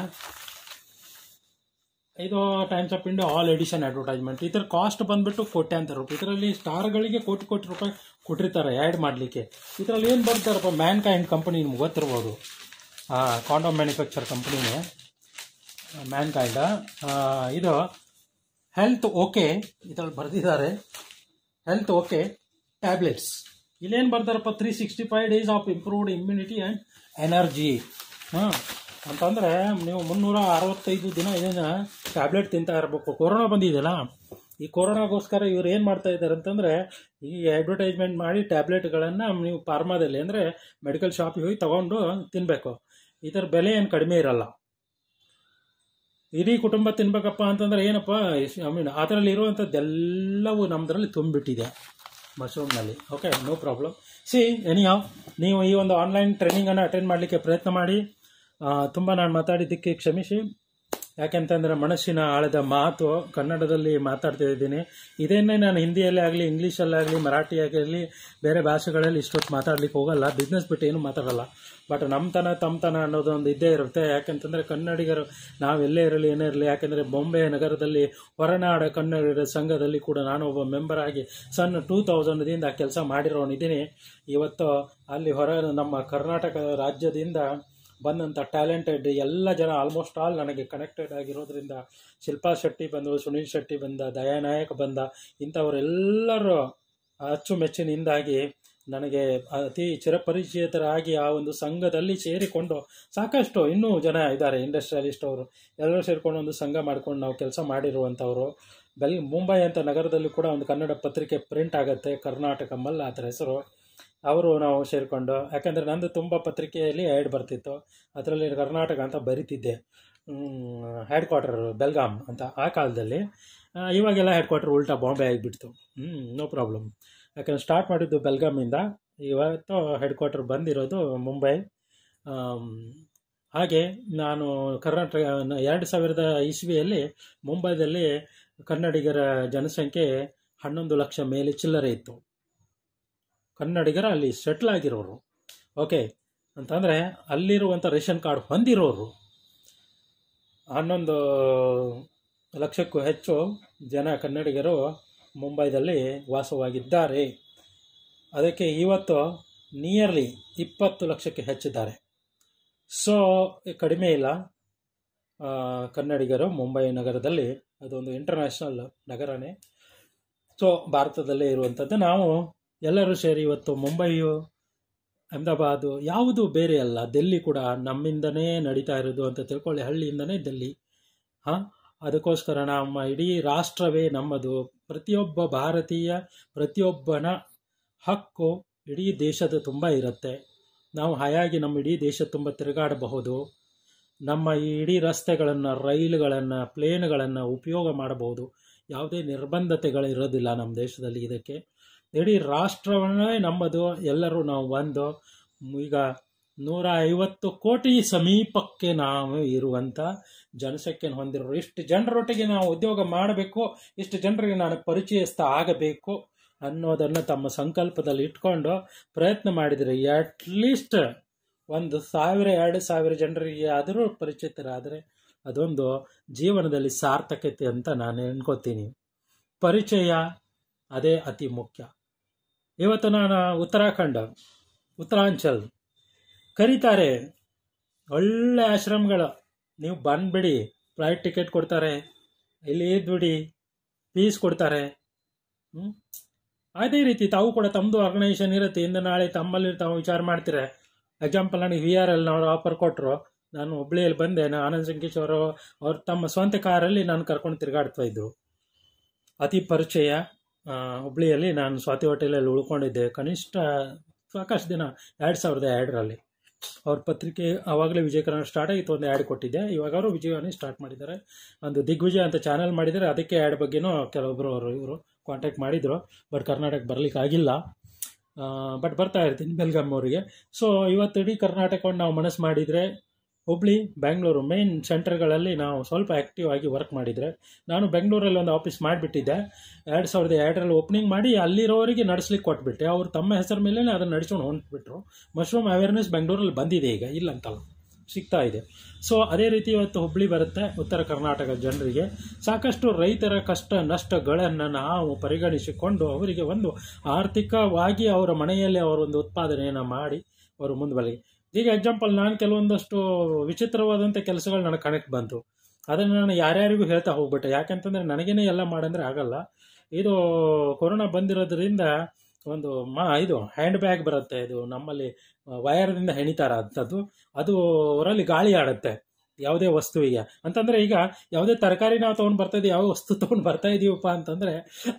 ಇದು Times of India all edition advertisement ಥರ ಕಾಸ್ಟ್ ಬಂದ್ಬಿಟ್ಟು ಅಂತ ರೂಪಾಯಿ ಇದರಲ್ಲಿ ಸ್ಟಾರ್ಗಳಿಗೆ ಕೋಟಿ ಕೋಟಿ ರೂಪಾಯಿ ಕೊಟ್ಟಿರ್ತಾರೆ ಆ್ಯಡ್ ಮಾಡಲಿಕ್ಕೆ ಇದರಲ್ಲಿ ಏನು ಬರ್ತಾರಪ್ಪ ಮ್ಯಾನ್ ಕೈಂಡ್ ಕಂಪನಿ ನಿಮ್ಗೆ ಗೊತ್ತಿರ್ಬೋದು ಕಾಂಡೋಮ್ ಮ್ಯಾನುಫ್ಯಾಕ್ಚರ್ ಕಂಪ್ನಿನೇ ಮ್ಯಾನ್ ಕೈಂಡ ಇದು ಹೆಲ್ತ್ ಓಕೆ ಇದರಲ್ಲಿ ಬರೆದಿದ್ದಾರೆ ಹೆಲ್ತ್ ಓಕೆ ಟ್ಯಾಬ್ಲೆಟ್ಸ್ ಇಲ್ಲೇನು ಬರ್ತಾರಪ್ಪ three sixty five days of improved immunity and energy ಹಾಂ ಅಂತಂದರೆ ನೀವು ಮುನ್ನೂರ ಅರವತ್ತೈದು ದಿನ ಇದನ್ನು ಟ್ಯಾಬ್ಲೆಟ್ ತಿಂತಾ ಇರಬೇಕು ಕೊರೋನಾ ಬಂದಿದೆಯಲ್ಲ ಈ ಕೊರೋನಾಗೋಸ್ಕರ ಇವ್ರು ಏನು ಮಾಡ್ತಾ ಇದ್ದಾರೆ ಅಂತಂದರೆ ಈ ಅಡ್ವರ್ಟೈಸ್ಮೆಂಟ್ ಮಾಡಿ ಟ್ಯಾಬ್ಲೆಟ್ಗಳನ್ನು ನೀವು ಫಾರ್ಮಾದಲ್ಲಿ ಅಂದರೆ ಮೆಡಿಕಲ್ ಶಾಪಿಗೆ ಹೋಗಿ ತೊಗೊಂಡು ತಿನ್ನಬೇಕು ಇದರ ಬೆಲೆ ಏನು ಕಡಿಮೆ ಇರಲ್ಲ ಇಡೀ ಕುಟುಂಬ ತಿನ್ಬೇಕಪ್ಪ ಅಂತಂದರೆ ಏನಪ್ಪ ಐ ಮೀನ್ ಅದರಲ್ಲಿ ಇರುವಂಥದ್ದೆಲ್ಲವೂ ನಮ್ಮದ್ರಲ್ಲಿ ತುಂಬಿಬಿಟ್ಟಿದೆ ಮಶ್ರೂಮ್ನಲ್ಲಿ okay no problem see any ಯಾವ ನೀವು ಈ ಒಂದು ಆನ್ಲೈನ್ ಟ್ರೈನಿಂಗನ್ನು ಅಟೆಂಡ್ ಮಾಡಲಿಕ್ಕೆ ಪ್ರಯತ್ನ ಮಾಡಿ ತುಂಬ ನಾನು ಮಾತಾಡಿದ್ದಕ್ಕೆ ಕ್ಷಮಿಸಿ ಯಾಕೆಂತಂದರೆ ಮನಸ್ಸಿನ ಆಳದ ಮಾತು ಕನ್ನಡದಲ್ಲಿ ಮಾತಾಡ್ತಾ ಇದ್ದೀನಿ ಇದನ್ನೇ ನಾನು ಹಿಂದಿಯಲ್ಲೇ ಆಗಲಿ ಇಂಗ್ಲೀಷಲ್ಲಾಗಲಿ ಮರಾಠಿಯಾಗಲಿ ಬೇರೆ ಭಾಷೆಗಳಲ್ಲಿ ಇಷ್ಟೊತ್ತು ಮಾತಾಡ್ಲಿಕ್ಕೆ ಹೋಗಲ್ಲ ಬಿಸ್ನೆಸ್ ಬಿಟ್ಟು ಏನು ಮಾತಾಡಲ್ಲ ಬಟ್ ನಮ್ಮತನ ತಮ್ಮತನ ಅನ್ನೋದೊಂದು ಒಂದು ಇದ್ದೇ ಇರುತ್ತೆ ಯಾಕೆಂತಂದರೆ ಕನ್ನಡಿಗರು ಎಲ್ಲೇ ಇರಲಿ ಏನೇ ಇರಲಿ ಯಾಕೆಂದರೆ ಬೊಂಬೆ ನಗರದಲ್ಲಿ ಹೊರನಾಡ ಕನ್ನಡಿಗರ ಸಂಘದಲ್ಲಿ ಕೂಡ ನಾನು ಒಬ್ಬ ಮೆಂಬರ್ ಆಗಿ ಸಣ್ಣ ಟೂ ತೌಸಂಡ್ದಿಂದ ಕೆಲಸ ಮಾಡಿರೋನಿದ್ದೀನಿ ಇವತ್ತು ಅಲ್ಲಿ ಹೊರ ನಮ್ಮ ಕರ್ನಾಟಕ ರಾಜ್ಯದಿಂದ ಬಂದಂಥ ಟ್ಯಾಲೆಂಟೆಡ್ ಎಲ್ಲ ಜನ ಆಲ್ಮೋಸ್ಟ್ ಆಲ್ ನನಗೆ ಕನೆಕ್ಟೆಡ್ ಆಗಿರೋದ್ರಿಂದ ಶಿಲ್ಪಾ ಶೆಟ್ಟಿ ಬಂದರು ಸುನೀಲ್ ಶೆಟ್ಟಿ ಬಂದ ದಯಾನಾಯಕ್ ಬಂದ ಇಂಥವರೆಲ್ಲರೂ ಅಚ್ಚುಮೆಚ್ಚಿನಿಂದಾಗಿ ನನಗೆ ಅತಿ ಚಿರಪರಿಚಿತರಾಗಿ ಆ ಒಂದು ಸಂಘದಲ್ಲಿ ಸೇರಿಕೊಂಡು ಸಾಕಷ್ಟು ಇನ್ನೂ ಜನ ಇದ್ದಾರೆ ಇಂಡಸ್ಟ್ರಿಯಲಿಸ್ಟ್ ಅವರು ಎಲ್ಲರೂ ಸೇರಿಕೊಂಡು ಒಂದು ಸಂಘ ಮಾಡ್ಕೊಂಡು ನಾವು ಕೆಲಸ ಮಾಡಿರುವಂಥವ್ರು ಬೆಲ್ ಮುಂಬೈ ಅಂತ ನಗರದಲ್ಲೂ ಕೂಡ ಒಂದು ಕನ್ನಡ ಪತ್ರಿಕೆ ಪ್ರಿಂಟ್ ಆಗುತ್ತೆ ಕರ್ನಾಟಕ ಮಲ್ಲ ಅದರ ಹೆಸರು ಅವರು ನಾವು ಸೇರಿಕೊಂಡು ಯಾಕಂದರೆ ನಂದು ತುಂಬ ಪತ್ರಿಕೆಯಲ್ಲಿ ಆ್ಯಡ್ ಬರ್ತಿತ್ತು ಅದರಲ್ಲಿ ಕರ್ನಾಟಕ ಅಂತ ಬರಿತಿದ್ದೆ ಹೆಡ್ ಕ್ವಾರ್ಟರ್ ಬೆಲ್ಗಾಮ್ ಅಂತ ಆ ಕಾಲದಲ್ಲಿ ಇವಾಗೆಲ್ಲ ಹೆಡ್ ಕ್ವಾರ್ಟರ್ ಉಲ್ಟಾ ಬಾಂಬೆ ಆಗಿಬಿಡ್ತು ಹ್ಞೂ ನೋ ಪ್ರಾಬ್ಲಮ್ ಯಾಕಂದರೆ ಸ್ಟಾರ್ಟ್ ಮಾಡಿದ್ದು ಬೆಲ್ಗಾಮಿಂದ ಇವತ್ತು ಹೆಡ್ ಕ್ವಾರ್ಟರ್ ಬಂದಿರೋದು ಮುಂಬೈ ಹಾಗೆ ನಾನು ಕರ್ನಾಟಕ ಎರಡು ಸಾವಿರದ ಇಸ್ವಿಯಲ್ಲಿ ಮುಂಬೈದಲ್ಲಿ ಕನ್ನಡಿಗರ ಜನಸಂಖ್ಯೆ ಹನ್ನೊಂದು ಲಕ್ಷ ಮೇಲೆ ಚಿಲ್ಲರೆ ಇತ್ತು ಕನ್ನಡಿಗರು ಅಲ್ಲಿ ಸೆಟ್ಲ್ ಆಗಿರೋರು ಓಕೆ ಅಂತಂದರೆ ಅಲ್ಲಿರುವಂಥ ರೇಷನ್ ಕಾರ್ಡ್ ಹೊಂದಿರೋರು ಹನ್ನೊಂದು ಲಕ್ಷಕ್ಕೂ ಹೆಚ್ಚು ಜನ ಕನ್ನಡಿಗರು ಮುಂಬೈದಲ್ಲಿ ವಾಸವಾಗಿದ್ದಾರೆ ಅದಕ್ಕೆ ಇವತ್ತು ನಿಯರ್ಲಿ ಇಪ್ಪತ್ತು ಲಕ್ಷಕ್ಕೆ ಹೆಚ್ಚಿದ್ದಾರೆ ಸೊ ಕಡಿಮೆ ಇಲ್ಲ ಕನ್ನಡಿಗರು ಮುಂಬೈ ನಗರದಲ್ಲಿ ಅದೊಂದು ಇಂಟರ್ನ್ಯಾಷನಲ್ ನಗರನೇ ಸೊ ಭಾರತದಲ್ಲೇ ಇರುವಂಥದ್ದು ನಾವು ಎಲ್ಲರೂ ಸೇರಿ ಇವತ್ತು ಮುಂಬೈಯು ಅಹಮದಾಬಾದು ಯಾವುದು ಬೇರೆ ಅಲ್ಲ ಡೆಲ್ಲಿ ಕೂಡ ನಮ್ಮಿಂದನೇ ನಡೀತಾ ಇರೋದು ಅಂತ ತಿಳ್ಕೊಳ್ಳಿ ಹಳ್ಳಿಯಿಂದನೇ ಡೆಲ್ಲಿ ಹಾಂ ಅದಕ್ಕೋಸ್ಕರ ನಮ್ಮ ಇಡೀ ರಾಷ್ಟ್ರವೇ ನಮ್ಮದು ಪ್ರತಿಯೊಬ್ಬ ಭಾರತೀಯ ಪ್ರತಿಯೊಬ್ಬನ ಹಕ್ಕು ಇಡೀ ದೇಶದ ತುಂಬ ಇರುತ್ತೆ ನಾವು ಹಾಯಾಗಿ ನಮ್ಮ ಇಡೀ ದೇಶ ತುಂಬ ತಿರುಗಾಡಬಹುದು ನಮ್ಮ ಈ ಇಡೀ ರಸ್ತೆಗಳನ್ನು ರೈಲುಗಳನ್ನು ಪ್ಲೇನ್ಗಳನ್ನು ಉಪಯೋಗ ಮಾಡಬಹುದು ಯಾವುದೇ ನಿರ್ಬಂಧತೆಗಳಿರೋದಿಲ್ಲ ನಮ್ಮ ದೇಶದಲ್ಲಿ ಇದಕ್ಕೆ ಇಡೀ ರಾಷ್ಟ್ರವನ್ನೇ ನಂಬೋದು ಎಲ್ಲರೂ ನಾವು ಒಂದು ಈಗ ನೂರ ಐವತ್ತು ಕೋಟಿ ಸಮೀಪಕ್ಕೆ ನಾವು ಇರುವಂಥ ಜನಸಂಖ್ಯೆಯನ್ನು ಹೊಂದಿರೋ ಇಷ್ಟು ಜನರೊಟ್ಟಿಗೆ ನಾವು ಉದ್ಯೋಗ ಮಾಡಬೇಕು ಇಷ್ಟು ಜನರಿಗೆ ನಾನು ಪರಿಚಯಸ್ಥ ಆಗಬೇಕು ಅನ್ನೋದನ್ನು ತಮ್ಮ ಸಂಕಲ್ಪದಲ್ಲಿ ಇಟ್ಕೊಂಡು ಪ್ರಯತ್ನ ಮಾಡಿದರೆ ಅಟ್ಲೀಸ್ಟ್ ಒಂದು ಸಾವಿರ ಎರಡು ಸಾವಿರ ಜನರಿಗೆ ಆದರೂ ಪರಿಚಿತರಾದರೆ ಅದೊಂದು ಜೀವನದಲ್ಲಿ ಸಾರ್ಥಕತೆ ಅಂತ ನಾನು ಅನ್ಕೋತೀನಿ ಪರಿಚಯ ಅದೇ ಅತಿ ಮುಖ್ಯ ಇವತ್ತು ನಾನು ಉತ್ತರಾಖಂಡ ಉತ್ತರಾಂಚಲ್ ಕರೀತಾರೆ ಒಳ್ಳೆ ಆಶ್ರಮಗಳು ನೀವು ಬಂದುಬಿಡಿ ಫ್ಲೈಟ್ ಟಿಕೆಟ್ ಕೊಡ್ತಾರೆ ಇಲ್ಲಿ ಇದ್ಬಿಡಿ ಫೀಸ್ ಕೊಡ್ತಾರೆ ಹ್ಞೂ ಅದೇ ರೀತಿ ತಾವು ಕೂಡ ತಮ್ಮದು ಆರ್ಗನೈಸೇಷನ್ ಇರುತ್ತೆ ಇಂದು ನಾಳೆ ತಮ್ಮಲ್ಲಿ ತಾವು ವಿಚಾರ ಮಾಡ್ತೀರ ಎಕ್ಸಾಂಪಲ್ ನನಗೆ ವಿ ಆರ್ ಎಲ್ನವರು ಆಫರ್ ಕೊಟ್ಟರು ನಾನು ಹುಬ್ಬಳ್ಳಿಯಲ್ಲಿ ಬಂದೆ ನಾನು ಆನಂದ್ ಅವರು ಅವ್ರು ತಮ್ಮ ಸ್ವಂತ ಕಾರಲ್ಲಿ ನಾನು ಕರ್ಕೊಂಡು ತಿರುಗಾಡ್ತಾ ಇದ್ದರು ಅತಿ ಪರಿಚಯ ಹುಬ್ಳಿಯಲ್ಲಿ ನಾನು ಸ್ವಾತಿ ಹೋಟೆಲಲ್ಲಿ ಉಳ್ಕೊಂಡಿದ್ದೆ ಕನಿಷ್ಠ ಸಾಕಷ್ಟು ದಿನ ಎರಡು ಸಾವಿರದ ಎರಡರಲ್ಲಿ ಅವ್ರ ಪತ್ರಿಕೆ ಆವಾಗಲೇ ವಿಜಯ ಕರ್ನಾಟಕ ಸ್ಟಾರ್ಟ್ ಆಗಿತ್ತು ಒಂದು ಆ್ಯಡ್ ಕೊಟ್ಟಿದ್ದೆ ಇವಾಗ ಅವರು ವಿಜಯವಾಣಿ ಸ್ಟಾರ್ಟ್ ಮಾಡಿದ್ದಾರೆ ಒಂದು ದಿಗ್ವಿಜಯ ಅಂತ ಚಾನಲ್ ಮಾಡಿದ್ದಾರೆ ಅದಕ್ಕೆ ಆ್ಯಡ್ ಬಗ್ಗೆನೂ ಕೆಲವೊಬ್ಬರು ಅವರು ಇವರು ಕಾಂಟ್ಯಾಕ್ಟ್ ಮಾಡಿದರು ಬಟ್ ಕರ್ನಾಟಕ ಬರಲಿಕ್ಕಾಗಿಲ್ಲ ಬಟ್ ಬರ್ತಾ ಇರ್ತೀನಿ ಬೆಲ್ಗಾಮ್ ಅವರಿಗೆ ಸೊ ಇವತ್ತು ಇಡೀ ಕರ್ನಾಟಕವನ್ನು ನಾವು ಮನಸ್ಸು ಮಾಡಿದರೆ ಹುಬ್ಳಿ ಬೆಂಗಳೂರು ಮೇನ್ ಸೆಂಟರ್ಗಳಲ್ಲಿ ನಾವು ಸ್ವಲ್ಪ ಆ್ಯಕ್ಟಿವ್ ಆಗಿ ವರ್ಕ್ ಮಾಡಿದರೆ ನಾನು ಬೆಂಗಳೂರಲ್ಲಿ ಒಂದು ಆಫೀಸ್ ಮಾಡಿಬಿಟ್ಟಿದ್ದೆ ಎರಡು ಸಾವಿರದ ಎರಡರಲ್ಲಿ ಓಪನಿಂಗ್ ಮಾಡಿ ಅಲ್ಲಿರೋರಿಗೆ ನಡೆಸ್ಲಿಕ್ಕೆ ಕೊಟ್ಬಿಟ್ಟೆ ಅವರು ತಮ್ಮ ಹೆಸರು ಮೇಲೇ ಅದನ್ನು ನಡೆಸ್ಕೊಂಡು ಹೊಂದ್ಬಿಟ್ರು ಮಶ್ರೂಮ್ ಅವೇರ್ನೆಸ್ ಬೆಂಗಳೂರಲ್ಲಿ ಬಂದಿದೆ ಈಗ ಇಲ್ಲಂತಲ್ಲ ಸಿಗ್ತಾ ಇದೆ ಸೊ ಅದೇ ರೀತಿ ಇವತ್ತು ಹುಬ್ಳಿ ಬರುತ್ತೆ ಉತ್ತರ ಕರ್ನಾಟಕ ಜನರಿಗೆ ಸಾಕಷ್ಟು ರೈತರ ಕಷ್ಟ ನಷ್ಟಗಳನ್ನು ನಾವು ಪರಿಗಣಿಸಿಕೊಂಡು ಅವರಿಗೆ ಒಂದು ಆರ್ಥಿಕವಾಗಿ ಅವರ ಮನೆಯಲ್ಲಿ ಅವರೊಂದು ಉತ್ಪಾದನೆಯನ್ನು ಮಾಡಿ ಅವರು ಮುಂದುವರೆಗೆ ಈಗ ಎಕ್ಸಾಂಪಲ್ ನಾನು ಕೆಲವೊಂದಷ್ಟು ವಿಚಿತ್ರವಾದಂಥ ಕೆಲಸಗಳು ನನಗೆ ಕಣಕ್ಕೆ ಬಂತು ಅದನ್ನು ನಾನು ಯಾರ್ಯಾರಿಗೂ ಹೇಳ್ತಾ ಹೋಗ್ಬಿಟ್ಟೆ ಯಾಕಂತಂದರೆ ನನಗೇನೆ ಎಲ್ಲ ಮಾಡಂದರೆ ಆಗಲ್ಲ ಇದು ಕೊರೋನಾ ಬಂದಿರೋದ್ರಿಂದ ಒಂದು ಮಾ ಇದು ಹ್ಯಾಂಡ್ ಬ್ಯಾಗ್ ಬರುತ್ತೆ ಇದು ನಮ್ಮಲ್ಲಿ ವಯರ್ದಿಂದ ಹೆಣಿತಾರ ಅಂಥದ್ದು ಅದು ಅವರಲ್ಲಿ ಗಾಳಿ ಆಡುತ್ತೆ ಯಾವುದೇ ವಸ್ತುವಿಗೆ ಅಂತಂದರೆ ಈಗ ಯಾವುದೇ ತರಕಾರಿ ನಾವು ತೊಗೊಂಡು ಬರ್ತಾ ಯಾವ ವಸ್ತು ತೊಗೊಂಡು ಬರ್ತಾ ಇದ್ದೀವಪ್ಪ ಅಂತಂದರೆ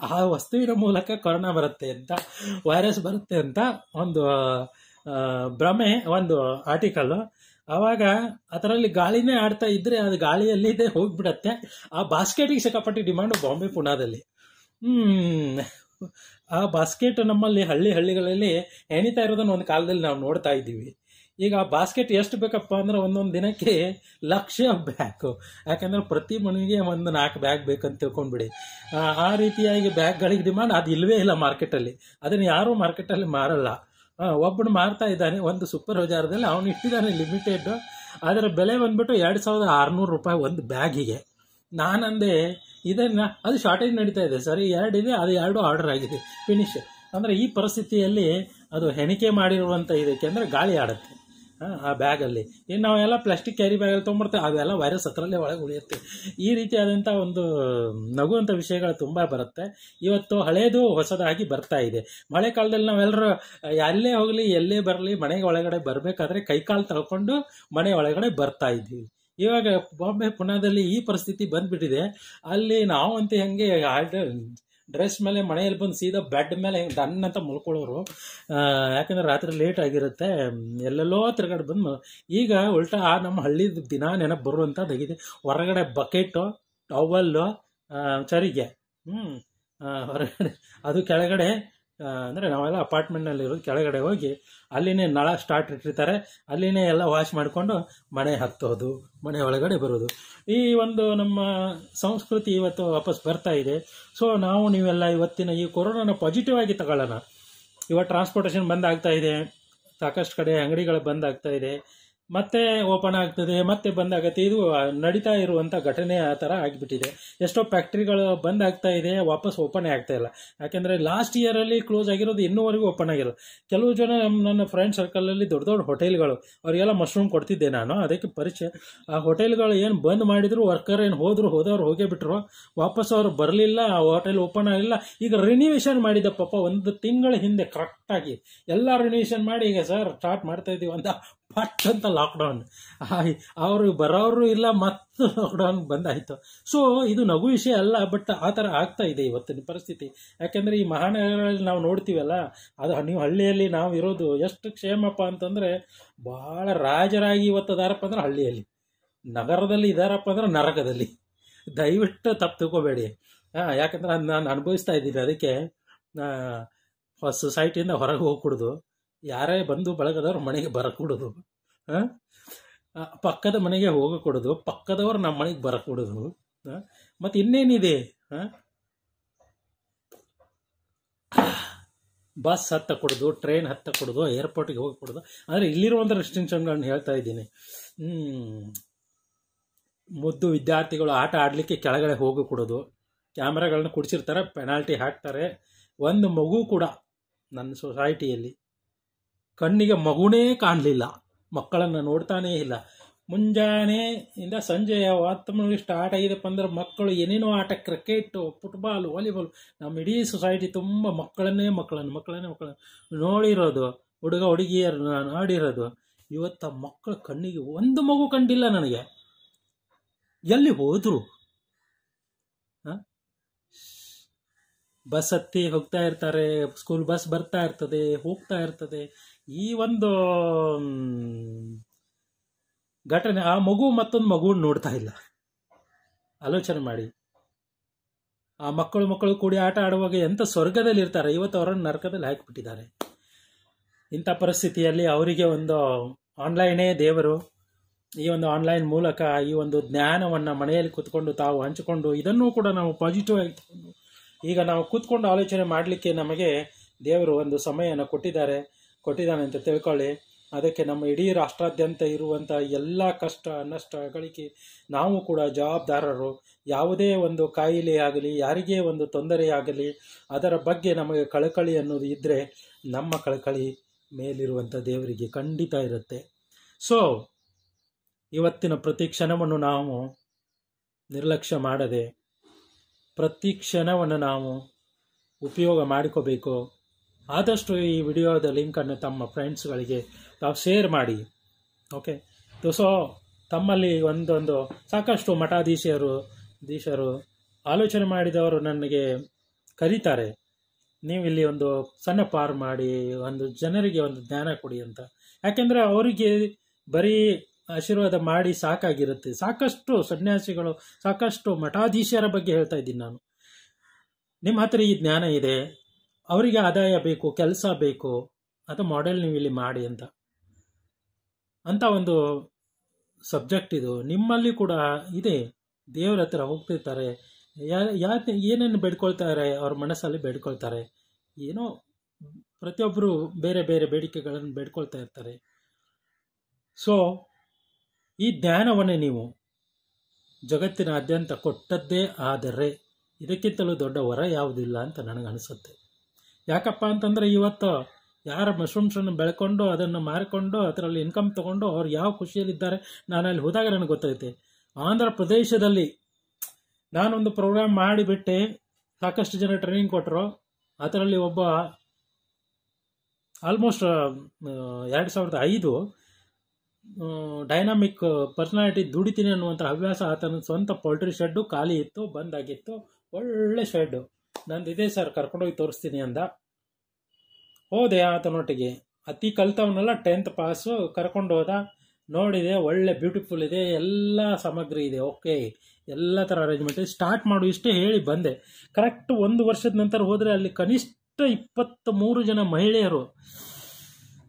ಆ ವಸ್ತುವಿನ ಮೂಲಕ ಕೊರೋನಾ ಬರುತ್ತೆ ಅಂತ ವೈರಸ್ ಬರುತ್ತೆ ಅಂತ ಒಂದು ಭ್ರಮೆ ಒಂದು ಆರ್ಟಿಕಲ್ಲು ಅವಾಗ ಅದರಲ್ಲಿ ಗಾಳಿನೇ ಆಡ್ತಾ ಇದ್ರೆ ಅದು ಗಾಳಿಯಲ್ಲಿದೆ ಹೋಗ್ಬಿಡತ್ತೆ ಆ ಬಾಸ್ಕೆಟಿಗೆ ಸಿಕ್ಕಾಪಟ್ಟೆ ಡಿಮ್ಯಾಂಡು ಬಾಂಬೆ ಪುಣಾದಲ್ಲಿ ಆ ಬಾಸ್ಕೆಟ್ ನಮ್ಮಲ್ಲಿ ಹಳ್ಳಿ ಹಳ್ಳಿಗಳಲ್ಲಿ ಎಣಿತಾ ಇರೋದನ್ನ ಒಂದು ಕಾಲದಲ್ಲಿ ನಾವು ನೋಡ್ತಾ ಇದ್ದೀವಿ ಈಗ ಆ ಬಾಸ್ಕೆಟ್ ಎಷ್ಟು ಬೇಕಪ್ಪ ಅಂದ್ರೆ ಒಂದೊಂದು ದಿನಕ್ಕೆ ಲಕ್ಷ ಬ್ಯಾಗ್ ಯಾಕಂದ್ರೆ ಪ್ರತಿ ಮನೆಗೆ ಒಂದು ನಾಲ್ಕು ಬ್ಯಾಗ್ ಬೇಕಂತ ತಿಳ್ಕೊಂಡ್ಬಿಡಿ ಆ ರೀತಿಯಾಗಿ ಬ್ಯಾಗ್ಗಳಿಗೆ ಡಿಮಾಂಡ್ ಅದು ಇಲ್ಲವೇ ಇಲ್ಲ ಮಾರ್ಕೆಟಲ್ಲಿ ಅದನ್ನು ಯಾರೂ ಮಾರ್ಕೆಟಲ್ಲಿ ಮಾರಲ್ಲ ಒಬ್ಬನು ಮಾರ್ತಾ ಇದ್ದಾನೆ ಒಂದು ಸೂಪರ್ ಬಜಾರದಲ್ಲಿ ಅವನು ಇಟ್ಟಿದ್ದಾನೆ ಲಿಮಿಟೆಡ್ ಅದರ ಬೆಲೆ ಬಂದ್ಬಿಟ್ಟು ಎರಡು ಸಾವಿರದ ಆರುನೂರು ರೂಪಾಯಿ ಒಂದು ಬ್ಯಾಗಿಗೆ ನಾನಂದೆ ಇದನ್ನು ಅದು ಶಾರ್ಟೇಜ್ ನಡೀತಾ ಇದೆ ಸರಿ ಎರಡಿದೆ ಅದು ಎರಡು ಆರ್ಡರ್ ಆಗಿದೆ ಫಿನಿಶ್ ಅಂದರೆ ಈ ಪರಿಸ್ಥಿತಿಯಲ್ಲಿ ಅದು ಹೆಣಿಕೆ ಮಾಡಿರುವಂಥ ಇದಕ್ಕೆ ಅಂದರೆ ಗಾಳಿ ಆಡುತ್ತೆ ಆ ಬ್ಯಾಗಲ್ಲಿ ಇನ್ನು ನಾವೆಲ್ಲ ಪ್ಲಾಸ್ಟಿಕ್ ಕ್ಯಾರಿ ಬ್ಯಾಗಲ್ಲಿ ತೊಗೊಂಬರ್ತೇವೆ ಅವೆಲ್ಲ ವೈರಸ್ ಹತ್ರಲ್ಲೇ ಒಳಗೆ ಉಳಿಯುತ್ತೆ ಈ ರೀತಿಯಾದಂಥ ಒಂದು ನಗುವಂಥ ವಿಷಯಗಳು ತುಂಬ ಬರುತ್ತೆ ಇವತ್ತು ಹಳೇದು ಹೊಸದಾಗಿ ಬರ್ತಾ ಇದೆ ಮಳೆ ಕಾಲದಲ್ಲಿ ನಾವೆಲ್ಲರೂ ಎಲ್ಲೇ ಹೋಗಲಿ ಎಲ್ಲೇ ಬರಲಿ ಮನೆಗೆ ಒಳಗಡೆ ಬರಬೇಕಾದ್ರೆ ಕೈಕಾಲು ತಳ್ಕೊಂಡು ಮನೆ ಒಳಗಡೆ ಬರ್ತಾ ಇದ್ವಿ ಇವಾಗ ಬಾಂಬೆ ಪುನಾದಲ್ಲಿ ಈ ಪರಿಸ್ಥಿತಿ ಬಂದ್ಬಿಟ್ಟಿದೆ ಅಲ್ಲಿ ಅಂತ ಹೆಂಗೆ ಡ್ರೆಸ್ ಮೇಲೆ ಮನೆಯಲ್ಲಿ ಬಂದು ಸೀದಾ ಬೆಡ್ ಮೇಲೆ ಹಿಂಗೆ ಡನ್ ಅಂತ ಮಲ್ಕೊಳ್ಳೋರು ಯಾಕಂದ್ರೆ ರಾತ್ರಿ ಲೇಟ್ ಆಗಿರುತ್ತೆ ಎಲ್ಲೆಲ್ಲೋ ತಿರ್ಗಾಡಿ ಬಂದು ಈಗ ಉಲ್ಟಾ ನಮ್ಮ ಹಳ್ಳಿದ ದಿನ ನೆನಪು ಬರುವಂಥದ್ದಾಗಿದೆ ಹೊರಗಡೆ ಬಕೆಟು ಟವಲ್ಲು ಚರಿಗೆ ಹ್ಞೂ ಹೊರಗಡೆ ಅದು ಕೆಳಗಡೆ ಅಂದರೆ ನಾವೆಲ್ಲ ಇರೋದು ಕೆಳಗಡೆ ಹೋಗಿ ಅಲ್ಲಿನೇ ನಳ ಸ್ಟಾರ್ಟ್ ಇಟ್ಟಿರ್ತಾರೆ ಅಲ್ಲಿನೇ ಎಲ್ಲ ವಾಶ್ ಮಾಡಿಕೊಂಡು ಮನೆ ಹತ್ತೋದು ಮನೆ ಒಳಗಡೆ ಬರೋದು ಈ ಒಂದು ನಮ್ಮ ಸಂಸ್ಕೃತಿ ಇವತ್ತು ವಾಪಸ್ ಬರ್ತಾ ಇದೆ ಸೊ ನಾವು ನೀವೆಲ್ಲ ಇವತ್ತಿನ ಈ ಕೊರೋನಾನ ಪಾಸಿಟಿವ್ ಆಗಿ ತಗೊಳ್ಳೋಣ ಇವಾಗ ಟ್ರಾನ್ಸ್ಪೋರ್ಟೇಷನ್ ಬಂದ್ ಇದೆ ಸಾಕಷ್ಟು ಕಡೆ ಅಂಗಡಿಗಳು ಬಂದ್ ಇದೆ ಮತ್ತೆ ಓಪನ್ ಆಗ್ತದೆ ಮತ್ತೆ ಬಂದ್ ಇದು ನಡೀತಾ ಇರುವಂಥ ಘಟನೆ ಆ ಥರ ಆಗಿಬಿಟ್ಟಿದೆ ಎಷ್ಟೋ ಫ್ಯಾಕ್ಟ್ರಿಗಳು ಬಂದ್ ಆಗ್ತಾ ಇದೆ ವಾಪಸ್ ಓಪನ್ ಆಗ್ತಾ ಇಲ್ಲ ಯಾಕೆಂದರೆ ಲಾಸ್ಟ್ ಇಯರಲ್ಲಿ ಕ್ಲೋಸ್ ಆಗಿರೋದು ಇನ್ನೂವರೆಗೂ ಓಪನ್ ಆಗಿರೋದು ಕೆಲವು ಜನ ನನ್ನ ಫ್ರೆಂಡ್ ಸರ್ಕಲಲ್ಲಿ ದೊಡ್ಡ ದೊಡ್ಡ ಹೋಟೆಲ್ಗಳು ಅವರಿಗೆಲ್ಲ ಮಶ್ರೂಮ್ ಕೊಡ್ತಿದ್ದೆ ನಾನು ಅದಕ್ಕೆ ಪರಿಚಯ ಆ ಹೋಟೆಲ್ಗಳು ಏನು ಬಂದ್ ಮಾಡಿದ್ರು ವರ್ಕರ್ ಏನು ಹೋದ್ರು ಹೋದವ್ರು ಹೋಗೇ ಬಿಟ್ರು ವಾಪಸ್ ಅವ್ರು ಬರಲಿಲ್ಲ ಆ ಹೋಟೆಲ್ ಓಪನ್ ಆಗಿಲ್ಲ ಈಗ ರಿನಿವೇಶನ್ ಮಾಡಿದ ಪಾಪ ಒಂದು ತಿಂಗಳ ಹಿಂದೆ ಕರೆಕ್ಟಾಗಿ ಎಲ್ಲ ರಿನಿವೇಶನ್ ಮಾಡಿ ಈಗ ಸರ್ ಸ್ಟಾರ್ಟ್ ಮಾಡ್ತಾ ಇದೀವಿ ಅಂತ ಪಟ್ಟಂತ ಅಂತ ಲಾಕ್ಡೌನ್ ಅವರು ಬರೋರು ಇಲ್ಲ ಮತ್ತು ಲಾಕ್ಡೌನ್ ಬಂದಾಯಿತು ಸೊ ಇದು ನಗು ವಿಷಯ ಅಲ್ಲ ಬಟ್ ಆ ಥರ ಆಗ್ತಾ ಇದೆ ಇವತ್ತಿನ ಪರಿಸ್ಥಿತಿ ಯಾಕೆಂದರೆ ಈ ಮಹಾನಗರಗಳಲ್ಲಿ ನಾವು ನೋಡ್ತೀವಲ್ಲ ಅದು ನೀವು ಹಳ್ಳಿಯಲ್ಲಿ ನಾವು ಇರೋದು ಎಷ್ಟು ಕ್ಷೇಮಪ್ಪ ಅಂತಂದರೆ ಭಾಳ ರಾಜರಾಗಿ ಇವತ್ತು ಇದಾರಪ್ಪ ಅಂದ್ರೆ ಹಳ್ಳಿಯಲ್ಲಿ ನಗರದಲ್ಲಿ ಇದಾರಪ್ಪ ಅಂದ್ರೆ ನರಕದಲ್ಲಿ ದಯವಿಟ್ಟು ತಪ್ಪು ತಿಳ್ಕೊಬೇಡಿ ಹಾಂ ಯಾಕಂದ್ರೆ ನಾನು ಅನುಭವಿಸ್ತಾ ಇದ್ದೀನಿ ಅದಕ್ಕೆ ಸೊಸೈಟಿಯಿಂದ ಹೊರಗೆ ಹೋಗ್ಬಿಡ್ದು ಯಾರೇ ಬಂದು ಬಳಗದವ್ರು ಮನೆಗೆ ಬರಕೂಡೋದು ಹಾಂ ಪಕ್ಕದ ಮನೆಗೆ ಹೋಗಕೊಡೋದು ಪಕ್ಕದವ್ರು ನಮ್ಮ ಮನೆಗೆ ಬರಕೊಡೋದು ಮತ್ತು ಇನ್ನೇನಿದೆ ಹಾಂ ಬಸ್ ಕೊಡೋದು ಟ್ರೈನ್ ಏರ್ಪೋರ್ಟ್ ಏರ್ಪೋರ್ಟಿಗೆ ಹೋಗಿ ಕೊಡೋದು ಅಂದರೆ ಇಲ್ಲಿರುವಂಥ ರೆಸ್ಟ್ರಿಕ್ಷನ್ಗಳನ್ನ ಹೇಳ್ತಾ ಇದ್ದೀನಿ ಮುದ್ದು ವಿದ್ಯಾರ್ಥಿಗಳು ಆಟ ಆಡಲಿಕ್ಕೆ ಕೆಳಗಡೆ ಹೋಗ ಕೊಡೋದು ಕ್ಯಾಮ್ರಾಗಳನ್ನ ಕುಡಿಸಿರ್ತಾರೆ ಪೆನಾಲ್ಟಿ ಹಾಕ್ತಾರೆ ಒಂದು ಮಗು ಕೂಡ ನನ್ನ ಸೊಸೈಟಿಯಲ್ಲಿ ಕಣ್ಣಿಗೆ ಮಗುನೇ ಕಾಣಲಿಲ್ಲ ಮಕ್ಕಳನ್ನು ನೋಡ್ತಾನೇ ಇಲ್ಲ ಮುಂಜಾನೆಯಿಂದ ಸಂಜೆಯ ವಾತಾವರಣ ಸ್ಟಾರ್ಟ್ ಆಗಿದೆಪ್ಪ ಅಂದ್ರೆ ಮಕ್ಕಳು ಏನೇನೋ ಆಟ ಕ್ರಿಕೆಟು ಫುಟ್ಬಾಲ್ ವಾಲಿಬಾಲ್ ನಮ್ಮ ಇಡೀ ಸೊಸೈಟಿ ತುಂಬ ಮಕ್ಕಳನ್ನೇ ಮಕ್ಕಳನ್ನು ಮಕ್ಕಳನ್ನೇ ಮಕ್ಕಳನ್ನು ನೋಡಿರೋದು ಹುಡುಗ ಹುಡುಗಿಯರು ನೋಡಿರೋದು ಇವತ್ತು ಮಕ್ಕಳು ಮಕ್ಕಳ ಕಣ್ಣಿಗೆ ಒಂದು ಮಗು ಕಂಡಿಲ್ಲ ನನಗೆ ಎಲ್ಲಿ ಹೋದರು ಬಸ್ ಹತ್ತಿ ಹೋಗ್ತಾ ಇರ್ತಾರೆ ಸ್ಕೂಲ್ ಬಸ್ ಬರ್ತಾ ಇರ್ತದೆ ಹೋಗ್ತಾ ಇರ್ತದೆ ಈ ಒಂದು ಘಟನೆ ಆ ಮಗು ಮತ್ತೊಂದು ಮಗು ನೋಡ್ತಾ ಇಲ್ಲ ಆಲೋಚನೆ ಮಾಡಿ ಆ ಮಕ್ಕಳು ಮಕ್ಕಳು ಕೂಡಿ ಆಟ ಆಡುವಾಗ ಎಂಥ ಸ್ವರ್ಗದಲ್ಲಿ ಇರ್ತಾರೆ ಇವತ್ತು ಅವರನ್ನು ನರಕದಲ್ಲಿ ಹಾಕಿಬಿಟ್ಟಿದ್ದಾರೆ ಇಂಥ ಪರಿಸ್ಥಿತಿಯಲ್ಲಿ ಅವರಿಗೆ ಒಂದು ಆನ್ಲೈನೇ ದೇವರು ಈ ಒಂದು ಆನ್ಲೈನ್ ಮೂಲಕ ಈ ಒಂದು ಜ್ಞಾನವನ್ನು ಮನೆಯಲ್ಲಿ ಕೂತ್ಕೊಂಡು ತಾವು ಹಂಚಿಕೊಂಡು ಇದನ್ನು ಕೂಡ ನಾವು ಪಾಸಿಟಿವ್ ಆಗಿ ಈಗ ನಾವು ಕೂತ್ಕೊಂಡು ಆಲೋಚನೆ ಮಾಡಲಿಕ್ಕೆ ನಮಗೆ ದೇವರು ಒಂದು ಸಮಯನ ಕೊಟ್ಟಿದ್ದಾರೆ ಕೊಟ್ಟಿದ್ದಾನೆ ಅಂತ ತಿಳ್ಕೊಳ್ಳಿ ಅದಕ್ಕೆ ನಮ್ಮ ಇಡೀ ರಾಷ್ಟ್ರಾದ್ಯಂತ ಇರುವಂಥ ಎಲ್ಲ ಕಷ್ಟ ನಷ್ಟಗಳಿಗೆ ನಾವು ಕೂಡ ಜವಾಬ್ದಾರರು ಯಾವುದೇ ಒಂದು ಕಾಯಿಲೆ ಆಗಲಿ ಯಾರಿಗೇ ಒಂದು ತೊಂದರೆ ಆಗಲಿ ಅದರ ಬಗ್ಗೆ ನಮಗೆ ಕಳಕಳಿ ಅನ್ನೋದು ಇದ್ದರೆ ನಮ್ಮ ಕಳಕಳಿ ಮೇಲಿರುವಂಥ ದೇವರಿಗೆ ಖಂಡಿತ ಇರುತ್ತೆ ಸೊ ಇವತ್ತಿನ ಪ್ರತಿ ಕ್ಷಣವನ್ನು ನಾವು ನಿರ್ಲಕ್ಷ್ಯ ಮಾಡದೆ ಪ್ರತಿ ಕ್ಷಣವನ್ನು ನಾವು ಉಪಯೋಗ ಮಾಡಿಕೋಬೇಕು ಆದಷ್ಟು ಈ ವಿಡಿಯೋದ ಲಿಂಕನ್ನು ತಮ್ಮ ಫ್ರೆಂಡ್ಸ್ಗಳಿಗೆ ತಾವು ಶೇರ್ ಮಾಡಿ ಓಕೆ ಸೊ ತಮ್ಮಲ್ಲಿ ಒಂದೊಂದು ಸಾಕಷ್ಟು ಮಠಾಧೀಶರು ದೀಶರು ಆಲೋಚನೆ ಮಾಡಿದವರು ನನಗೆ ಕರೀತಾರೆ ನೀವು ಇಲ್ಲಿ ಒಂದು ಸಣ್ಣ ಪಾರ್ ಮಾಡಿ ಒಂದು ಜನರಿಗೆ ಒಂದು ಜ್ಞಾನ ಕೊಡಿ ಅಂತ ಯಾಕೆಂದರೆ ಅವರಿಗೆ ಬರೀ ಆಶೀರ್ವಾದ ಮಾಡಿ ಸಾಕಾಗಿರುತ್ತೆ ಸಾಕಷ್ಟು ಸನ್ಯಾಸಿಗಳು ಸಾಕಷ್ಟು ಮಠಾಧೀಶರ ಬಗ್ಗೆ ಹೇಳ್ತಾ ಇದ್ದೀನಿ ನಾನು ನಿಮ್ಮ ಹತ್ರ ಈ ಜ್ಞಾನ ಇದೆ ಅವರಿಗೆ ಆದಾಯ ಬೇಕು ಕೆಲಸ ಬೇಕು ಅದು ಮಾಡೆಲ್ ನೀವು ಇಲ್ಲಿ ಮಾಡಿ ಅಂತ ಅಂತ ಒಂದು ಸಬ್ಜೆಕ್ಟ್ ಇದು ನಿಮ್ಮಲ್ಲಿ ಕೂಡ ಇದೆ ದೇವರ ಹತ್ರ ಹೋಗ್ತಿರ್ತಾರೆ ಯಾ ಏನೇನು ಬೇಡ್ಕೊಳ್ತಾರೆ ಅವ್ರ ಮನಸ್ಸಲ್ಲಿ ಬೇಡ್ಕೊಳ್ತಾರೆ ಏನೋ ಪ್ರತಿಯೊಬ್ಬರು ಬೇರೆ ಬೇರೆ ಬೇಡಿಕೆಗಳನ್ನು ಬೇಡ್ಕೊಳ್ತಾ ಇರ್ತಾರೆ ಸೊ ಈ ಜ್ಞಾನವನ್ನೇ ನೀವು ಜಗತ್ತಿನಾದ್ಯಂತ ಕೊಟ್ಟದ್ದೇ ಆದರೆ ಇದಕ್ಕಿಂತಲೂ ದೊಡ್ಡ ವರ ಯಾವುದಿಲ್ಲ ಅಂತ ನನಗನಿಸುತ್ತೆ ಯಾಕಪ್ಪ ಅಂತಂದರೆ ಇವತ್ತು ಯಾರ ಮಶ್ರೂಮ್ಸನ್ನು ಬೆಳ್ಕೊಂಡು ಅದನ್ನು ಮಾರಿಕೊಂಡು ಅದರಲ್ಲಿ ಇನ್ಕಮ್ ತಗೊಂಡು ಅವ್ರು ಯಾವ ಖುಷಿಯಲ್ಲಿದ್ದಾರೆ ನಾನು ಅಲ್ಲಿ ಹೋದಾಗ ನನಗೆ ಗೊತ್ತೈತೆ ಆಂಧ್ರ ಪ್ರದೇಶದಲ್ಲಿ ನಾನೊಂದು ಪ್ರೋಗ್ರಾಮ್ ಮಾಡಿಬಿಟ್ಟೆ ಸಾಕಷ್ಟು ಜನ ಟ್ರೈನಿಂಗ್ ಕೊಟ್ಟರು ಅದರಲ್ಲಿ ಒಬ್ಬ ಆಲ್ಮೋಸ್ಟ್ ಎರಡು ಸಾವಿರದ ಐದು ಡೈನಾಮಿಕ್ ಪರ್ಸನಾಲಿಟಿ ದುಡಿತೀನಿ ಅನ್ನುವಂಥ ಹವ್ಯಾಸ ಆತನ ಸ್ವಂತ ಪೋಲ್ಟ್ರಿ ಶೆಡ್ಡು ಖಾಲಿ ಇತ್ತು ಬಂದಾಗಿತ್ತು ಒಳ್ಳೆ ಶೆಡ್ಡು ಇದೆ ಸರ್ ಕರ್ಕೊಂಡೋಗಿ ತೋರಿಸ್ತೀನಿ ಅಂದ ಹೋದೆ ಆತನೊಟ್ಟಿಗೆ ಅತಿ ಕಲ್ತವನ್ನೆಲ್ಲ ಟೆಂತ್ ಪಾಸು ಕರ್ಕೊಂಡು ಹೋದ ನೋಡಿದೆ ಒಳ್ಳೆ ಬ್ಯೂಟಿಫುಲ್ ಇದೆ ಎಲ್ಲ ಸಾಮಗ್ರಿ ಇದೆ ಓಕೆ ಎಲ್ಲ ಥರ ಅರೇಂಜ್ಮೆಂಟ್ ಇದೆ ಸ್ಟಾರ್ಟ್ ಮಾಡು ಇಷ್ಟೇ ಹೇಳಿ ಬಂದೆ ಕರೆಕ್ಟ್ ಒಂದು ವರ್ಷದ ನಂತರ ಹೋದರೆ ಅಲ್ಲಿ ಕನಿಷ್ಠ ಮೂರು ಜನ ಮಹಿಳೆಯರು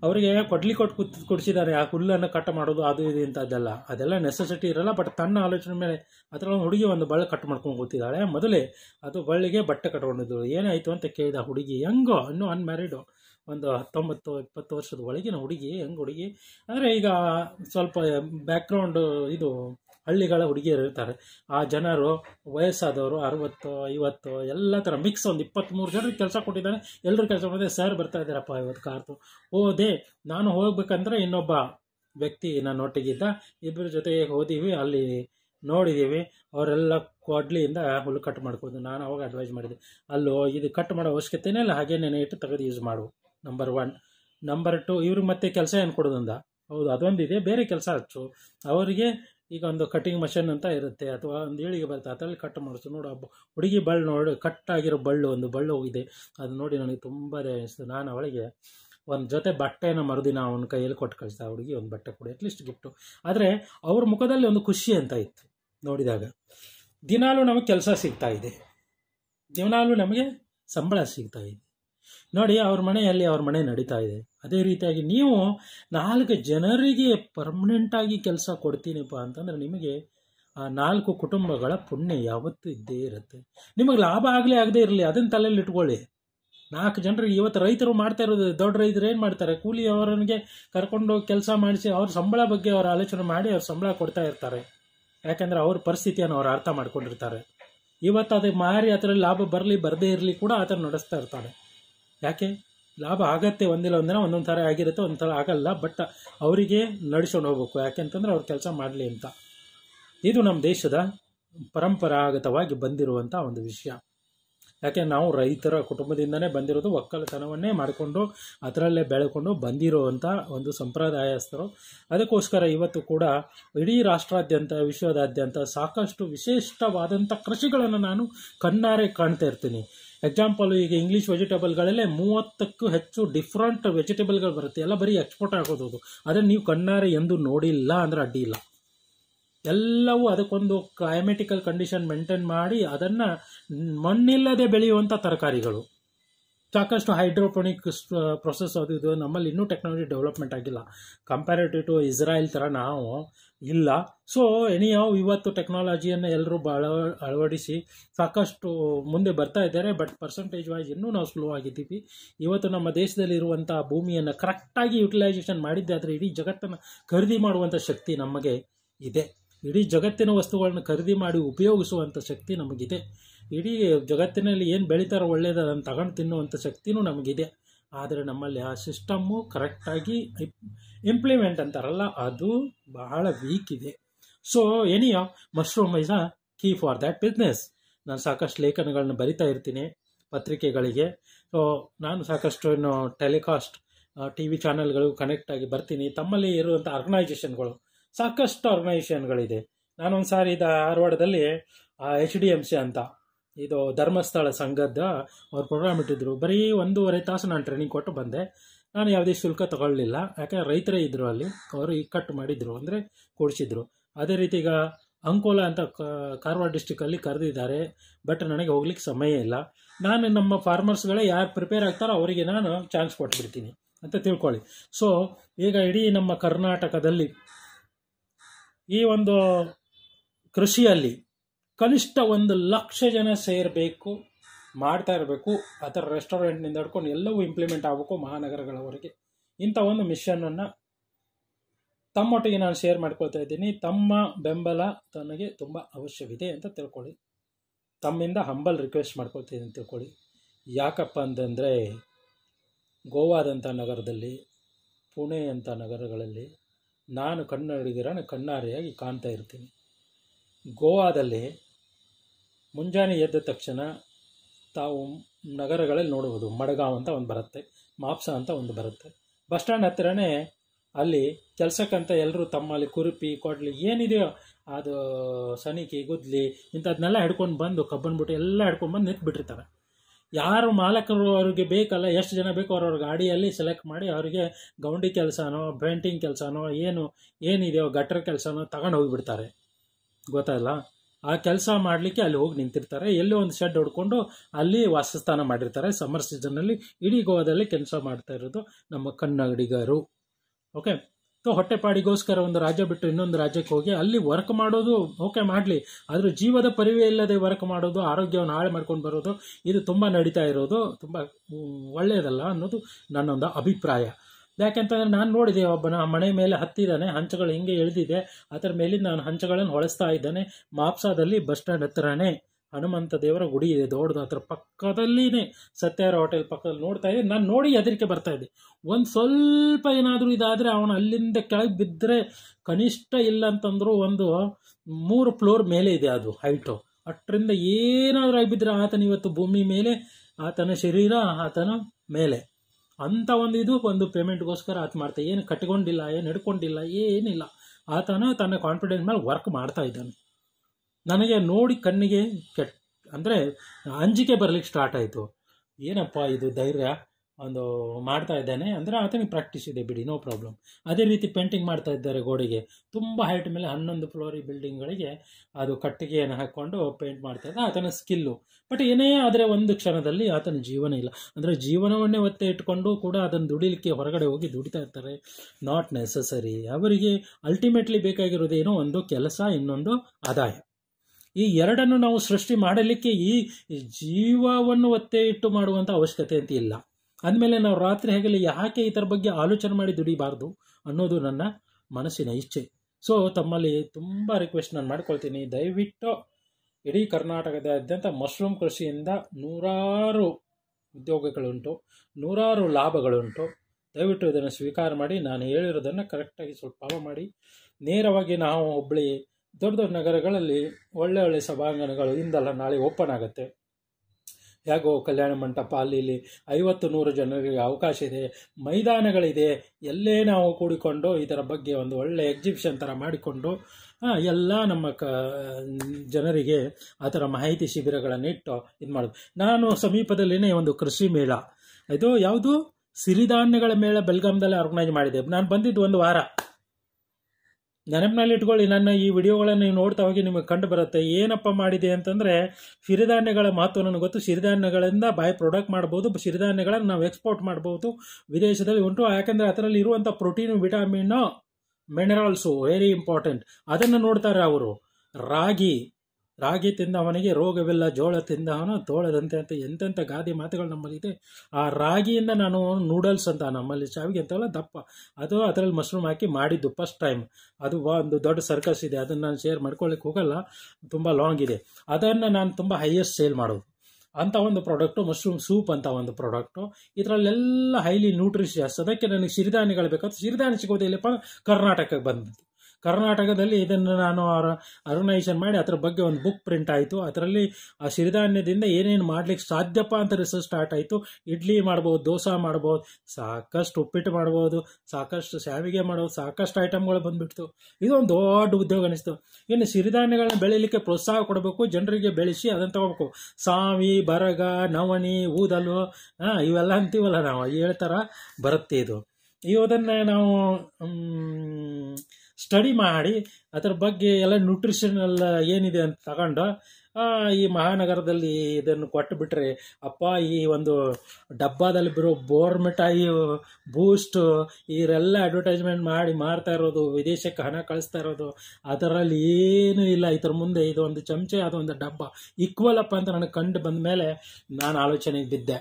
ಅವರಿಗೆ ಕೊಡ್ಲಿ ಕೊಟ್ಟು ಕೂತ್ ಕೊಡಿಸಿದ್ದಾರೆ ಆ ಹುಲ್ಲನ್ನು ಕಟ್ ಮಾಡೋದು ಅದು ಇದು ಅಂತ ಅದೆಲ್ಲ ನೆಸೆಸಿಟಿ ಇರಲ್ಲ ಬಟ್ ತನ್ನ ಆಲೋಚನೆ ಮೇಲೆ ಅದರ ಹುಡುಗಿ ಒಂದು ಬಳ್ಳ ಕಟ್ ಮಾಡ್ಕೊಂಡು ಕೂತಿದ್ದಾಳೆ ಮೊದಲೇ ಅದು ಬಳ್ಳಿಗೆ ಬಟ್ಟೆ ಕಟ್ಕೊಂಡಿದ್ದಳು ಏನಾಯಿತು ಅಂತ ಕೇಳಿದ ಹುಡುಗಿ ಹೆಂಗೋ ಇನ್ನೂ ಅನ್ಮ್ಯಾರಿಡು ಒಂದು ಹತ್ತೊಂಬತ್ತು ಇಪ್ಪತ್ತು ವರ್ಷದ ಒಳಗಿನ ಹುಡುಗಿ ಹೆಂಗೆ ಹುಡುಗಿ ಅಂದರೆ ಈಗ ಸ್ವಲ್ಪ ಬ್ಯಾಕ್ಗ್ರೌಂಡು ಇದು ಹಳ್ಳಿಗಳ ಹುಡುಗಿಯರು ಇರ್ತಾರೆ ಆ ಜನರು ವಯಸ್ಸಾದವರು ಅರವತ್ತು ಐವತ್ತು ಎಲ್ಲ ಥರ ಮಿಕ್ಸ್ ಒಂದು ಇಪ್ಪತ್ತ್ಮೂರು ಜನರಿಗೆ ಕೆಲಸ ಕೊಟ್ಟಿದ್ದಾರೆ ಎಲ್ಲರೂ ಕೆಲಸ ಮಾಡಿದ್ರೆ ಸರ್ ಬರ್ತಾ ಇದ್ದಾರಪ್ಪ ಇವತ್ತು ಕಾರ್ತು ಹೋದೆ ನಾನು ಹೋಗ್ಬೇಕಂದ್ರೆ ಇನ್ನೊಬ್ಬ ವ್ಯಕ್ತಿ ನನ್ನ ಒಟ್ಟಿಗಿದ್ದ ಇಬ್ಬರ ಜೊತೆಗೆ ಹೋದೀವಿ ಅಲ್ಲಿ ನೋಡಿದ್ದೀವಿ ಅವರೆಲ್ಲ ಕೊಡ್ಲಿಯಿಂದ ಹುಲ್ಲು ಕಟ್ ಮಾಡ್ಕೋದು ನಾನು ಅವಾಗ ಅಡ್ವೈಸ್ ಮಾಡಿದೆ ಅಲ್ಲೋ ಇದು ಕಟ್ ಮಾಡೋ ಅವಶ್ಯಕತೆನೇ ಇಲ್ಲ ಹಾಗೆ ನೆನೆ ಇಟ್ಟು ತೆಗೆದು ಯೂಸ್ ಮಾಡು ನಂಬರ್ ಒನ್ ನಂಬರ್ ಟು ಇವರು ಮತ್ತೆ ಕೆಲಸ ಏನು ಕೊಡೋದಂದ ಹೌದು ಅದೊಂದಿದೆ ಬೇರೆ ಕೆಲಸ ಹಚ್ಚು ಅವರಿಗೆ ಈಗ ಒಂದು ಕಟ್ಟಿಂಗ್ ಮಷನ್ ಅಂತ ಇರುತ್ತೆ ಅಥವಾ ಒಂದು ಏಳಿಗೆ ಬರುತ್ತೆ ಅದರಲ್ಲಿ ಕಟ್ ಮಾಡಿಸು ನೋಡು ಹುಡುಗಿ ಬಳ್ಳು ನೋಡಿ ಕಟ್ ಆಗಿರೋ ಬಳ್ಳು ಒಂದು ಬಳ್ಳು ಹೋಗಿದೆ ಅದು ನೋಡಿ ನನಗೆ ತುಂಬ ಅನಿಸ್ತು ನಾನು ಅವಳಿಗೆ ಒಂದು ಜೊತೆ ಬಟ್ಟೆನ ಮರುದಿನ ಅವನ ಕೈಯಲ್ಲಿ ಕೊಟ್ಟು ಕಳಿಸ್ತಾ ಹುಡುಗಿ ಒಂದು ಬಟ್ಟೆ ಕೊಡಿ ಅಟ್ಲೀಸ್ಟ್ ಗಿಫ್ಟು ಆದರೆ ಅವ್ರ ಮುಖದಲ್ಲಿ ಒಂದು ಖುಷಿ ಅಂತ ಇತ್ತು ನೋಡಿದಾಗ ದಿನಾಲೂ ನಮಗೆ ಕೆಲಸ ಸಿಗ್ತಾ ಇದೆ ದಿನಾಲೂ ನಮಗೆ ಸಂಬಳ ಸಿಗ್ತಾ ಇದೆ ನೋಡಿ ಅವ್ರ ಮನೆಯಲ್ಲಿ ಅವ್ರ ಮನೆ ನಡೀತಾ ಇದೆ ಅದೇ ರೀತಿಯಾಗಿ ನೀವು ನಾಲ್ಕು ಜನರಿಗೆ ಪರ್ಮನೆಂಟಾಗಿ ಕೆಲಸ ಕೊಡ್ತೀನಿಪ್ಪ ಅಂತಂದರೆ ನಿಮಗೆ ಆ ನಾಲ್ಕು ಕುಟುಂಬಗಳ ಪುಣ್ಯ ಯಾವತ್ತೂ ಇದ್ದೇ ಇರುತ್ತೆ ನಿಮಗೆ ಲಾಭ ಆಗಲೇ ಆಗದೆ ಇರಲಿ ಅದನ್ನ ತಲೆಯಲ್ಲಿ ಇಟ್ಕೊಳ್ಳಿ ನಾಲ್ಕು ಜನರಿಗೆ ಇವತ್ತು ರೈತರು ಮಾಡ್ತಾ ಇರೋದು ದೊಡ್ಡ ರೈತರು ಏನು ಮಾಡ್ತಾರೆ ಕೂಲಿ ಅವರನಿಗೆ ಹೋಗಿ ಕೆಲಸ ಮಾಡಿಸಿ ಅವ್ರ ಸಂಬಳ ಬಗ್ಗೆ ಅವ್ರ ಆಲೋಚನೆ ಮಾಡಿ ಅವ್ರ ಸಂಬಳ ಕೊಡ್ತಾ ಇರ್ತಾರೆ ಯಾಕಂದರೆ ಅವ್ರ ಪರಿಸ್ಥಿತಿಯನ್ನು ಅವ್ರು ಅರ್ಥ ಮಾಡ್ಕೊಂಡಿರ್ತಾರೆ ಇವತ್ತು ಅದಕ್ಕೆ ಮಾರಿ ಅದರಲ್ಲಿ ಲಾಭ ಬರಲಿ ಬರದೇ ಇರಲಿ ಕೂಡ ಥರ ನಡೆಸ್ತಾ ಇರ್ತಾರೆ ಯಾಕೆ ಲಾಭ ಆಗತ್ತೆ ಒಂದಿಲ್ಲ ಒಂದಿನ ಒಂದೊಂದು ಥರ ಆಗಿರುತ್ತೆ ಒಂದು ಥರ ಆಗಲ್ಲ ಬಟ್ ಅವರಿಗೆ ನಡೆಸ್ಕೊಂಡು ಹೋಗ್ಬೇಕು ಯಾಕೆಂತಂದ್ರೆ ಅವ್ರು ಕೆಲಸ ಮಾಡಲಿ ಅಂತ ಇದು ನಮ್ಮ ದೇಶದ ಪರಂಪರಾಗತವಾಗಿ ಬಂದಿರುವಂಥ ಒಂದು ವಿಷಯ ಯಾಕೆ ನಾವು ರೈತರ ಕುಟುಂಬದಿಂದನೇ ಬಂದಿರೋದು ಒಕ್ಕಲತನವನ್ನೇ ಮಾಡಿಕೊಂಡು ಅದರಲ್ಲೇ ಬೆಳೆಕೊಂಡು ಬಂದಿರುವಂಥ ಒಂದು ಸಂಪ್ರದಾಯಸ್ಥರು ಅದಕ್ಕೋಸ್ಕರ ಇವತ್ತು ಕೂಡ ಇಡೀ ರಾಷ್ಟ್ರಾದ್ಯಂತ ವಿಶ್ವದಾದ್ಯಂತ ಸಾಕಷ್ಟು ವಿಶಿಷ್ಟವಾದಂಥ ಕೃಷಿಗಳನ್ನು ನಾನು ಕಣ್ಣಾರೆ ಕಾಣ್ತಾ ಇರ್ತೀನಿ ಎಕ್ಸಾಂಪಲ್ ಈಗ ಇಂಗ್ಲೀಷ್ ವೆಜಿಟೇಬಲ್ಗಳಲ್ಲೇ ಮೂವತ್ತಕ್ಕೂ ಹೆಚ್ಚು ಡಿಫ್ರೆಂಟ್ ವೆಜಿಟೇಬಲ್ಗಳು ಬರುತ್ತೆ ಎಲ್ಲ ಬರೀ ಎಕ್ಸ್ಪೋರ್ಟ್ ಆಗೋದು ಅದನ್ನು ನೀವು ಕಣ್ಣಾರೆ ಎಂದು ನೋಡಿಲ್ಲ ಅಂದರೆ ಅಡ್ಡಿ ಇಲ್ಲ ಎಲ್ಲವೂ ಅದಕ್ಕೊಂದು ಕ್ಲೈಮೆಟಿಕಲ್ ಕಂಡೀಷನ್ ಮೇಂಟೈನ್ ಮಾಡಿ ಅದನ್ನು ಮಣ್ಣಿಲ್ಲದೆ ಬೆಳೆಯುವಂಥ ತರಕಾರಿಗಳು ಸಾಕಷ್ಟು ಹೈಡ್ರೋಪೋನಿಕ್ ಪ್ರೊಸೆಸ್ ಅದು ಇದು ನಮ್ಮಲ್ಲಿ ಇನ್ನೂ ಟೆಕ್ನಾಲಜಿ ಡೆವಲಪ್ಮೆಂಟ್ ಆಗಿಲ್ಲ ಕಂಪ್ಯಾರಿಟಿವ್ ಟು ಇಸ್ರಾಯಲ್ ಥರ ನಾವು ಇಲ್ಲ ಸೊ ಎನಿಯಾವ್ ಇವತ್ತು ಟೆಕ್ನಾಲಜಿಯನ್ನು ಎಲ್ಲರೂ ಅಳವ ಅಳವಡಿಸಿ ಸಾಕಷ್ಟು ಮುಂದೆ ಬರ್ತಾ ಇದ್ದಾರೆ ಬಟ್ ಪರ್ಸೆಂಟೇಜ್ ವೈಸ್ ಇನ್ನೂ ನಾವು ಸ್ಲೋ ಆಗಿದ್ದೀವಿ ಇವತ್ತು ನಮ್ಮ ದೇಶದಲ್ಲಿರುವಂಥ ಭೂಮಿಯನ್ನು ಕರೆಕ್ಟಾಗಿ ಯುಟಿಲೈಸೇಷನ್ ಮಾಡಿದ್ದೆ ಆದರೆ ಇಡೀ ಜಗತ್ತನ್ನು ಖರೀದಿ ಮಾಡುವಂಥ ಶಕ್ತಿ ನಮಗೆ ಇದೆ ಇಡೀ ಜಗತ್ತಿನ ವಸ್ತುಗಳನ್ನು ಖರೀದಿ ಮಾಡಿ ಉಪಯೋಗಿಸುವಂಥ ಶಕ್ತಿ ನಮಗಿದೆ ಇಡೀ ಜಗತ್ತಿನಲ್ಲಿ ಏನು ಬೆಳೀತಾರೋ ಒಳ್ಳೆಯದು ಅದನ್ನು ತಗೊಂಡು ತಿನ್ನುವಂಥ ಶಕ್ತಿನೂ ನಮಗಿದೆ ಆದರೆ ನಮ್ಮಲ್ಲಿ ಆ ಸಿಸ್ಟಮ್ಮು ಕರೆಕ್ಟಾಗಿ ಇಂಪ್ಲಿಮೆಂಟ್ ಅಂತಾರಲ್ಲ ಅದು ಬಹಳ ವೀಕ್ ಇದೆ so anyway mushroom is a key for that business ನಾನು ಸಾಕಷ್ಟು ಲೇಖನಗಳನ್ನ ಬರಿತಾ ಇರ್ತೀನಿ ಪತ್ರಿಕೆಗಳಿಗೆ ಸೊ ನಾನು ಸಾಕಷ್ಟು ಏನು ಟೆಲಿಕಾಸ್ಟ್ ಟಿ ವಿ ಚಾನೆಲ್ಗಳು ಕನೆಕ್ಟ್ ಆಗಿ ಬರ್ತೀನಿ ತಮ್ಮಲ್ಲಿ ಇರುವಂಥ ಆರ್ಗನೈಜೇಷನ್ಗಳು ಸಾಕಷ್ಟು ಆರ್ಗನೈಜೇಷನ್ಗಳಿದೆ ನಾನೊಂದು ಸಾರಿ ಇದು ಧಾರವಾಡದಲ್ಲಿ ಎಚ್ ಡಿ ಎಮ್ ಸಿ ಅಂತ ಇದು ಧರ್ಮಸ್ಥಳ ಸಂಘದ ಅವ್ರು ಪ್ರೋಗ್ರಾಮ್ ಇಟ್ಟಿದ್ರು ಬರೀ ಒಂದೂವರೆ ತಾಸು ನಾನು ಟ್ರೈನಿಂಗ್ ಕೊಟ್ಟು ಬಂದೆ ನಾನು ಯಾವುದೇ ಶುಲ್ಕ ತಗೊಳ್ಳಲಿಲ್ಲ ಯಾಕೆ ರೈತರೇ ಇದ್ದರು ಅಲ್ಲಿ ಅವರು ಈ ಕಟ್ ಮಾಡಿದರು ಅಂದರೆ ಕೊಡಿಸಿದ್ರು ಅದೇ ರೀತಿ ಈಗ ಅಂಕೋಲ ಅಂತ ಕಾರವಾರ ಡಿಸ್ಟಿಕಲ್ಲಿ ಕರೆದಿದ್ದಾರೆ ಬಟ್ ನನಗೆ ಹೋಗ್ಲಿಕ್ಕೆ ಸಮಯ ಇಲ್ಲ ನಾನು ನಮ್ಮ ಫಾರ್ಮರ್ಸ್ಗಳೇ ಯಾರು ಪ್ರಿಪೇರ್ ಆಗ್ತಾರೋ ಅವರಿಗೆ ನಾನು ಚಾನ್ಸ್ ಕೊಟ್ಬಿಡ್ತೀನಿ ಅಂತ ತಿಳ್ಕೊಳ್ಳಿ ಸೊ ಈಗ ಇಡೀ ನಮ್ಮ ಕರ್ನಾಟಕದಲ್ಲಿ ಈ ಒಂದು ಕೃಷಿಯಲ್ಲಿ ಕನಿಷ್ಠ ಒಂದು ಲಕ್ಷ ಜನ ಸೇರಬೇಕು ಮಾಡ್ತಾ ಇರಬೇಕು ಆ ಥರ ರೆಸ್ಟೋರೆಂಟ್ನಿಂದ ಹಿಡ್ಕೊಂಡು ಎಲ್ಲವೂ ಇಂಪ್ಲಿಮೆಂಟ್ ಆಗಬೇಕು ಮಹಾನಗರಗಳವರೆಗೆ ಇಂಥ ಒಂದು ಮಿಷನನ್ನು ತಮ್ಮೊಟ್ಟಿಗೆ ನಾನು ಶೇರ್ ಮಾಡ್ಕೊಳ್ತಾ ಇದ್ದೀನಿ ತಮ್ಮ ಬೆಂಬಲ ತನಗೆ ತುಂಬ ಅವಶ್ಯವಿದೆ ಅಂತ ತಿಳ್ಕೊಳ್ಳಿ ತಮ್ಮಿಂದ ಹಂಬಲ್ ರಿಕ್ವೆಸ್ಟ್ ಮಾಡ್ಕೊಳ್ತಾ ಅಂತ ತಿಳ್ಕೊಳ್ಳಿ ಯಾಕಪ್ಪ ಅಂತಂದರೆ ಗೋವಾದಂಥ ನಗರದಲ್ಲಿ ಪುಣೆ ಅಂಥ ನಗರಗಳಲ್ಲಿ ನಾನು ಕನ್ನಡಿಗರನ್ನು ಕಣ್ಣಾರೆಯಾಗಿ ಕಾಣ್ತಾ ಇರ್ತೀನಿ ಗೋವಾದಲ್ಲಿ ಮುಂಜಾನೆ ಎದ್ದ ತಕ್ಷಣ ತಾವು ನಗರಗಳಲ್ಲಿ ನೋಡಬಹುದು ಮಡಗಾಂವ್ ಅಂತ ಒಂದು ಬರುತ್ತೆ ಮಾಪ್ಸ ಅಂತ ಒಂದು ಬರುತ್ತೆ ಬಸ್ ಸ್ಟ್ಯಾಂಡ್ ಹತ್ತಿರನೇ ಅಲ್ಲಿ ಕೆಲಸಕ್ಕಂತ ಎಲ್ಲರೂ ತಮ್ಮಲ್ಲಿ ಕುರುಪಿ ಕೊಡ್ಲಿ ಏನಿದೆಯೋ ಅದು ಸನಿಕಿ ಗುದ್ಲಿ ಇಂಥದನ್ನೆಲ್ಲ ಹಿಡ್ಕೊಂಡು ಬಂದು ಕಬ್ಬನ್ ಬಿಟ್ಟು ಎಲ್ಲ ಹಿಡ್ಕೊಂಡು ಬಂದು ಬಿಟ್ಟಿರ್ತಾರೆ ಯಾರು ಮಾಲಕರು ಅವ್ರಿಗೆ ಬೇಕಲ್ಲ ಎಷ್ಟು ಜನ ಬೇಕೋ ಅವ್ರವ್ರ ಗಾಡಿಯಲ್ಲಿ ಸೆಲೆಕ್ಟ್ ಮಾಡಿ ಅವರಿಗೆ ಗೌಂಡಿ ಕೆಲಸನೋ ಪೇಂಟಿಂಗ್ ಕೆಲಸನೋ ಏನು ಏನಿದೆಯೋ ಗಟ್ರ ಕೆಲಸನೋ ತಗೊಂಡು ಹೋಗಿಬಿಡ್ತಾರೆ ಗೊತ್ತಾಯಿಲ್ಲ ಆ ಕೆಲಸ ಮಾಡಲಿಕ್ಕೆ ಅಲ್ಲಿ ಹೋಗಿ ನಿಂತಿರ್ತಾರೆ ಎಲ್ಲೋ ಒಂದು ಶೆಡ್ ಹೊಡ್ಕೊಂಡು ಅಲ್ಲಿ ವಾಸಸ್ಥಾನ ಮಾಡಿರ್ತಾರೆ ಸಮ್ಮರ್ ಸೀಸನ್ನಲ್ಲಿ ಇಡೀ ಗೋವಾದಲ್ಲಿ ಕೆಲಸ ಮಾಡ್ತಾ ಇರೋದು ನಮ್ಮ ಕನ್ನಡಿಗರು ಓಕೆ ಸೊ ಹೊಟ್ಟೆಪಾಡಿಗೋಸ್ಕರ ಒಂದು ರಾಜ್ಯ ಬಿಟ್ಟು ಇನ್ನೊಂದು ರಾಜ್ಯಕ್ಕೆ ಹೋಗಿ ಅಲ್ಲಿ ವರ್ಕ್ ಮಾಡೋದು ಓಕೆ ಮಾಡಲಿ ಆದರೂ ಜೀವದ ಪರಿವೇ ಇಲ್ಲದೆ ವರ್ಕ್ ಮಾಡೋದು ಆರೋಗ್ಯವನ್ನು ಹಾಳು ಮಾಡ್ಕೊಂಡು ಬರೋದು ಇದು ತುಂಬ ನಡೀತಾ ಇರೋದು ತುಂಬ ಒಳ್ಳೆಯದಲ್ಲ ಅನ್ನೋದು ನನ್ನೊಂದು ಅಭಿಪ್ರಾಯ ಯಾಕೆಂತಂದರೆ ನಾನು ನೋಡಿದೆ ಒಬ್ಬನ ಮನೆ ಮೇಲೆ ಹತ್ತಿದ್ದಾನೆ ಹಂಚಗಳು ಹಿಂಗೆ ಎಳೆದಿದೆ ಅದರ ಮೇಲಿಂದ ನಾನು ಹಂಚಗಳನ್ನು ಹೊಳೆಸ್ತಾ ಇದ್ದಾನೆ ಮಾಪ್ಸಾದಲ್ಲಿ ಬಸ್ ಸ್ಟ್ಯಾಂಡ್ ಹತ್ತಿರನೇ ಹನುಮಂತ ದೇವರ ಗುಡಿ ಇದೆ ದೊಡ್ಡದು ಅದರ ಪಕ್ಕದಲ್ಲಿನೇ ಸತ್ಯಾರ ಹೋಟೆಲ್ ಪಕ್ಕದಲ್ಲಿ ನೋಡ್ತಾ ಇದ್ದೆ ನಾನು ನೋಡಿ ಹೆದರಿಕೆ ಬರ್ತಾ ಇದ್ದೆ ಒಂದು ಸ್ವಲ್ಪ ಏನಾದರೂ ಇದಾದರೆ ಅವನು ಅಲ್ಲಿಂದ ಕೆಳಗೆ ಬಿದ್ದರೆ ಕನಿಷ್ಠ ಇಲ್ಲ ಅಂತಂದರೂ ಒಂದು ಮೂರು ಫ್ಲೋರ್ ಮೇಲೆ ಇದೆ ಅದು ಹೈಟು ಅಷ್ಟರಿಂದ ಏನಾದರೂ ಬಿದ್ದರೆ ಆತನ ಇವತ್ತು ಭೂಮಿ ಮೇಲೆ ಆತನ ಶರೀರ ಆತನ ಮೇಲೆ ಅಂತ ಒಂದು ಇದು ಒಂದು ಪೇಮೆಂಟ್ಗೋಸ್ಕರ ಆತ ಮಾಡ್ತಾ ಏನು ಕಟ್ಕೊಂಡಿಲ್ಲ ಏನು ಹಿಡ್ಕೊಂಡಿಲ್ಲ ಏನಿಲ್ಲ ಆತನು ತನ್ನ ಕಾನ್ಫಿಡೆನ್ಸ್ ಮೇಲೆ ವರ್ಕ್ ಮಾಡ್ತಾ ಇದ್ದಾನೆ ನನಗೆ ನೋಡಿ ಕಣ್ಣಿಗೆ ಕೆಟ್ಟ ಅಂದರೆ ಅಂಜಿಕೆ ಬರ್ಲಿಕ್ಕೆ ಸ್ಟಾರ್ಟ್ ಆಯಿತು ಏನಪ್ಪ ಇದು ಧೈರ್ಯ ಒಂದು ಮಾಡ್ತಾ ಇದ್ದಾನೆ ಅಂದರೆ ಆತನಿಗೆ ಪ್ರಾಕ್ಟೀಸ್ ಇದೆ ಬಿಡಿ ನೋ ಪ್ರಾಬ್ಲಮ್ ಅದೇ ರೀತಿ ಪೇಂಟಿಂಗ್ ಮಾಡ್ತಾ ಇದ್ದಾರೆ ಗೋಡೆಗೆ ತುಂಬ ಹೈಟ್ ಮೇಲೆ ಹನ್ನೊಂದು ಫ್ಲೋರಿ ಬಿಲ್ಡಿಂಗ್ಗಳಿಗೆ ಅದು ಕಟ್ಟಿಗೆಯನ್ನು ಹಾಕ್ಕೊಂಡು ಪೇಂಟ್ ಮಾಡ್ತಾ ಇದ್ದ ಆತನ ಸ್ಕಿಲ್ಲು ಬಟ್ ಏನೇ ಆದರೆ ಒಂದು ಕ್ಷಣದಲ್ಲಿ ಆತನ ಜೀವನ ಇಲ್ಲ ಅಂದರೆ ಜೀವನವನ್ನೇ ಒತ್ತೆ ಇಟ್ಕೊಂಡು ಕೂಡ ಅದನ್ನು ದುಡಿಲಿಕ್ಕೆ ಹೊರಗಡೆ ಹೋಗಿ ದುಡಿತಾ ಇರ್ತಾರೆ ನಾಟ್ ನೆಸಸರಿ ಅವರಿಗೆ ಅಲ್ಟಿಮೇಟ್ಲಿ ಬೇಕಾಗಿರೋದೇನೋ ಒಂದು ಕೆಲಸ ಇನ್ನೊಂದು ಆದಾಯ ಈ ಎರಡನ್ನು ನಾವು ಸೃಷ್ಟಿ ಮಾಡಲಿಕ್ಕೆ ಈ ಜೀವವನ್ನು ಒತ್ತೆ ಇಟ್ಟು ಮಾಡುವಂಥ ಅವಶ್ಯಕತೆ ಅಂತ ಇಲ್ಲ ಅಂದಮೇಲೆ ನಾವು ರಾತ್ರಿ ಹೇಗೆ ಯಾಕೆ ಇದರ ಬಗ್ಗೆ ಆಲೋಚನೆ ಮಾಡಿ ದುಡಿಬಾರ್ದು ಅನ್ನೋದು ನನ್ನ ಮನಸ್ಸಿನ ಇಚ್ಛೆ ಸೊ ತಮ್ಮಲ್ಲಿ ತುಂಬ ರಿಕ್ವೆಸ್ಟ್ ನಾನು ಮಾಡ್ಕೊಳ್ತೀನಿ ದಯವಿಟ್ಟು ಇಡೀ ಕರ್ನಾಟಕದಾದ್ಯಂತ ಮಶ್ರೂಮ್ ಕೃಷಿಯಿಂದ ನೂರಾರು ಉದ್ಯೋಗಗಳುಂಟು ನೂರಾರು ಲಾಭಗಳುಂಟು ದಯವಿಟ್ಟು ಇದನ್ನು ಸ್ವೀಕಾರ ಮಾಡಿ ನಾನು ಹೇಳಿರೋದನ್ನು ಕರೆಕ್ಟಾಗಿ ಸ್ವಲ್ಪ ಫಾಲೋ ಮಾಡಿ ನೇರವಾಗಿ ನಾವು ಹುಬ್ಬಳ್ಳಿ ದೊಡ್ಡ ದೊಡ್ಡ ನಗರಗಳಲ್ಲಿ ಒಳ್ಳೆ ಒಳ್ಳೆ ಸಭಾಂಗಣಗಳು ಇಂದಲ್ಲ ನಾಳೆ ಓಪನ್ ಆಗುತ್ತೆ ಹೇಗೋ ಕಲ್ಯಾಣ ಮಂಟಪ ಅಲ್ಲಿ ಇಲ್ಲಿ ಐವತ್ತು ನೂರು ಜನರಿಗೆ ಅವಕಾಶ ಇದೆ ಮೈದಾನಗಳಿದೆ ಎಲ್ಲೇ ನಾವು ಕೂಡಿಕೊಂಡು ಇದರ ಬಗ್ಗೆ ಒಂದು ಒಳ್ಳೆ ಎಕ್ಸಿಬಿಷನ್ ಥರ ಮಾಡಿಕೊಂಡು ಎಲ್ಲ ನಮ್ಮ ಕ ಜನರಿಗೆ ಆ ಥರ ಮಾಹಿತಿ ಶಿಬಿರಗಳನ್ನು ಇಟ್ಟು ಇದು ಮಾಡೋದು ನಾನು ಸಮೀಪದಲ್ಲಿನೇ ಒಂದು ಕೃಷಿ ಮೇಳ ಇದು ಯಾವುದು ಸಿರಿಧಾನ್ಯಗಳ ಮೇಳ ಬೆಲ್ಗಾಮ್ದಲ್ಲಿ ಆರ್ಗನೈಸ್ ಮಾಡಿದೆ ನಾನು ಬಂದಿದ್ದು ಒಂದು ವಾರ ನೆನಪಿನಲ್ಲಿ ಇಟ್ಕೊಳ್ಳಿ ನನ್ನ ಈ ವಿಡಿಯೋಗಳನ್ನು ನೀವು ನೋಡ್ತಾ ಹೋಗಿ ನಿಮಗೆ ಕಂಡು ಬರುತ್ತೆ ಏನಪ್ಪ ಮಾಡಿದೆ ಅಂತಂದರೆ ಸಿರಿಧಾನ್ಯಗಳ ಮಹತ್ವ ನನಗೆ ಗೊತ್ತು ಸಿರಿಧಾನ್ಯಗಳಿಂದ ಬೈ ಪ್ರಾಡಕ್ಟ್ ಮಾಡ್ಬೋದು ಸಿರಿಧಾನ್ಯಗಳನ್ನು ನಾವು ಎಕ್ಸ್ಪೋರ್ಟ್ ಮಾಡ್ಬೋದು ವಿದೇಶದಲ್ಲಿ ಉಂಟು ಯಾಕೆಂದರೆ ಅದರಲ್ಲಿ ಇರುವಂಥ protein vitamin minerals very important ಅದನ್ನು ನೋಡ್ತಾರೆ ಅವರು ರಾಗಿ ರಾಗಿ ತಿಂದವನಿಗೆ ರೋಗವಿಲ್ಲ ಜೋಳ ತಿಂದವನು ತೋಳದಂತೆ ಅಂತ ಎಂತೆಂಥ ಗಾದೆ ಮಾತುಗಳು ನಮ್ಮಲ್ಲಿದೆ ಆ ರಾಗಿಯಿಂದ ನಾನು ನೂಡಲ್ಸ್ ಅಂತ ನಮ್ಮಲ್ಲಿ ಶಾವಿಗೆ ಅಂತಲ್ಲ ದಪ್ಪ ಅದು ಅದರಲ್ಲಿ ಮಶ್ರೂಮ್ ಹಾಕಿ ಮಾಡಿದ್ದು ಫಸ್ಟ್ ಟೈಮ್ ಅದು ಒಂದು ದೊಡ್ಡ ಸರ್ಕಸ್ ಇದೆ ಅದನ್ನು ನಾನು ಶೇರ್ ಮಾಡ್ಕೊಳ್ಳಿಕ್ಕೆ ಹೋಗಲ್ಲ ತುಂಬ ಲಾಂಗ್ ಇದೆ ಅದನ್ನು ನಾನು ತುಂಬ ಹೈಯೆಸ್ಟ್ ಸೇಲ್ ಮಾಡೋದು ಅಂಥ ಒಂದು ಪ್ರಾಡಕ್ಟು ಮಶ್ರೂಮ್ ಸೂಪ್ ಅಂತ ಒಂದು ಪ್ರಾಡಕ್ಟು ಇದರಲ್ಲೆಲ್ಲ ಹೈಲಿ ನ್ಯೂಟ್ರಿಷಿಯಸ್ ಅದಕ್ಕೆ ನನಗೆ ಸಿರಿಧಾನ್ಯಗಳು ಬೇಕಾದ್ರೆ ಸಿರಿಧಾನ್ಯ ಸಿಗೋದಿಲ್ಲಪ್ಪ ಕರ್ನಾಟಕಕ್ಕೆ ಬಂದ್ಬಿಟ್ಟು ಕರ್ನಾಟಕದಲ್ಲಿ ಇದನ್ನು ನಾನು ಆರ್ಗನೈಸೇಷನ್ ಮಾಡಿ ಅದರ ಬಗ್ಗೆ ಒಂದು ಬುಕ್ ಪ್ರಿಂಟ್ ಆಯಿತು ಅದರಲ್ಲಿ ಆ ಸಿರಿಧಾನ್ಯದಿಂದ ಏನೇನು ಮಾಡ್ಲಿಕ್ಕೆ ಸಾಧ್ಯಪ್ಪ ಅಂತ ರಿಸರ್ಚ್ ಸ್ಟಾರ್ಟ್ ಆಯಿತು ಇಡ್ಲಿ ಮಾಡ್ಬೋದು ದೋಸೆ ಮಾಡ್ಬೋದು ಸಾಕಷ್ಟು ಉಪ್ಪಿಟ್ಟು ಮಾಡ್ಬೋದು ಸಾಕಷ್ಟು ಶಾವಿಗೆ ಮಾಡ್ಬೋದು ಸಾಕಷ್ಟು ಐಟಮ್ಗಳು ಬಂದುಬಿಡ್ತು ಇದೊಂದು ದೊಡ್ಡ ಉದ್ಯೋಗ ಅನಿಸ್ತು ಇನ್ನು ಸಿರಿಧಾನ್ಯಗಳನ್ನ ಬೆಳೀಲಿಕ್ಕೆ ಪ್ರೋತ್ಸಾಹ ಕೊಡಬೇಕು ಜನರಿಗೆ ಬೆಳೆಸಿ ಅದನ್ನು ತಗೋಬೇಕು ಸಾವಿ ಬರಗ ನವಣಿ ಊದಲು ಇವೆಲ್ಲ ಅಂತೀವಲ್ಲ ನಾವು ಹೇಳ್ತಾರ ಬರುತ್ತೆ ಇದು ಇವದನ್ನ ನಾವು ಸ್ಟಡಿ ಮಾಡಿ ಅದರ ಬಗ್ಗೆ ಎಲ್ಲ ನ್ಯೂಟ್ರಿಷನಲ್ ಏನಿದೆ ಅಂತ ತಗೊಂಡು ಈ ಮಹಾನಗರದಲ್ಲಿ ಇದನ್ನು ಕೊಟ್ಟು ಅಪ್ಪ ಈ ಒಂದು ಡಬ್ಬಾದಲ್ಲಿ ಬರೋ ಬೋರ್ ಮಿಠಾಯಿ ಬೂಸ್ಟು ಇವರೆಲ್ಲ ಅಡ್ವರ್ಟೈಸ್ಮೆಂಟ್ ಮಾಡಿ ಮಾರ್ತಾ ಇರೋದು ವಿದೇಶಕ್ಕೆ ಹಣ ಕಳಿಸ್ತಾ ಇರೋದು ಅದರಲ್ಲಿ ಏನೂ ಇಲ್ಲ ಇದ್ರ ಮುಂದೆ ಇದೊಂದು ಚಮಚೆ ಅದೊಂದು ಡಬ್ಬ ಈಕ್ವಲ್ ಅಪ್ಪ ಅಂತ ನನಗೆ ಕಂಡು ಬಂದ ಮೇಲೆ ನಾನು ಆಲೋಚನೆಗೆ ಬಿದ್ದೆ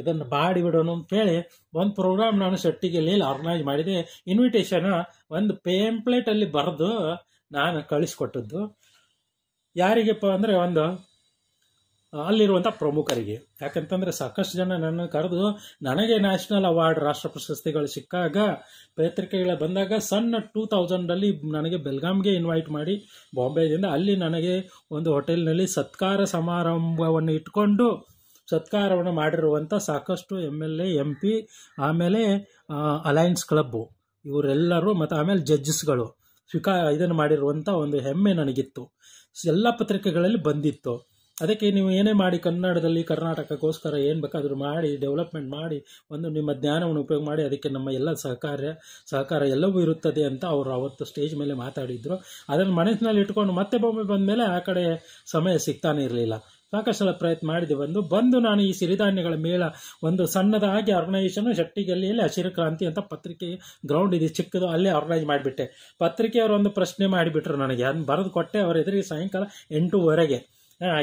ಇದನ್ನು ಬಾಡಿ ಬಿಡೋಣ ಅಂತೇಳಿ ಒಂದು ಪ್ರೋಗ್ರಾಮ್ ನಾನು ಶೆಟ್ಟಿಗೆಲ್ಲಿ ಆರ್ಗನೈಸ್ ಮಾಡಿದೆ ಇನ್ವಿಟೇಷನ್ ಒಂದು ಪೇಂಪ್ಲೇಟಲ್ಲಿ ಬರೆದು ನಾನು ಕಳಿಸ್ಕೊಟ್ಟದ್ದು ಯಾರಿಗೆಪ್ಪ ಅಂದರೆ ಒಂದು ಅಲ್ಲಿರುವಂಥ ಪ್ರಮುಖರಿಗೆ ಯಾಕಂತಂದರೆ ಸಾಕಷ್ಟು ಜನ ನನ್ನ ಕರೆದು ನನಗೆ ನ್ಯಾಷನಲ್ ಅವಾರ್ಡ್ ರಾಷ್ಟ್ರ ಪ್ರಶಸ್ತಿಗಳು ಸಿಕ್ಕಾಗ ಪತ್ರಿಕೆಗಳ ಬಂದಾಗ ಸಣ್ಣ ಟೂ ತೌಸಂಡಲ್ಲಿ ನನಗೆ ಬೆಲ್ಗಾಮ್ಗೆ ಇನ್ವೈಟ್ ಮಾಡಿ ಬಾಂಬೆದಿಂದ ಅಲ್ಲಿ ನನಗೆ ಒಂದು ಹೋಟೆಲ್ನಲ್ಲಿ ಸತ್ಕಾರ ಸಮಾರಂಭವನ್ನು ಇಟ್ಕೊಂಡು ಸತ್ಕಾರವನ್ನು ಮಾಡಿರುವಂಥ ಸಾಕಷ್ಟು M L A M P ಆಮೇಲೆ ಅಲಯನ್ಸ್ ಕ್ಲಬ್ಬು ಇವರೆಲ್ಲರೂ ಮತ್ತು ಆಮೇಲೆ ಜಡ್ಜಸ್ಗಳು ಸ್ವೀಕಾರ ಇದನ್ನು ಮಾಡಿರುವಂಥ ಒಂದು ಹೆಮ್ಮೆ ನನಗಿತ್ತು ಎಲ್ಲ ಪತ್ರಿಕೆಗಳಲ್ಲಿ ಬಂದಿತ್ತು ಅದಕ್ಕೆ ನೀವು ಏನೇ ಮಾಡಿ ಕನ್ನಡದಲ್ಲಿ ಕರ್ನಾಟಕಕ್ಕೋಸ್ಕರ ಏನು ಬೇಕಾದರೂ ಮಾಡಿ ಡೆವಲಪ್ಮೆಂಟ್ ಮಾಡಿ ಒಂದು ನಿಮ್ಮ ಜ್ಞಾನವನ್ನು ಉಪಯೋಗ ಮಾಡಿ ಅದಕ್ಕೆ ನಮ್ಮ ಎಲ್ಲ ಸಹಕಾರ ಸಹಕಾರ ಎಲ್ಲವೂ ಇರುತ್ತದೆ ಅಂತ ಅವರು ಅವತ್ತು ಸ್ಟೇಜ್ ಮೇಲೆ ಮಾತಾಡಿದರು ಅದನ್ನು ಮನಸ್ಸಿನಲ್ಲಿ ಇಟ್ಕೊಂಡು ಮತ್ತೆ ಬೊಮ್ಮೆ ಬಂದ ಮೇಲೆ ಆ ಕಡೆ ಸಮಯ ಸಿಗ್ತಾನೆ ಇರಲಿಲ್ಲ ಸಾಕಷ್ಟು ಸಲ ಪ್ರಯತ್ನ ಮಾಡಿದೆ ಬಂದು ಬಂದು ನಾನು ಈ ಸಿರಿಧಾನ್ಯಗಳ ಮೇಳ ಒಂದು ಸಣ್ಣದಾಗಿ ಆರ್ಗನೈಸೇಷನ್ ಶೆಟ್ಟಿಗಲ್ಲಿಯಲ್ಲಿ ಹಸಿರು ಕ್ರಾಂತಿ ಅಂತ ಪತ್ರಿಕೆ ಗ್ರೌಂಡ್ ಇದೆ ಚಿಕ್ಕದು ಅಲ್ಲೇ ಆರ್ಗನೈಸ್ ಮಾಡಿಬಿಟ್ಟೆ ಪತ್ರಿಕೆಯವರು ಒಂದು ಪ್ರಶ್ನೆ ಮಾಡಿಬಿಟ್ರು ನನಗೆ ಅದನ್ನು ಬರೆದು ಕೊಟ್ಟೆ ಎದುರಿಗೆ ಸಾಯಂಕಾಲ ಎಂಟೂವರೆಗೆ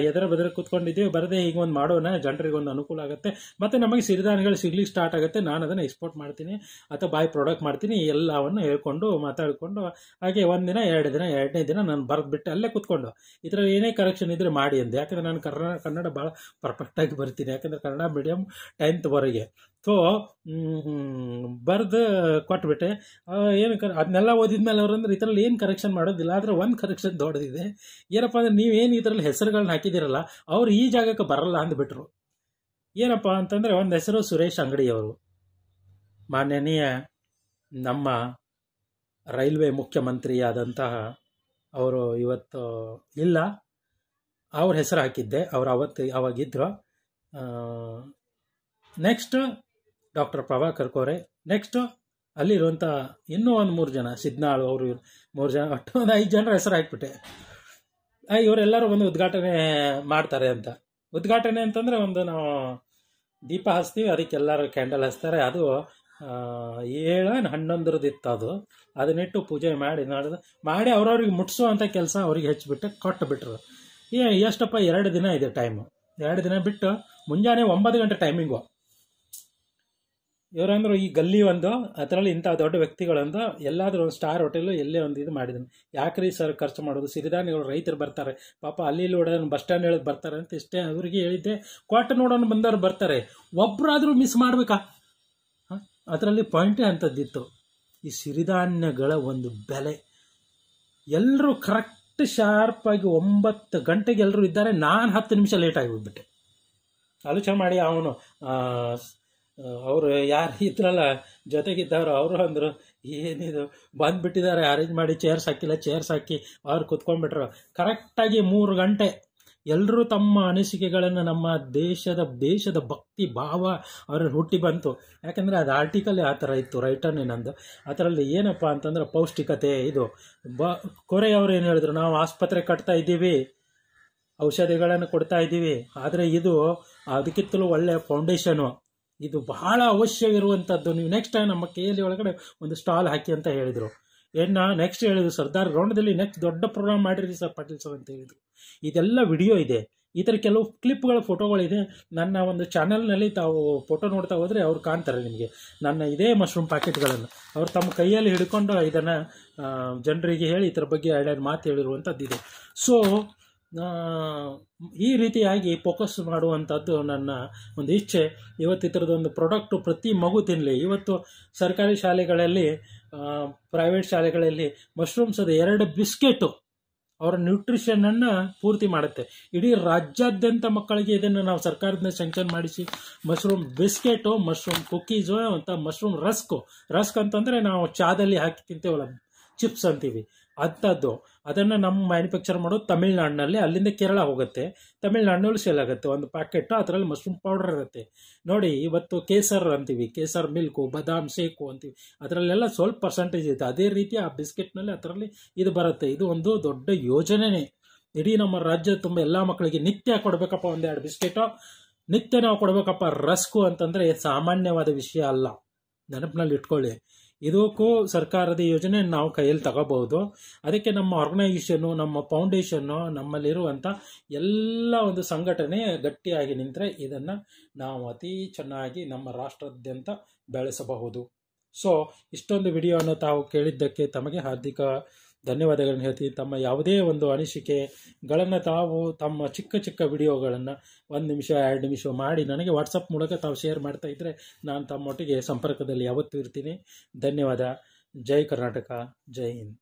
ಎದರ ಬದರ ಕೂತ್ಕೊಂಡಿದ್ದೀವಿ ಬರದೆ ಈಗ ಒಂದು ಮಾಡೋಣ ಜನರಿಗೆ ಒಂದು ಅನುಕೂಲ ಆಗುತ್ತೆ ಮತ್ತು ನಮಗೆ ಸಿರಿಧಾನ್ಯಗಳು ಸಿಗ್ಲಿಕ್ಕೆ ಸ್ಟಾರ್ಟ್ ಆಗುತ್ತೆ ನಾನು ಅದನ್ನು ಎಕ್ಸ್ಪೋರ್ಟ್ ಮಾಡ್ತೀನಿ ಅಥವಾ ಬಾಯ್ ಪ್ರಾಡಕ್ಟ್ ಮಾಡ್ತೀನಿ ಎಲ್ಲವನ್ನು ಹೇಳ್ಕೊಂಡು ಮಾತಾಡಿಕೊಂಡು ಹಾಗೆ ಒಂದು ದಿನ ಎರಡು ದಿನ ಎರಡನೇ ದಿನ ನಾನು ಬಿಟ್ಟು ಅಲ್ಲೇ ಕೂತ್ಕೊಂಡು ಇದರ ಏನೇ ಕರೆಕ್ಷನ್ ಇದ್ದರೆ ಮಾಡಿ ಅಂದೆ ಯಾಕಂದರೆ ನಾನು ಕನ್ನಡ ಕನ್ನಡ ಭಾಳ ಪರ್ಫೆಕ್ಟಾಗಿ ಬರ್ತೀನಿ ಯಾಕಂದರೆ ಕನ್ನಡ ಮೀಡಿಯಮ್ ಟೆಂತ್ವರೆಗೆ ಸೊ ಬರೆದು ಕೊಟ್ಬಿಟ್ಟೆ ಏನು ಕರೆ ಅದನ್ನೆಲ್ಲ ಓದಿದ್ಮೇಲೆ ಅವರಂದ್ರೆ ಇದರಲ್ಲಿ ಏನು ಕರೆಕ್ಷನ್ ಮಾಡೋದಿಲ್ಲ ಆದರೆ ಒಂದು ಕರೆಕ್ಷನ್ ದೊಡ್ಡದಿದೆ ಏನಪ್ಪ ಅಂದರೆ ನೀವೇನು ಇದರಲ್ಲಿ ಹೆಸರುಗಳನ್ನ ಹಾಕಿದ್ದೀರಲ್ಲ ಅವ್ರು ಈ ಜಾಗಕ್ಕೆ ಬರಲ್ಲ ಅಂದ್ಬಿಟ್ರು ಏನಪ್ಪ ಅಂತಂದರೆ ಒಂದು ಹೆಸರು ಸುರೇಶ್ ಅಂಗಡಿಯವರು ಮಾನ್ಯನೀಯ ನಮ್ಮ ರೈಲ್ವೆ ಮುಖ್ಯಮಂತ್ರಿಯಾದಂತಹ ಅವರು ಇವತ್ತು ಇಲ್ಲ ಅವ್ರ ಹೆಸರು ಹಾಕಿದ್ದೆ ಅವ್ರು ಅವತ್ತು ಅವಾಗಿದ್ದರು next doctor Prabhakar Kore next ಅಲ್ಲಿರುವಂಥ ಇನ್ನೂ ಒಂದು ಮೂರು ಜನ ಸಿದ್ನಾಳು ಅವರು ಮೂರು ಜನ ಒಟ್ಟು ಒಂದು ಐದು ಜನರ ಹೆಸರು ಹಾಕ್ಬಿಟ್ಟೆ ಇವರೆಲ್ಲರೂ ಒಂದು ಉದ್ಘಾಟನೆ ಮಾಡ್ತಾರೆ ಅಂತ ಉದ್ಘಾಟನೆ ಅಂತಂದರೆ ಒಂದು ನಾವು ದೀಪ ಹಚ್ತೀವಿ ಅದಕ್ಕೆಲ್ಲರೂ ಕ್ಯಾಂಡಲ್ ಹಚ್ತಾರೆ ಅದು ಏಳು ಹನ್ನೊಂದರದಿತ್ತು ಅದು ಅದನ್ನಿಟ್ಟು ಪೂಜೆ ಮಾಡಿ ನಡೆದು ಮಾಡಿ ಅವ್ರವ್ರಿಗೆ ಮುಟ್ಸುವಂಥ ಕೆಲಸ ಅವ್ರಿಗೆ ಹೆಚ್ಚಿಬಿಟ್ಟು ಕೊಟ್ಟು ಬಿಟ್ರು ಎಷ್ಟಪ್ಪ ಎರಡು ದಿನ ಇದೆ ಟೈಮು ಎರಡು ದಿನ ಬಿಟ್ಟು ಮುಂಜಾನೆ ಒಂಬತ್ತು ಗಂಟೆ ಟೈಮಿಂಗು ಇವರಂದ್ರೆ ಈ ಗಲ್ಲಿ ಒಂದು ಅದರಲ್ಲಿ ಇಂಥ ದೊಡ್ಡ ವ್ಯಕ್ತಿಗಳಂದು ಎಲ್ಲಾದರೂ ಸ್ಟಾರ್ ಹೋಟೆಲು ಎಲ್ಲೇ ಒಂದು ಇದು ಮಾಡಿದ್ರು ಯಾಕ್ರಿ ಸರ್ ಖರ್ಚು ಮಾಡೋದು ಸಿರಿಧಾನ್ಯಗಳು ರೈತರು ಬರ್ತಾರೆ ಪಾಪ ಅಲ್ಲಿ ಇಲ್ಲಿ ಬಸ್ ಸ್ಟ್ಯಾಂಡ್ ಹೇಳೋದು ಬರ್ತಾರೆ ಅಂತ ಇಷ್ಟೇ ಅವ್ರಿಗೆ ಹೇಳಿದ್ದೆ ಕ್ವಾಟ ನೋಡೋಣ ಬಂದವ್ರು ಬರ್ತಾರೆ ಒಬ್ಬರಾದರೂ ಮಿಸ್ ಮಾಡಬೇಕಾ ಅದರಲ್ಲಿ ಪಾಯಿಂಟೇ ಅಂಥದ್ದಿತ್ತು ಈ ಸಿರಿಧಾನ್ಯಗಳ ಒಂದು ಬೆಲೆ ಎಲ್ಲರೂ ಕರೆಕ್ಟ್ ಶಾರ್ಪಾಗಿ ಒಂಬತ್ತು ಗಂಟೆಗೆ ಎಲ್ಲರೂ ಇದ್ದಾರೆ ನಾನು ಹತ್ತು ನಿಮಿಷ ಆಗಿ ಹೋಗ್ಬಿಟ್ಟೆ ಆಲೋಚನೆ ಮಾಡಿ ಅವನು ಅವರು ಯಾರು ಇದ್ರಲ್ಲ ಜೊತೆಗಿದ್ದವರು ಅವರು ಅಂದರು ಏನಿದು ಬಂದುಬಿಟ್ಟಿದ್ದಾರೆ ಅರೇಂಜ್ ಮಾಡಿ ಚೇರ್ಸ್ ಹಾಕಿಲ್ಲ ಚೇರ್ಸ್ ಹಾಕಿ ಅವ್ರು ಕುತ್ಕೊಂಡ್ಬಿಟ್ರು ಕರೆಕ್ಟಾಗಿ ಮೂರು ಗಂಟೆ ಎಲ್ಲರೂ ತಮ್ಮ ಅನಿಸಿಕೆಗಳನ್ನು ನಮ್ಮ ದೇಶದ ದೇಶದ ಭಕ್ತಿ ಭಾವ ಅವ್ರ ಹುಟ್ಟಿ ಬಂತು ಯಾಕಂದರೆ ಅದು ಆರ್ಟಿಕಲ್ ಆ ಥರ ಇತ್ತು ರೈಟರ್ ರೈಟರ್ನಿನಂದು ಅದರಲ್ಲಿ ಏನಪ್ಪ ಅಂತಂದ್ರೆ ಪೌಷ್ಟಿಕತೆ ಇದು ಬ ಕೊರೆಯವರು ಏನು ಹೇಳಿದ್ರು ನಾವು ಆಸ್ಪತ್ರೆ ಕಟ್ತಾ ಇದ್ದೀವಿ ಔಷಧಿಗಳನ್ನು ಕೊಡ್ತಾ ಇದ್ದೀವಿ ಆದರೆ ಇದು ಅದಕ್ಕಿಂತಲೂ ಒಳ್ಳೆಯ ಫೌಂಡೇಶನು ಇದು ಬಹಳ ಅವಶ್ಯವಿರುವಂಥದ್ದು ನೀವು ನೆಕ್ಸ್ಟ್ ನಮ್ಮ ಕೆ ಎಲ್ ಒಳಗಡೆ ಒಂದು ಸ್ಟಾಲ್ ಹಾಕಿ ಅಂತ ಹೇಳಿದರು ಏನು ನೆಕ್ಸ್ಟ್ ಹೇಳಿದ್ರು ಸರ್ದಾರ್ ಗ್ರೌಂಡದಲ್ಲಿ ನೆಕ್ಸ್ಟ್ ದೊಡ್ಡ ಪ್ರೋಗ್ರಾಮ್ ಮಾಡಿರಿ ಸರ್ ಪಾಟೀಲ್ ಸರ್ ಅಂತ ಹೇಳಿದರು ಇದೆಲ್ಲ ವಿಡಿಯೋ ಇದೆ ಈ ಥರ ಕೆಲವು ಕ್ಲಿಪ್ಗಳ ಫೋಟೋಗಳಿದೆ ನನ್ನ ಒಂದು ಚಾನಲ್ನಲ್ಲಿ ತಾವು ಫೋಟೋ ನೋಡ್ತಾ ಹೋದರೆ ಅವ್ರು ಕಾಣ್ತಾರೆ ನಿಮಗೆ ನನ್ನ ಇದೇ ಮಶ್ರೂಮ್ ಪ್ಯಾಕೆಟ್ಗಳನ್ನು ಅವ್ರು ತಮ್ಮ ಕೈಯಲ್ಲಿ ಹಿಡ್ಕೊಂಡು ಇದನ್ನು ಜನರಿಗೆ ಹೇಳಿ ಇದರ ಬಗ್ಗೆ ಎರಡೆರಡು ಮಾತು ಇದೆ ಸೊ ಈ ರೀತಿಯಾಗಿ ಫೋಕಸ್ ಮಾಡುವಂಥದ್ದು ನನ್ನ ಒಂದು ಇಚ್ಛೆ ಇವತ್ತು ಈ ಥರದೊಂದು ಪ್ರಾಡಕ್ಟು ಪ್ರತಿ ಮಗು ತಿನ್ನಲಿ ಇವತ್ತು ಸರ್ಕಾರಿ ಶಾಲೆಗಳಲ್ಲಿ ಪ್ರೈವೇಟ್ ಶಾಲೆಗಳಲ್ಲಿ ಮಶ್ರೂಮ್ಸ್ ಅದು ಎರಡು ಬಿಸ್ಕೆಟು ಅವರ ನ್ಯೂಟ್ರಿಷನನ್ನು ಪೂರ್ತಿ ಮಾಡುತ್ತೆ ಇಡೀ ರಾಜ್ಯಾದ್ಯಂತ ಮಕ್ಕಳಿಗೆ ಇದನ್ನು ನಾವು ಸರ್ಕಾರದಿಂದ ಸ್ಯಾಂಕ್ಷನ್ ಮಾಡಿಸಿ ಮಶ್ರೂಮ್ ಬಿಸ್ಕೆಟು ಮಶ್ರೂಮ್ ಕುಕ್ಕೀಸು ಅಂತ ಮಶ್ರೂಮ್ ರಸ್ಕು ರಸ್ಕ್ ಅಂತಂದರೆ ನಾವು ಚಾದಲ್ಲಿ ಹಾಕಿ ತಿಂತೇವಲ್ಲ ಚಿಪ್ಸ್ ಅಂತೀವಿ ಅಂಥದ್ದು ಅದನ್ನು ನಮ್ಮ ಮ್ಯಾನುಫ್ಯಾಕ್ಚರ್ ಮಾಡೋದು ತಮಿಳ್ನಾಡಿನಲ್ಲಿ ಅಲ್ಲಿಂದ ಕೇರಳ ಹೋಗುತ್ತೆ ತಮಿಳ್ನಾಡಿನಲ್ಲಿ ಸೇಲ್ ಆಗುತ್ತೆ ಒಂದು ಪ್ಯಾಕೆಟ್ ಅದರಲ್ಲಿ ಮಶ್ರೂಮ್ ಪೌಡರ್ ಇರುತ್ತೆ ನೋಡಿ ಇವತ್ತು ಕೇಸರ್ ಅಂತೀವಿ ಕೇಸರ್ ಮಿಲ್ಕು ಬದಾಮ್ ಶೇಕು ಅಂತೀವಿ ಅದರಲ್ಲೆಲ್ಲ ಸ್ವಲ್ಪ ಪರ್ಸೆಂಟೇಜ್ ಇದೆ ಅದೇ ರೀತಿ ಆ ಬಿಸ್ಕೆಟ್ನಲ್ಲಿ ಅದರಲ್ಲಿ ಇದು ಬರುತ್ತೆ ಇದು ಒಂದು ದೊಡ್ಡ ಯೋಜನೆನೇ ಇಡೀ ನಮ್ಮ ರಾಜ್ಯ ತುಂಬ ಎಲ್ಲ ಮಕ್ಕಳಿಗೆ ನಿತ್ಯ ಕೊಡಬೇಕಪ್ಪ ಒಂದೆರಡು ಬಿಸ್ಕೆಟು ನಿತ್ಯ ನಾವು ಕೊಡಬೇಕಪ್ಪ ರಸ್ಕು ಅಂತಂದರೆ ಸಾಮಾನ್ಯವಾದ ವಿಷಯ ಅಲ್ಲ ನೆನಪಿನಲ್ಲಿ ಇಟ್ಕೊಳ್ಳಿ ಇದಕ್ಕೂ ಸರ್ಕಾರದ ಯೋಜನೆ ನಾವು ಕೈಯಲ್ಲಿ ತಗೋಬಹುದು ಅದಕ್ಕೆ ನಮ್ಮ ಆರ್ಗನೈಸೇಷನ್ನು ನಮ್ಮ ಫೌಂಡೇಶನ್ನು ನಮ್ಮಲ್ಲಿರುವಂಥ ಎಲ್ಲ ಒಂದು ಸಂಘಟನೆ ಗಟ್ಟಿಯಾಗಿ ನಿಂತರೆ ಇದನ್ನು ನಾವು ಅತಿ ಚೆನ್ನಾಗಿ ನಮ್ಮ ರಾಷ್ಟ್ರಾದ್ಯಂತ ಬೆಳೆಸಬಹುದು ಸೊ ಇಷ್ಟೊಂದು ವಿಡಿಯೋವನ್ನು ತಾವು ಕೇಳಿದ್ದಕ್ಕೆ ತಮಗೆ ಹಾರ್ದಿಕ ಧನ್ಯವಾದಗಳನ್ನು ಹೇಳ್ತೀನಿ ತಮ್ಮ ಯಾವುದೇ ಒಂದು ಅನಿಸಿಕೆಗಳನ್ನು ತಾವು ತಮ್ಮ ಚಿಕ್ಕ ಚಿಕ್ಕ ವಿಡಿಯೋಗಳನ್ನು ಒಂದು ನಿಮಿಷ ಎರಡು ನಿಮಿಷ ಮಾಡಿ ನನಗೆ ವಾಟ್ಸಪ್ ಮೂಲಕ ತಾವು ಶೇರ್ ಮಾಡ್ತಾ ಇದ್ದರೆ ನಾನು ತಮ್ಮೊಟ್ಟಿಗೆ ಸಂಪರ್ಕದಲ್ಲಿ ಯಾವತ್ತೂ ಇರ್ತೀನಿ ಧನ್ಯವಾದ ಜೈ ಕರ್ನಾಟಕ ಜೈ ಹಿಂದ್